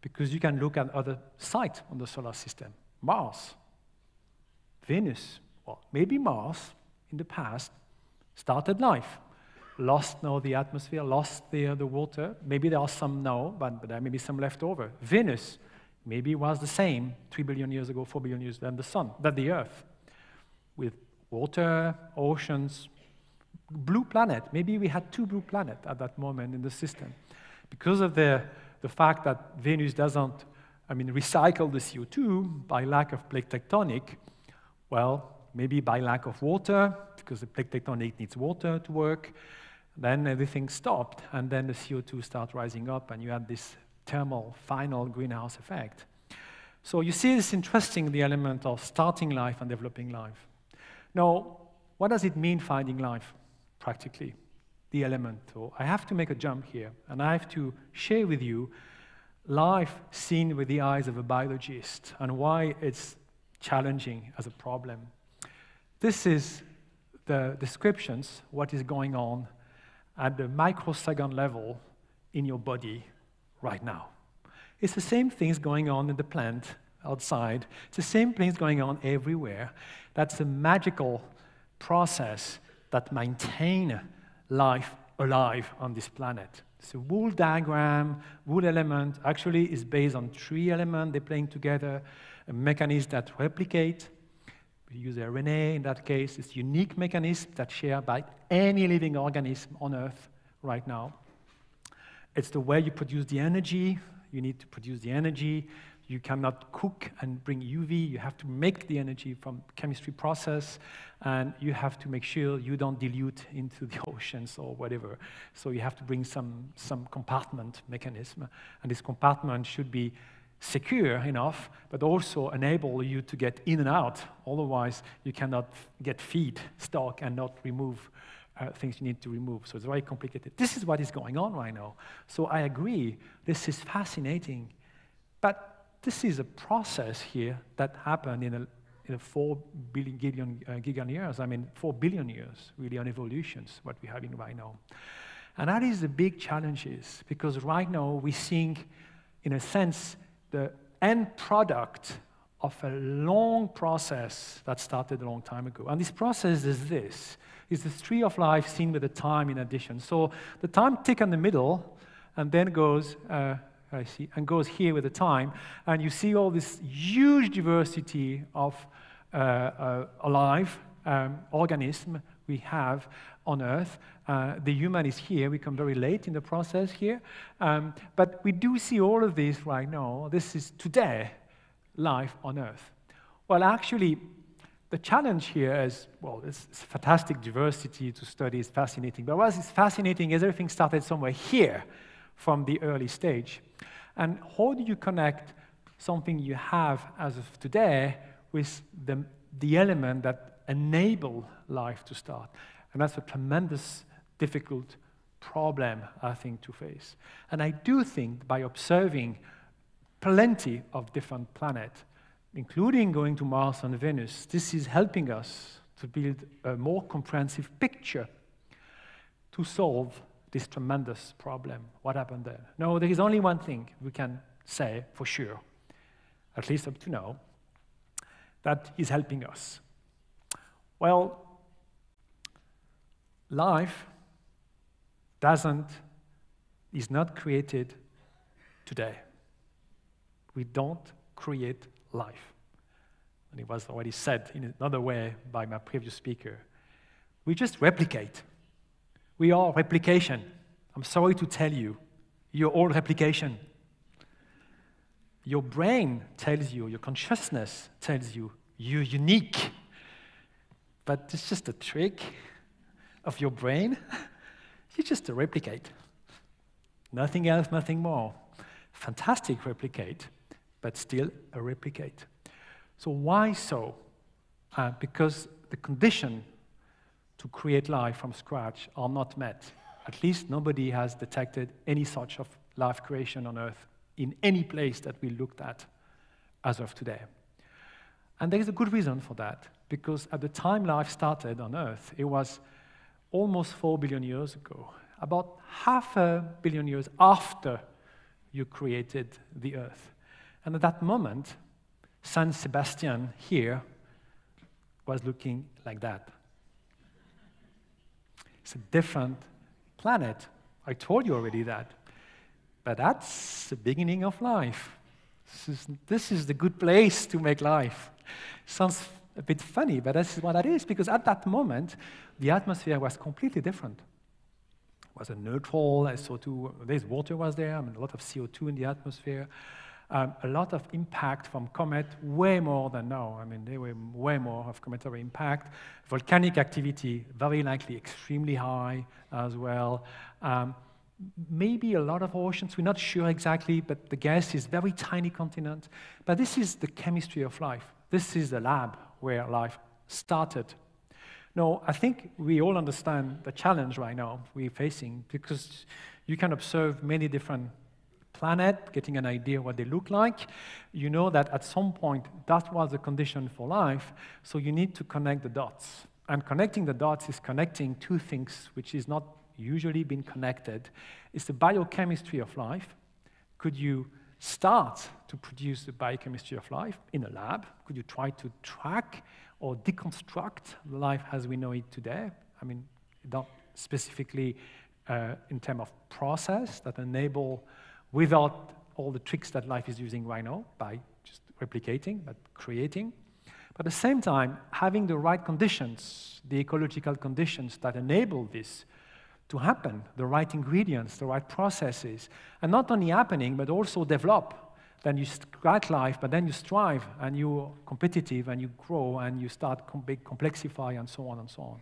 because you can look at other sites on the solar system, Mars, Venus, or maybe Mars in the past started life, lost now the atmosphere, lost the, uh, the water. Maybe there are some now, but, but there may be some left over. Venus maybe was the same 3 billion years ago, 4 billion years than the sun, than the Earth, with water, oceans, blue planet. Maybe we had two blue planets at that moment in the system. Because of the, the fact that Venus doesn't, I mean, recycle the CO2 by lack of plate tectonic, well, maybe by lack of water, because the plate tectonic needs water to work, then everything stopped, and then the CO2 started rising up, and you had this thermal final greenhouse effect. So you see this interesting, the element of starting life and developing life. Now, what does it mean finding life? practically the element. So I have to make a jump here, and I have to share with you life seen with the eyes of a biologist and why it's challenging as a problem. This is the descriptions, what is going on at the microsecond level in your body right now. It's the same things going on in the plant outside. It's the same things going on everywhere. That's a magical process that maintain life alive on this planet. So wool diagram, wool element, actually is based on three elements they're playing together, a mechanism that replicate, we use RNA in that case, it's unique mechanism that's shared by any living organism on Earth right now. It's the way you produce the energy, you need to produce the energy, you cannot cook and bring UV. You have to make the energy from chemistry process, and you have to make sure you don't dilute into the oceans or whatever. So you have to bring some, some compartment mechanism, and this compartment should be secure enough, but also enable you to get in and out. Otherwise, you cannot get feed, stock, and not remove uh, things you need to remove. So it's very complicated. This is what is going on right now. So I agree, this is fascinating. But this is a process here that happened in a, in a four billion gillion, uh, gigan years. I mean, four billion years, really, on evolutions, what we're having right now. And that is the big challenge is, because right now we're seeing, in a sense, the end product of a long process that started a long time ago. And this process is this, is the tree of life seen with the time in addition. So the time tick in the middle, and then goes uh, I see, and goes here with the time. And you see all this huge diversity of uh, uh, alive um, organism we have on Earth. Uh, the human is here. We come very late in the process here. Um, but we do see all of this right now. This is today life on Earth. Well, actually, the challenge here is well, it's, it's fantastic diversity to study, it's fascinating. But what is fascinating is everything started somewhere here from the early stage. And how do you connect something you have as of today with the, the element that enable life to start? And that's a tremendous, difficult problem, I think, to face. And I do think by observing plenty of different planets, including going to Mars and Venus, this is helping us to build a more comprehensive picture to solve this tremendous problem. What happened there? No, there is only one thing we can say for sure, at least up to now, that is helping us. Well, life doesn't, is not created today. We don't create life. And it was already said in another way by my previous speaker. We just replicate we are replication. I'm sorry to tell you, you're all replication. Your brain tells you, your consciousness tells you, you're unique. But it's just a trick of your brain. You're just a replicate. Nothing else, nothing more. Fantastic replicate, but still a replicate. So, why so? Uh, because the condition to create life from scratch are not met. At least nobody has detected any such of life creation on Earth in any place that we looked at as of today. And there is a good reason for that, because at the time life started on Earth, it was almost 4 billion years ago, about half a billion years after you created the Earth. And at that moment, San Sebastian here was looking like that. It's a different planet. I told you already that. But that's the beginning of life. This is, this is the good place to make life. Sounds a bit funny, but that's what that is, because at that moment, the atmosphere was completely different. It was a neutral, SO2, there's water was there, I mean, a lot of CO2 in the atmosphere um, a lot of impact from comet, way more than now. I mean, there were way more of cometary impact. Volcanic activity, very likely extremely high as well. Um, maybe a lot of oceans. We're not sure exactly, but the guess is very tiny continent. But this is the chemistry of life. This is the lab where life started. Now, I think we all understand the challenge right now we're facing because you can observe many different planet, getting an idea what they look like, you know that at some point that was the condition for life, so you need to connect the dots. And connecting the dots is connecting two things which is not usually been connected. It's the biochemistry of life. Could you start to produce the biochemistry of life in a lab? Could you try to track or deconstruct life as we know it today? I mean, not specifically uh, in terms of process that enable without all the tricks that life is using right now by just replicating, but creating. But at the same time, having the right conditions, the ecological conditions that enable this to happen, the right ingredients, the right processes, and not only happening, but also develop. Then you start life, but then you strive and you're competitive and you grow and you start com- complexify and so on and so on.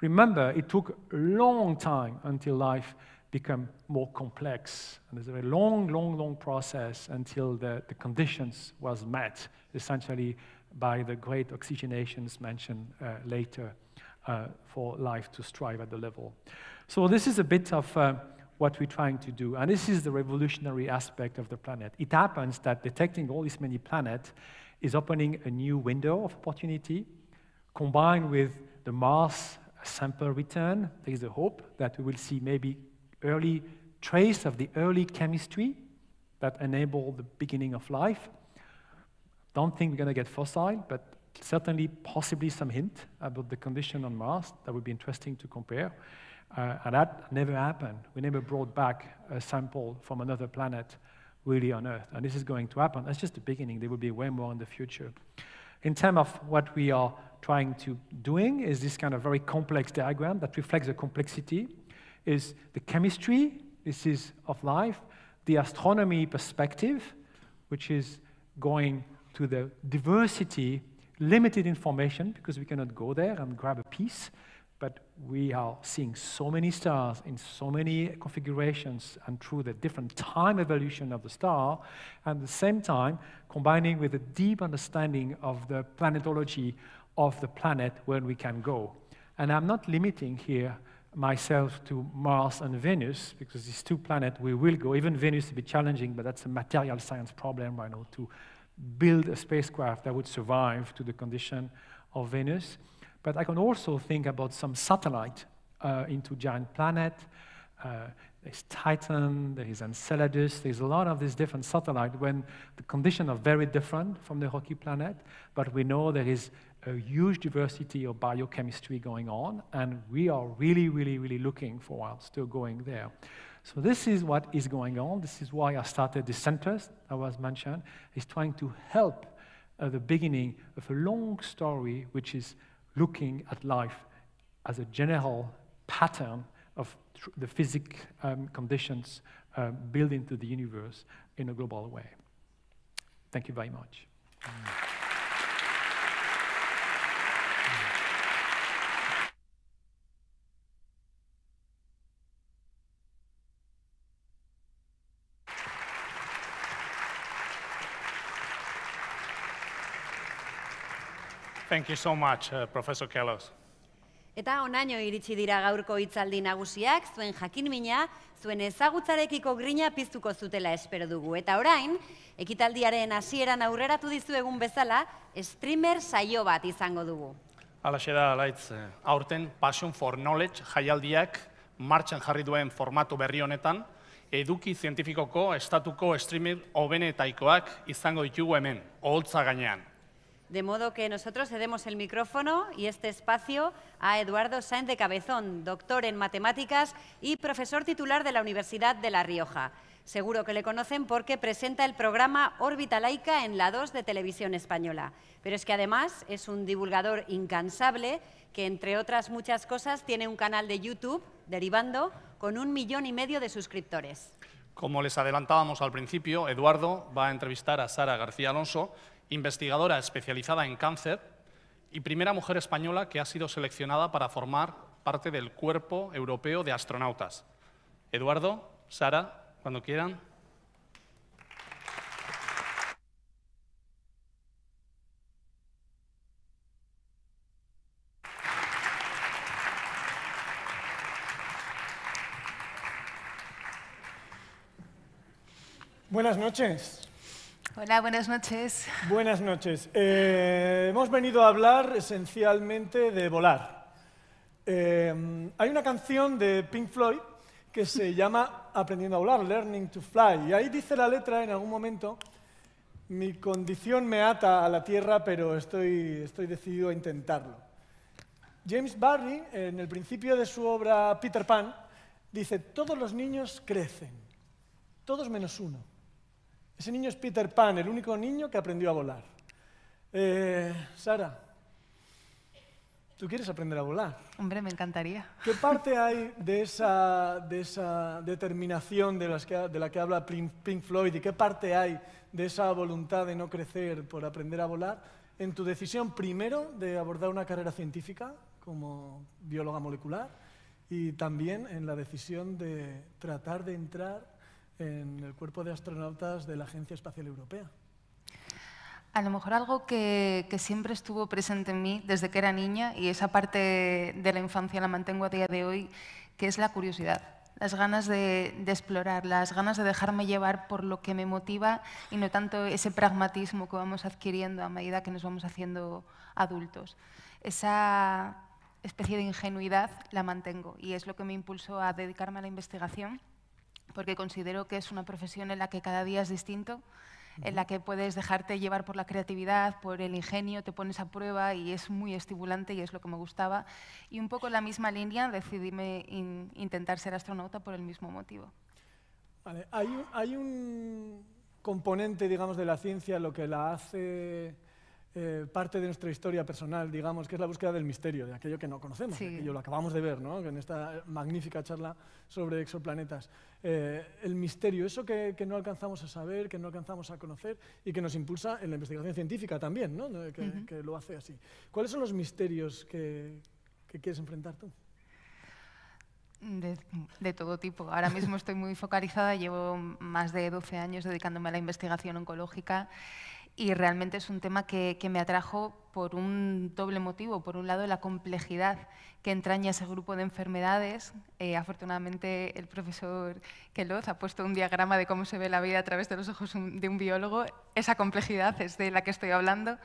Remember, it took a long time until life become more complex. And it's a very long, long, long process until the, the conditions was met, essentially by the great oxygenations mentioned uh, later uh, for life to strive at the level. So this is a bit of uh, what we're trying to do. And this is the revolutionary aspect of the planet. It happens that detecting all these many planets is opening a new window of opportunity, combined with the Mars sample return, there is a hope that we will see maybe early trace of the early chemistry that enabled the beginning of life. Don't think we're going to get fossil, but certainly possibly some hint about the condition on Mars that would be interesting to compare. Uh, and that never happened. We never brought back a sample from another planet really on Earth. And this is going to happen. That's just the beginning. There will be way more in the future. In terms of what we are trying to doing is this kind of very complex diagram that reflects the complexity is the chemistry, this is of life, the astronomy perspective, which is going to the diversity, limited information, because we cannot go there and grab a piece, but we are seeing so many stars in so many configurations and through the different time evolution of the star, and at the same time, combining with a deep understanding of the planetology of the planet where we can go. And I'm not limiting here myself to Mars and Venus, because these two planets we will go. Even Venus will be challenging, but that's a material science problem right now to build a spacecraft that would survive to the condition of Venus. But I can also think about some satellite uh, into giant planet. Uh, there's Titan, there is Enceladus, there's a lot of these different satellites when the conditions are very different from the rocky planet, but we know there is a huge diversity of biochemistry going on, and we are really, really, really looking for while still going there. So this is what is going on. This is why I started the center I was mentioned, is trying to help at the beginning of a long story which is looking at life as a general pattern of the physic um, conditions um, built into the universe in a global way. Thank you very much. Mm. Thank you so much, uh, Professor Kellos. Eta onaino iritsi dira gaurko hitzaldi nagusiak, zuen jakin zuen ezagutzarekiko grina piztuko zutela espero dugu. Eta orain, ekitaldiaren hasieran aurreratu dizu egun bezala, streamer saio bat izango dugu. Ala xera, laitz, eh, aurten Passion for Knowledge jaialdiak martxan jarri duen formatu berri honetan, eduki zientifikoko estatuko streamer hobenetaikoak izango ditugu hemen, oholtza gainean. De modo que nosotros cedemos el micrófono y este espacio a Eduardo Sáenz de Cabezón, doctor en matemáticas y profesor titular de la Universidad de La Rioja. Seguro que le conocen porque presenta el programa Órbita Laica en la 2 de Televisión Española. Pero es que además es un divulgador incansable que, entre otras muchas cosas, tiene un canal de YouTube, Derivando, con un millón y medio de suscriptores. Como les adelantábamos al principio, Eduardo va a entrevistar a Sara García Alonso investigadora especializada en cáncer y primera mujer española que ha sido seleccionada para formar parte del Cuerpo Europeo de Astronautas. Eduardo, Sara, cuando quieran. Buenas noches. Hola, buenas noches. Buenas noches. Eh, hemos venido a hablar esencialmente de volar. Eh, hay una canción de Pink Floyd que se llama Aprendiendo a volar, Learning to Fly. Y ahí dice la letra en algún momento, mi condición me ata a la tierra, pero estoy, estoy decidido a intentarlo. James Barry, en el principio de su obra Peter Pan, dice, todos los niños crecen, todos menos uno. Ese niño es Peter Pan, el único niño que aprendió a volar. Eh, Sara, ¿tú quieres aprender a volar? Hombre, me encantaría. ¿Qué parte hay de esa, de esa determinación de, las de la que habla Pink Floyd y qué parte hay de esa voluntad de no crecer por aprender a volar en tu decisión primero de abordar una carrera científica como bióloga molecular y también en la decisión de tratar de entrar en el cuerpo de astronautas de la Agencia Espacial Europea? A lo mejor algo que, siempre estuvo presente en mí desde que era niña y esa parte de la infancia la mantengo a día de hoy, que es la curiosidad, las ganas de, de explorar, las ganas de dejarme llevar por lo que me motiva y no tanto ese pragmatismo que vamos adquiriendo a medida que nos vamos haciendo adultos. Esa especie de ingenuidad la mantengo y es lo que me impulsó a dedicarme a la investigación porque considero que es una profesión en la que cada día es distinto, en la que puedes dejarte llevar por la creatividad, por el ingenio, te pones a prueba y es muy estimulante y es lo que me gustaba. Y un poco en la misma línea decidí intentar ser astronauta por el mismo motivo. Hay, un, hay un componente, digamos, de la ciencia lo que la hace eh, parte de nuestra historia personal, digamos, que es la búsqueda del misterio, de aquello que no conocemos, y aquello lo acabamos de ver en esta magnífica charla sobre exoplanetas. Eh, el misterio, eso que, no alcanzamos a saber, que no alcanzamos a conocer y que nos impulsa en la investigación científica también, ¿no? que, lo hace así. ¿Cuáles son los misterios que, quieres enfrentar tú? De, de, todo tipo. Ahora mismo estoy muy focalizada, llevo más de 12 años dedicándome a la investigación oncológica y realmente es un tema que, me atrajo por un doble motivo. Por un lado, la complejidad que entraña ese grupo de enfermedades. Eh, afortunadamente, el profesor Queloz ha puesto un diagrama de cómo se ve la vida a través de los ojos de un biólogo. Esa complejidad es de la que estoy hablando.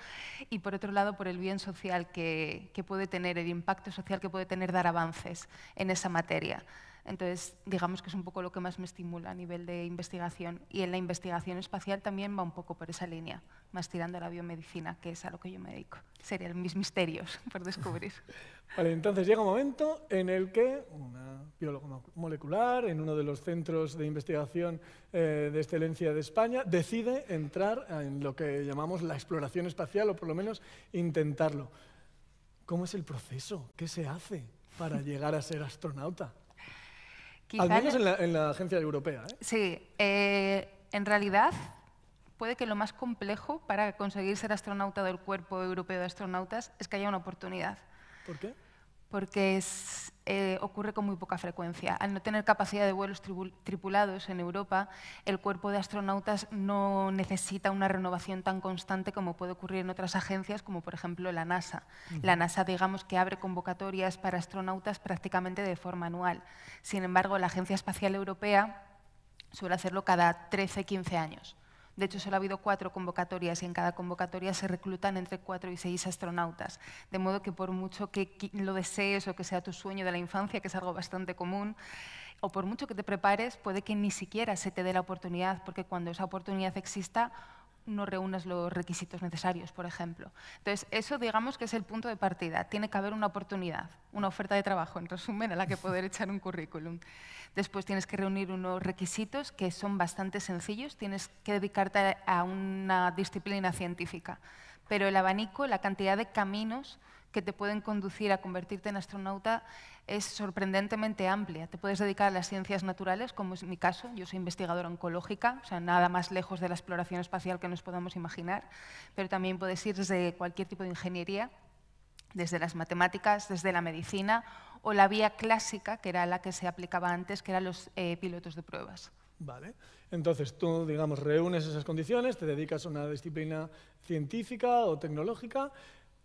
Y por otro lado, por el bien social que puede tener, el impacto social que puede tener dar avances en esa materia. Entonces, digamos que es un poco lo que más me estimula a nivel de investigación. Y en la investigación espacial también va un poco por esa línea, más tirando a la biomedicina, que es a lo que yo me dedico. Serían mis misterios por descubrir. vale, entonces llega un momento en el que una bióloga molecular en uno de los centros de investigación eh, de excelencia de España decide entrar en lo que llamamos la exploración espacial, o por lo menos intentarlo. ¿Cómo es el proceso? ¿Qué se hace para llegar a ser astronauta? Al menos en la, agencia europea. ¿eh? Sí, eh, en realidad puede que lo más complejo para conseguir ser astronauta del cuerpo europeo de astronautas es que haya una oportunidad. ¿Por qué? porque eh, ocurre con muy poca frecuencia. Al no tener capacidad de vuelos tripulados en Europa, el cuerpo de astronautas no necesita una renovación tan constante como puede ocurrir en otras agencias, como por ejemplo la NASA. La NASA, digamos, que abre convocatorias para astronautas prácticamente de forma anual. Sin embargo, la Agencia Espacial Europea suele hacerlo cada 13-15 años. De hecho, solo ha habido cuatro convocatorias y en cada convocatoria se reclutan entre cuatro y seis astronautas. De modo que por mucho que lo desees o que sea tu sueño de la infancia, que es algo bastante común, o por mucho que te prepares, puede que ni siquiera se te dé la oportunidad, porque cuando esa oportunidad exista, no reúnes los requisitos necesarios, por ejemplo. Entonces, eso digamos que es el punto de partida. Tiene que haber una oportunidad, una oferta de trabajo, en resumen, a la que poder echar un currículum. Después tienes que reunir unos requisitos que son bastante sencillos. Tienes que dedicarte a una disciplina científica. Pero el abanico, la cantidad de caminos que te pueden conducir a convertirte en astronauta es sorprendentemente amplia. Te puedes dedicar a las ciencias naturales, como es mi caso. Yo soy investigadora oncológica, o sea, nada más lejos de la exploración espacial que nos podamos imaginar, pero también puedes ir desde cualquier tipo de ingeniería, desde las matemáticas, desde la medicina o la vía clásica, que era la que se aplicaba antes, que eran los eh, pilotos de pruebas. Vale. Entonces tú, digamos, reúnes esas condiciones, te dedicas a una disciplina científica o tecnológica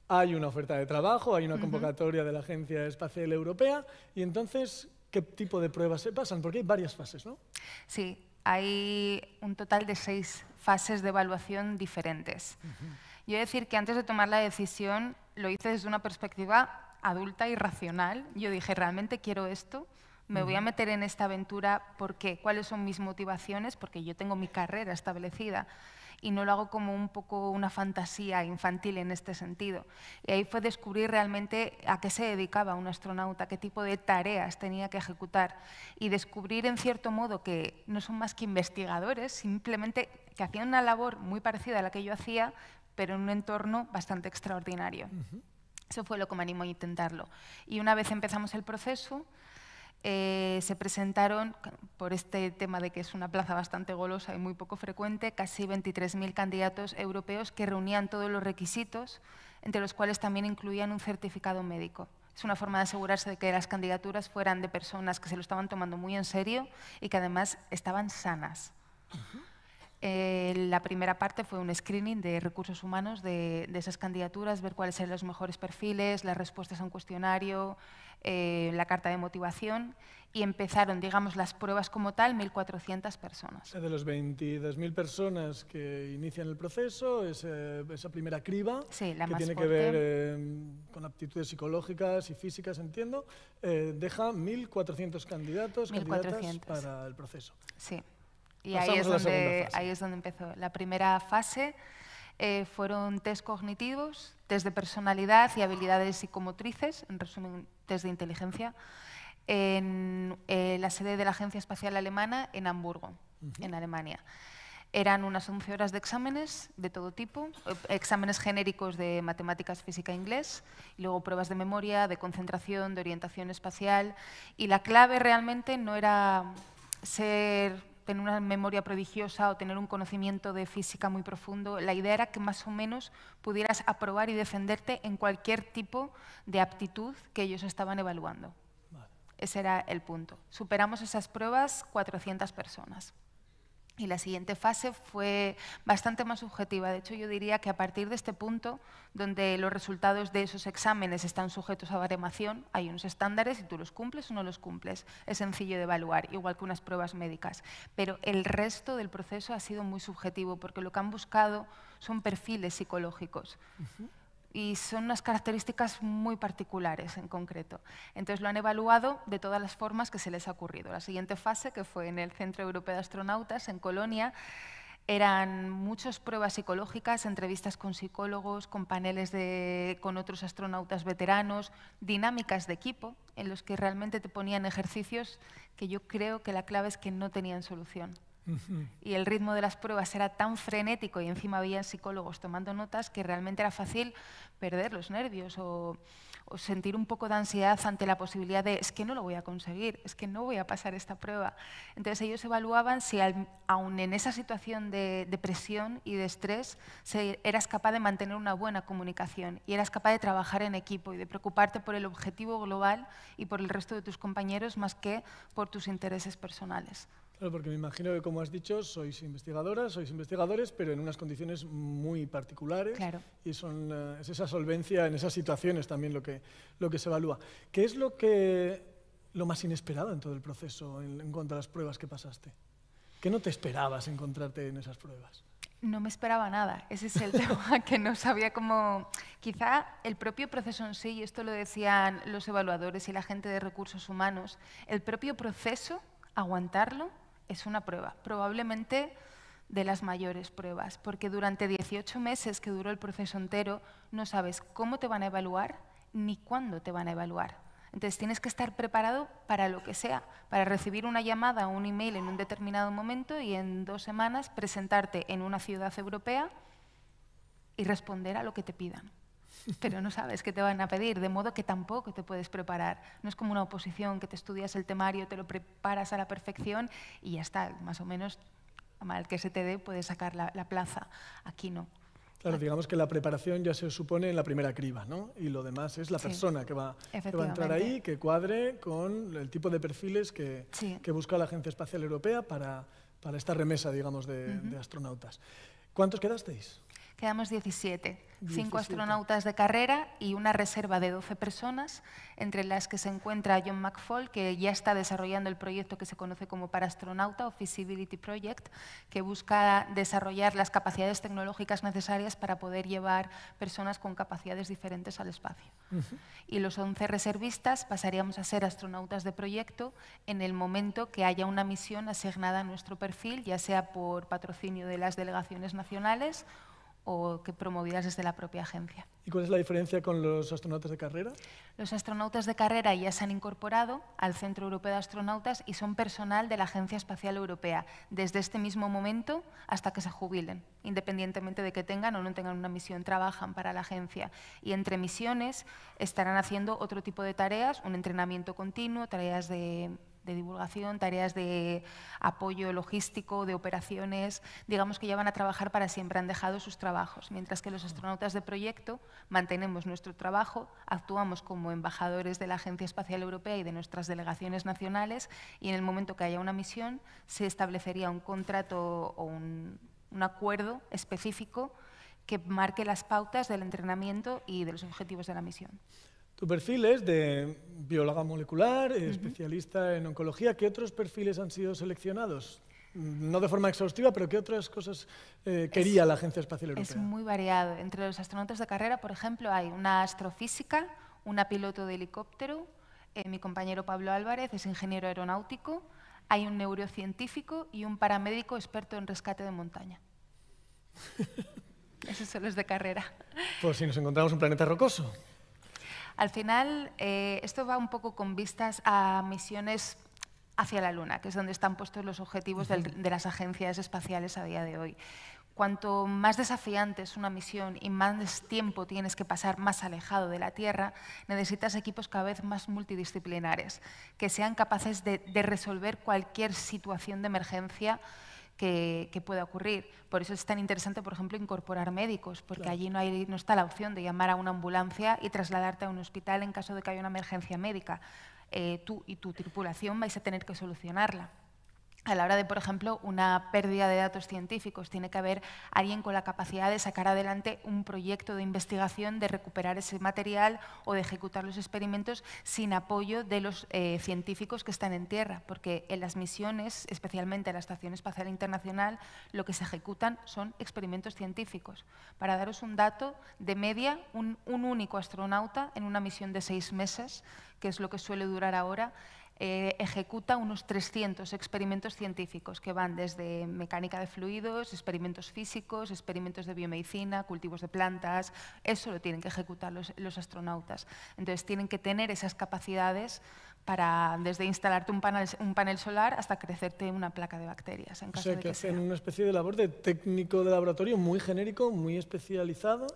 hay una oferta de trabajo, hay una convocatoria de la Agencia Espacial Europea y entonces, ¿qué tipo de pruebas se pasan? Porque hay varias fases, ¿no? Sí, hay un total de seis fases de evaluación diferentes. Yo decir que antes de tomar la decisión lo hice desde una perspectiva adulta y racional. Yo dije, ¿realmente quiero esto? ¿Me voy a meter en esta aventura? ¿Por qué? ¿Cuáles son mis motivaciones? Porque yo tengo mi carrera establecida y no lo hago como un poco una fantasía infantil en este sentido. Y ahí fue descubrir realmente a qué se dedicaba un astronauta, qué tipo de tareas tenía que ejecutar y descubrir en cierto modo que no son más que investigadores, simplemente que hacían una labor muy parecida a la que yo hacía, pero en un entorno bastante extraordinario. Eso fue lo que me animó a intentarlo. Y una vez empezamos el proceso, eh, se presentaron, por este tema de que es una plaza bastante golosa y muy poco frecuente, casi 23.000 candidatos europeos que reunían todos los requisitos, entre los cuales también incluían un certificado médico. Es una forma de asegurarse de que las candidaturas fueran de personas que se lo estaban tomando muy en serio y que además estaban sanas. Eh, la primera parte fue un screening de recursos humanos de, esas candidaturas, ver cuáles eran los mejores perfiles, las respuestas a un cuestionario, eh, la carta de motivación y empezaron, digamos, las pruebas como tal, 1.400 personas. De las 22.000 personas que inician el proceso, esa primera criba, que tiene que ver em, con aptitudes psicológicas y físicas, entiendo, eh, deja 1.400 candidatos para el proceso. Sí, y ahí es, donde, ahí es, donde, empezó. La primera fase eh, fueron test cognitivos test de personalidad y habilidades psicomotrices, en resumen, test de inteligencia, en eh, la sede de la Agencia Espacial Alemana en Hamburgo, en Alemania. Eran unas 11 horas de exámenes de todo tipo, eh, exámenes genéricos de matemáticas, física e inglés, y luego pruebas de memoria, de concentración, de orientación espacial. Y la clave realmente no era ser tener una memoria prodigiosa o tener un conocimiento de física muy profundo. La idea era que más o menos pudieras aprobar y defenderte en cualquier tipo de aptitud que ellos estaban evaluando. Ese era el punto. Superamos esas pruebas 400 personas. Y la siguiente fase fue bastante más subjetiva. De hecho, yo diría que a partir de este punto, donde los resultados de esos exámenes están sujetos a baremación, hay unos estándares y tú los cumples o no los cumples. Es sencillo de evaluar, igual que unas pruebas médicas. Pero el resto del proceso ha sido muy subjetivo, porque lo que han buscado son perfiles psicológicos y son unas características muy particulares en concreto. Entonces lo han evaluado de todas las formas que se les ha ocurrido. La siguiente fase, que fue en el Centro Europeo de Astronautas, en Colonia, eran muchas pruebas psicológicas, entrevistas con psicólogos, con paneles con otros astronautas veteranos, dinámicas de equipo, en los que realmente te ponían ejercicios que yo creo que la clave es que no tenían solución. Y el ritmo de las pruebas era tan frenético y encima había psicólogos tomando notas que realmente era fácil perder los nervios o, sentir un poco de ansiedad ante la posibilidad de es que no lo voy a conseguir, es que no voy a pasar esta prueba. Entonces ellos evaluaban si aún en esa situación de, presión y de estrés eras capaz de mantener una buena comunicación y eras capaz de trabajar en equipo y de preocuparte por el objetivo global y por el resto de tus compañeros más que por tus intereses personales porque me imagino que, como has dicho, sois investigadoras, sois investigadores, pero en unas condiciones muy particulares. Claro. Y son, eh, es esa solvencia en esas situaciones también lo que, lo que se evalúa. ¿Qué es lo, que, lo más inesperado en todo el proceso en, en cuanto a las pruebas que pasaste? ¿Qué no te esperabas encontrarte en esas pruebas? No me esperaba nada, ese es el tema que no sabía cómo... Quizá el propio proceso en sí, y esto lo decían los evaluadores y la gente de recursos humanos, el propio proceso, aguantarlo, es una prueba, probablemente de las mayores pruebas, porque durante 18 meses que duró el proceso entero no sabes cómo te van a evaluar ni cuándo te van a evaluar. Entonces tienes que estar preparado para lo que sea, para recibir una llamada o un email en un determinado momento y en dos semanas presentarte en una ciudad europea y responder a lo que te pidan pero no sabes qué te van a pedir, de modo que tampoco te puedes preparar. No es como una oposición que te estudias el temario, te lo preparas a la perfección y ya está, más o menos a mal que se te dé puedes sacar la, plaza. Aquí no. Claro, digamos que la preparación ya se supone en la primera criba, ¿no? Y lo demás es la persona que va, a entrar ahí, que cuadre con el tipo de perfiles que, busca la Agencia Espacial Europea para, esta remesa, digamos, de, de astronautas. ¿Cuántos quedasteis? Quedamos 17 cinco astronautas de carrera y una reserva de 12 personas, entre las que se encuentra John McFall, que ya está desarrollando el proyecto que se conoce como para astronauta o Feasibility Project, que busca desarrollar las capacidades tecnológicas necesarias para poder llevar personas con capacidades diferentes al espacio. Y los 11 reservistas pasaríamos a ser astronautas de proyecto en el momento que haya una misión asignada a nuestro perfil, ya sea por patrocinio de las delegaciones nacionales o que promovidas desde la propia agencia. ¿Y cuál es la diferencia con los astronautas de carrera? Los astronautas de carrera ya se han incorporado al Centro Europeo de Astronautas y son personal de la Agencia Espacial Europea desde este mismo momento hasta que se jubilen. Independientemente de que tengan o no tengan una misión, trabajan para la agencia y entre misiones estarán haciendo otro tipo de tareas, un entrenamiento continuo, tareas de de divulgación, tareas de apoyo logístico, de operaciones, digamos que ya van a trabajar para siempre, han dejado sus trabajos, mientras que los astronautas de proyecto mantenemos nuestro trabajo, actuamos como embajadores de la Agencia Espacial Europea y de nuestras delegaciones nacionales y en el momento que haya una misión se establecería un contrato o un, un acuerdo específico que marque las pautas del entrenamiento y de los objetivos de la misión. Tu perfil es de bióloga molecular, especialista en oncología. ¿Qué otros perfiles han sido seleccionados? No de forma exhaustiva, pero ¿qué otras cosas eh, quería la Agencia Espacial Europea? Es muy variado. Entre los astronautas de carrera, por ejemplo, hay una astrofísica, una piloto de helicóptero, eh, mi compañero Pablo Álvarez es ingeniero aeronáutico, hay un neurocientífico y un paramédico experto en rescate de montaña. Esos son los de carrera. Pues si nos encontramos un planeta rocoso. Al final, eh, esto va un poco con vistas a misiones hacia la Luna, que es donde están puestos los objetivos de las agencias espaciales a día de hoy. Cuanto más desafiante es una misión y más tiempo tienes que pasar más alejado de la Tierra, necesitas equipos cada vez más multidisciplinares, que sean capaces de resolver cualquier situación de emergencia que, pueda ocurrir. Por eso es tan interesante, por ejemplo, incorporar médicos, porque allí no, está la opción de llamar a una ambulancia y trasladarte a un hospital en caso de que haya una emergencia médica. Eh, tú y tu tripulación vais a tener que solucionarla a la hora de, por ejemplo, una pérdida de datos científicos. Tiene que haber alguien con la capacidad de sacar adelante un proyecto de investigación, de recuperar ese material o de ejecutar los experimentos sin apoyo de los eh, científicos que están en tierra, porque en las misiones, especialmente en la Estación Espacial Internacional, lo que se ejecutan son experimentos científicos. Para daros un dato, de media, un único astronauta en una misión de seis meses, que es lo que suele durar ahora, eh, ejecuta unos 300 experimentos científicos que van desde mecánica de fluidos, experimentos físicos, experimentos de biomedicina, cultivos de plantas. Eso lo tienen que ejecutar los astronautas. Entonces tienen que tener esas capacidades para desde instalarte un panel, un panel solar hasta crecerte una placa de bacterias. En caso o sea, que, hacen una especie de labor de técnico de laboratorio muy genérico, muy especializado,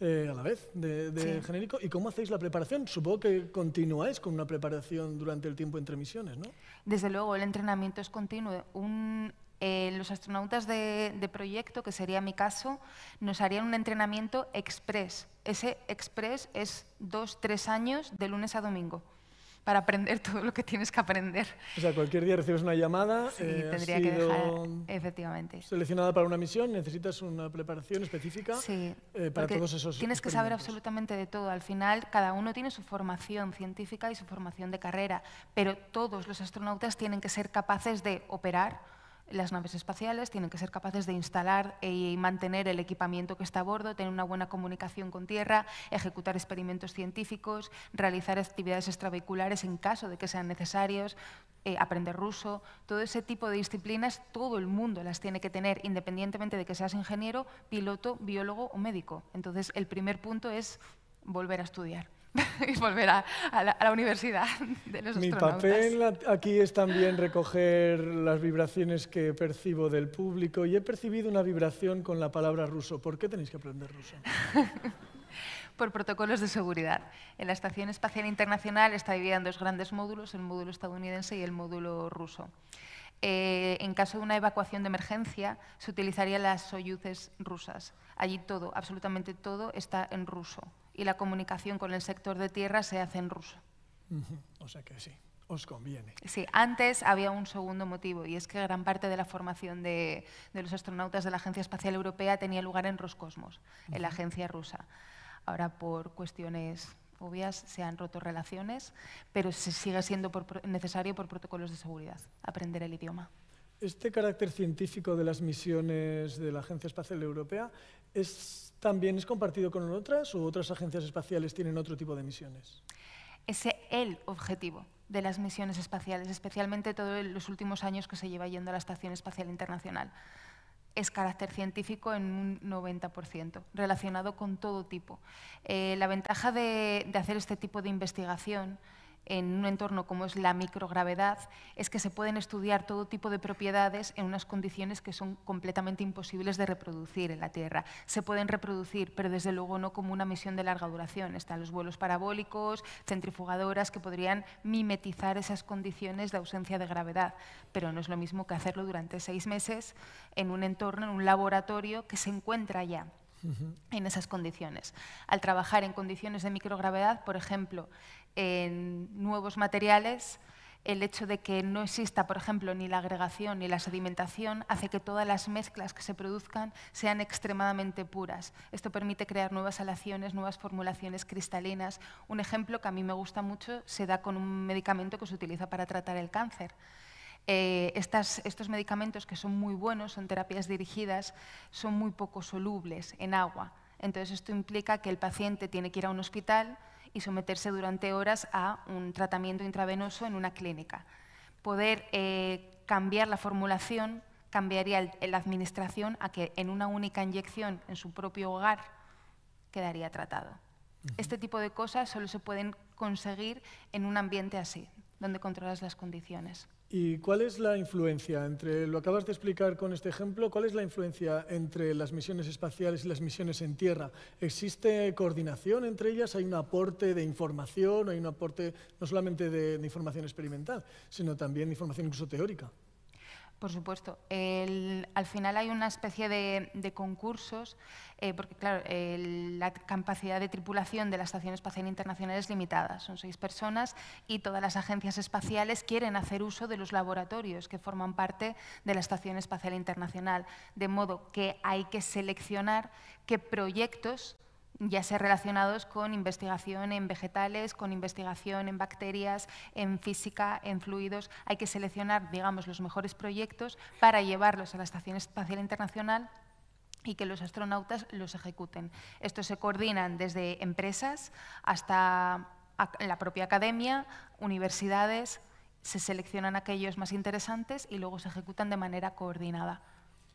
eh, a la vez de, genérico. ¿Y cómo hacéis la preparación? Supongo que continuáis con una preparación durante el tiempo entre misiones, ¿no? Desde luego, el entrenamiento es continuo. Eh, los astronautas de, de, proyecto, que sería mi caso, nos harían un entrenamiento express. Ese express es dos, tres años de lunes a domingo para aprender todo lo que tienes que aprender. O sea, cualquier día recibes una llamada. Sí, eh, tendría que dejar, efectivamente. Seleccionada para una misión, necesitas una preparación específica eh, para todos esos. Tienes que saber absolutamente de todo. Al final, cada uno tiene su formación científica y su formación de carrera, pero todos los astronautas tienen que ser capaces de operar las naves espaciales tienen que ser capaces de instalar e, y mantener el equipamiento que está a bordo, tener una buena comunicación con tierra, ejecutar experimentos científicos, realizar actividades extravehiculares en caso de que sean necesarios, eh, aprender ruso. Todo ese tipo de disciplinas todo el mundo las tiene que tener, independientemente de que seas ingeniero, piloto, biólogo o médico. Entonces, el primer punto es volver a estudiar. y volver a, la, universidad de los Mi papel aquí es también recoger las vibraciones que percibo del público y he percibido una vibración con la palabra ruso. ¿Por qué tenéis que aprender ruso? por protocolos de seguridad. En la Estación Espacial Internacional está dividida en dos grandes módulos, el módulo estadounidense y el módulo ruso. Eh, en caso de una evacuación de emergencia, se utilizarían las soyuces rusas. Allí todo, absolutamente todo, está en ruso y la comunicación con el sector de tierra se hace en ruso. O sea que sí, os conviene. Sí, antes había un segundo motivo y es que gran parte de la formación de, los astronautas de la Agencia Espacial Europea tenía lugar en Roscosmos, en la agencia rusa. Ahora por cuestiones obvias se han roto relaciones, pero se sigue siendo necesario por protocolos de seguridad aprender el idioma. Este carácter científico de las misiones de la Agencia Espacial Europea es ¿También es compartido con otras o otras agencias espaciales tienen otro tipo de misiones? Ese es el objetivo de las misiones espaciales, especialmente todos los últimos años que se lleva yendo a la Estación Espacial Internacional. Es carácter científico en un 90%, relacionado con todo tipo. Eh, la ventaja de hacer este tipo de investigación en un entorno como es la microgravedad, es que se pueden estudiar todo tipo de propiedades en unas condiciones que son completamente imposibles de reproducir en la Tierra. Se pueden reproducir, pero desde luego no como una misión de larga duración. Están los vuelos parabólicos, centrifugadoras que podrían mimetizar esas condiciones de ausencia de gravedad, pero no es lo mismo que hacerlo durante seis meses en un entorno, en un laboratorio que se encuentra ya en esas condiciones. Al trabajar en condiciones de microgravedad, por ejemplo, en nuevos materiales, el hecho de que no exista, por ejemplo, ni la agregación ni la sedimentación hace que todas las mezclas que se produzcan sean extremadamente puras. Esto permite crear nuevas alaciones, nuevas formulaciones cristalinas. Un ejemplo que a mí me gusta mucho se da con un medicamento que se utiliza para tratar el cáncer. Eh, estos medicamentos que son muy buenos, son terapias dirigidas, son muy poco solubles en agua. Entonces esto implica que el paciente tiene que ir a un hospital, y someterse durante horas a un tratamiento intravenoso en una clínica. Poder eh, cambiar la formulación cambiaría la administración a que en una única inyección en su propio hogar quedaría tratado. Este tipo de cosas solo se pueden conseguir en un ambiente así, donde controlas las condiciones. ¿Y cuál es la influencia entre, lo acabas de explicar con este ejemplo, cuál es la influencia entre las misiones espaciales y las misiones en tierra? ¿Existe coordinación entre ellas? ¿Hay un aporte de información? ¿Hay un aporte no solamente de, de información experimental, sino también de información incluso teórica? Por supuesto. al final hay una especie de, concursos, eh, porque claro, la capacidad de tripulación de la Estación Espacial Internacional es limitada. Son seis personas y todas las agencias espaciales quieren hacer uso de los laboratorios que forman parte de la Estación Espacial Internacional. De modo que hay que seleccionar qué proyectos ya sea relacionados con investigación en vegetales, con investigación en bacterias, en física, en fluidos. Hay que seleccionar, digamos, los mejores proyectos para llevarlos a la Estación Espacial Internacional y que los astronautas los ejecuten. Estos se coordinan desde empresas hasta la propia academia, universidades, se seleccionan aquellos más interesantes y luego se ejecutan de manera coordinada.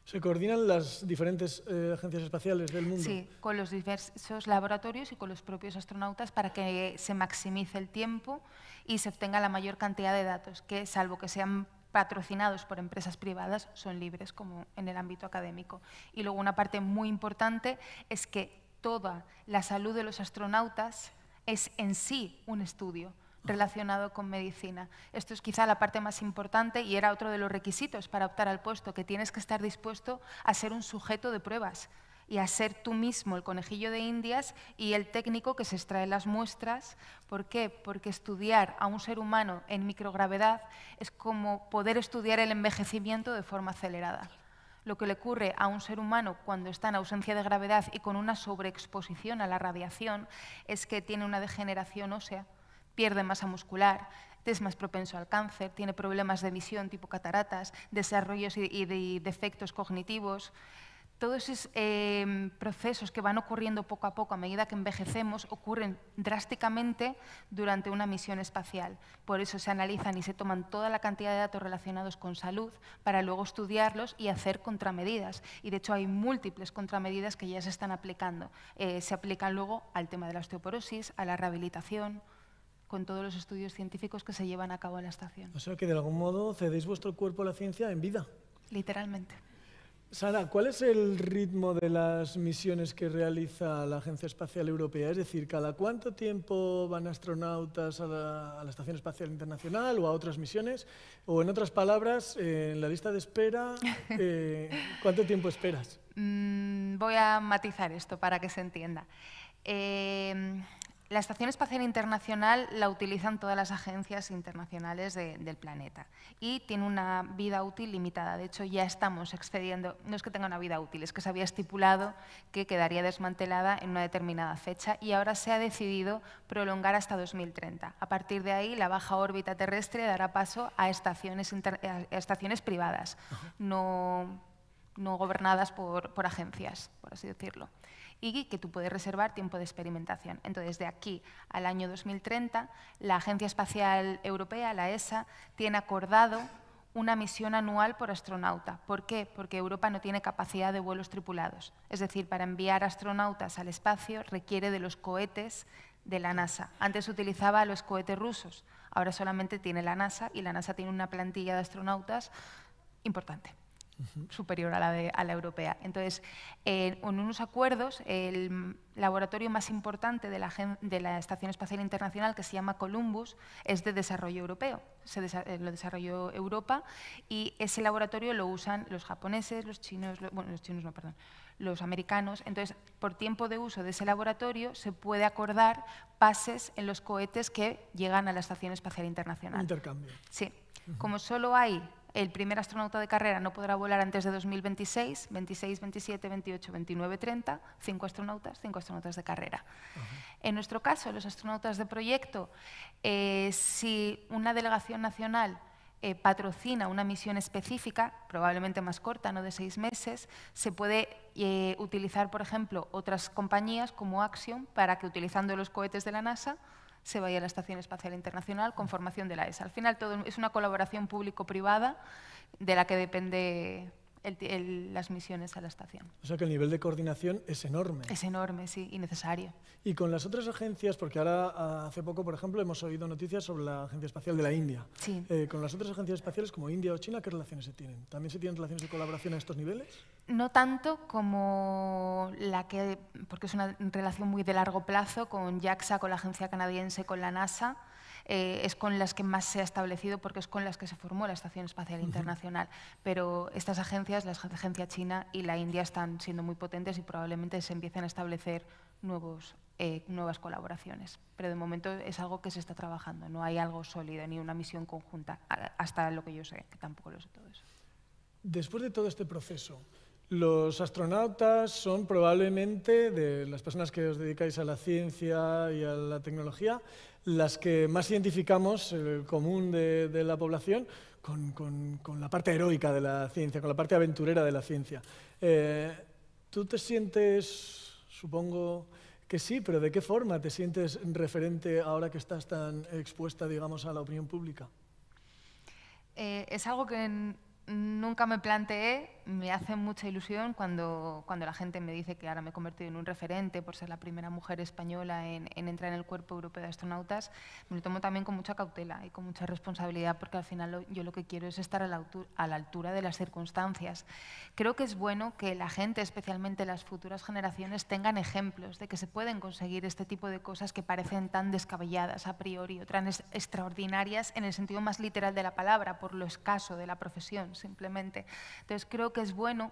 Se coordinan las diferentes eh, agencias espaciales del mundo. Sí, con los diversos laboratorios y con los propios astronautas para que se maximice el tiempo y se obtenga la mayor cantidad de datos, que salvo que sean patrocinados por empresas privadas, son libres, como en el ámbito académico. Y luego una parte muy importante es que toda la salud de los astronautas es en sí un estudio relacionado con medicina. Esto es quizá la parte más importante y era otro de los requisitos para optar al puesto, que tienes que estar dispuesto a ser un sujeto de pruebas y a ser tú mismo el conejillo de indias y el técnico que se extrae las muestras. ¿Por qué? Porque estudiar a un ser humano en microgravedad es como poder estudiar el envejecimiento de forma acelerada lo que le ocurre a un ser humano cuando está en ausencia de gravedad y con una sobreexposición a la radiación es que tiene una degeneración ósea pierde masa muscular, es más propenso al cáncer, tiene problemas de visión tipo cataratas, desarrollos y, defectos cognitivos. Todos esos eh, procesos que van ocurriendo poco a poco a medida que envejecemos ocurren drásticamente durante una misión espacial. Por eso se analizan y se toman toda la cantidad de datos relacionados con salud para luego estudiarlos y hacer contramedidas. Y de hecho hay múltiples contramedidas que ya se están aplicando. Eh, se aplican luego al tema de la osteoporosis, a la rehabilitación, con todos los estudios científicos que se llevan a cabo en la estación. O sea que de algún modo cedéis vuestro cuerpo a la ciencia en vida. Literalmente. Sara, ¿cuál es el ritmo de las misiones que realiza la Agencia Espacial Europea? Es decir, ¿cada cuánto tiempo van astronautas a la, Estación Espacial Internacional o a otras misiones? O en otras palabras, eh, en la lista de espera, eh, ¿cuánto tiempo esperas? Mm, voy a matizar esto para que se entienda. Eh, la Estación Espacial Internacional la utilizan todas las agencias internacionales del planeta y tiene una vida útil limitada. De hecho, ya estamos excediendo... no es que tenga una vida útil, es que se había estipulado que quedaría desmantelada en una determinada fecha y ahora se ha decidido prolongar hasta 2030. A partir de ahí, la baja órbita terrestre dará paso a estaciones, privadas, no, gobernadas por, por agencias, por así decirlo y que tú puedes reservar tiempo de experimentación. Entonces, de aquí al año 2030, la Agencia Espacial Europea, la ESA, tiene acordado una misión anual por astronauta. ¿Por qué? Porque Europa no tiene capacidad de vuelos tripulados. Es decir, para enviar astronautas al espacio requiere de los cohetes de la NASA. Antes utilizaba los cohetes rusos, ahora solamente tiene la NASA y la NASA tiene una plantilla de astronautas importante superior a la, europea. Entonces, en unos acuerdos, el laboratorio más importante de la, Estación Espacial Internacional, que se llama Columbus, es de desarrollo europeo. Eh, lo desarrolló Europa y ese laboratorio lo usan los japoneses, los chinos, bueno, los chinos no, perdón, los americanos. Entonces, por tiempo de uso de ese laboratorio se puede acordar pases en los cohetes que llegan a la Estación Espacial Internacional. intercambio. Sí. Como solo hay el primer astronauta de carrera no podrá volar antes de 2026, 26, 27, 28, 29, 30, cinco astronautas, cinco astronautas de carrera. En nuestro caso, los astronautas de proyecto, eh, si una delegación nacional eh, patrocina una misión específica, probablemente más corta, no de seis meses, se puede eh, utilizar, por ejemplo, otras compañías como Axiom para que utilizando los cohetes de la NASA se vaya a la Estación Espacial Internacional con formación de la ESA. Al final todo es una colaboración público-privada de la que depende las misiones a la estación. O sea que el nivel de coordinación es enorme. Es enorme, sí, y necesario. Y con las otras agencias, porque ahora ah, hace poco, por ejemplo, hemos oído noticias sobre la Agencia Espacial de la India. Sí. Eh, con las otras agencias espaciales como India o China, ¿qué relaciones se tienen? ¿También se tienen relaciones de colaboración a estos niveles? No tanto como la que, porque es una relación muy de largo plazo con JAXA, con la Agencia Canadiense, con la NASA. Eh, es con las que más se ha establecido porque es con las que se formó la Estación Espacial Internacional. Pero estas agencias, la agencia china y la India, están siendo muy potentes y probablemente se empiecen a establecer nuevos, eh, nuevas colaboraciones. Pero de momento es algo que se está trabajando, no hay algo sólido ni una misión conjunta, hasta lo que yo sé, que tampoco lo sé todo eso. Después de todo este proceso, los astronautas son probablemente, de las personas que os dedicáis a la ciencia y a la tecnología, las que más identificamos, el común de, la población, con, la parte heroica de la ciencia, con la parte aventurera de la ciencia. Eh, ¿Tú te sientes, supongo que sí, pero ¿de qué forma te sientes referente ahora que estás tan expuesta, digamos, a la opinión pública? Eh, es algo que nunca me planteé me hace mucha ilusión cuando, cuando la gente me dice que ahora me he convertido en un referente por ser la primera mujer española en, entrar en el Cuerpo Europeo de Astronautas. Me lo tomo también con mucha cautela y con mucha responsabilidad porque al final yo lo que quiero es estar a la, a la altura de las circunstancias. Creo que es bueno que la gente, especialmente las futuras generaciones, tengan ejemplos de que se pueden conseguir este tipo de cosas que parecen tan descabelladas a priori o tan extraordinarias en el sentido más literal de la palabra, por lo escaso de la profesión simplemente. Entonces creo que es bueno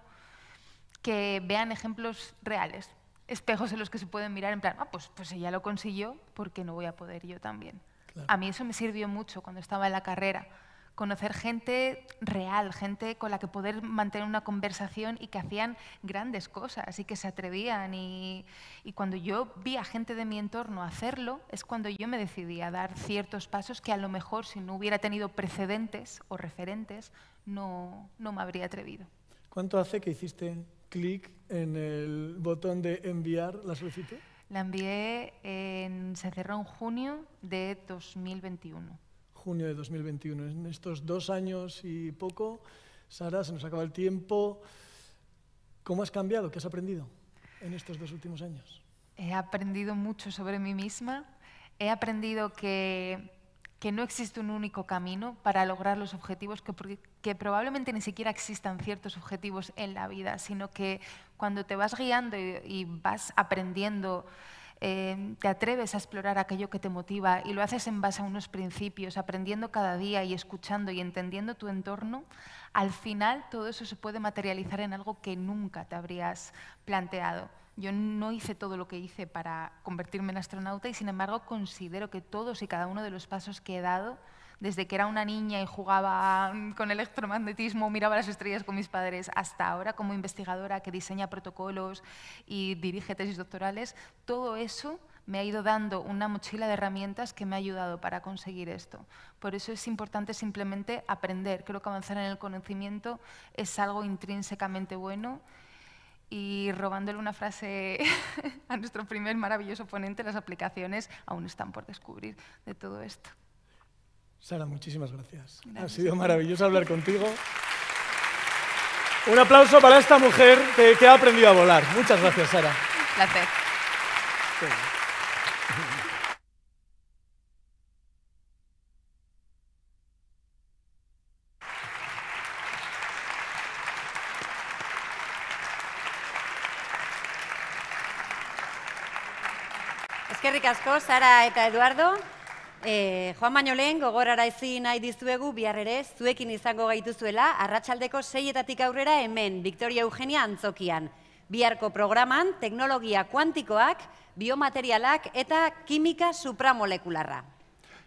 que vean ejemplos reales, espejos en los que se pueden mirar en plan, ah, pues, pues ella lo consiguió, ¿por qué no voy a poder yo también? A mí eso me sirvió mucho cuando estaba en la carrera, conocer gente real, gente con la que poder mantener una conversación y que hacían grandes cosas y que se atrevían. Y, cuando yo vi a gente de mi entorno hacerlo, es cuando yo me decidí a dar ciertos pasos que a lo mejor si no hubiera tenido precedentes o referentes, no me habría atrevido. ¿Cuánto hace que hiciste clic en el botón de enviar la solicitud? La envié, se cerró en junio de 2021. Junio de 2021. En estos dos años y poco, Sara, se nos acaba el tiempo. ¿Cómo has cambiado? ¿Qué has aprendido en estos dos últimos años? He aprendido mucho sobre mí misma. He aprendido que que no existe un único camino para lograr los objetivos, que, probablemente ni siquiera existan ciertos objetivos en la vida, sino que cuando te vas guiando y, vas aprendiendo, eh, te atreves a explorar aquello que te motiva y lo haces en base a unos principios, aprendiendo cada día y escuchando y entendiendo tu entorno, al final todo eso se puede materializar en algo que nunca te habrías planteado. Yo no hice todo lo que hice para convertirme en astronauta y sin embargo considero que todos y cada uno de los pasos que he dado desde que era una niña y jugaba mm, con electromagnetismo, miraba las estrellas con mis padres, hasta ahora como investigadora que diseña protocolos y dirige tesis doctorales, todo eso me ha ido dando una mochila de herramientas que me ha ayudado para conseguir esto. Por eso es importante simplemente aprender. Creo que avanzar en el conocimiento es algo intrínsecamente bueno y robándole una frase a nuestro primer maravilloso ponente, las aplicaciones aún están por descubrir de todo esto. Sara, muchísimas gracias. Ha sido maravilloso hablar contigo. Un aplauso para esta mujer que, ha aprendido a volar. Muchas gracias, Sara. Placer. asko, Sara eta Eduardo. E, eh, Joan baino lehen, gogorara ezi nahi dizuegu bihar ere, zuekin izango gaituzuela, arratsaldeko seietatik aurrera hemen, Victoria Eugenia Antzokian. Biharko programan, teknologia kuantikoak, biomaterialak eta kimika supramolekularra.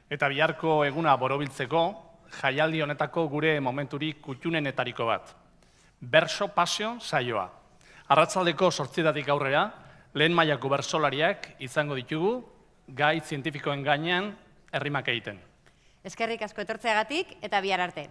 Eta biharko eguna borobiltzeko, jaialdi honetako gure momenturik kutxunenetariko bat. Berso pasio saioa. Arratzaldeko sortzietatik aurrera, lehen mailako bersolariak izango ditugu gai zientifikoen gainean herrimak egiten. Eskerrik asko etortzeagatik eta bihar arte.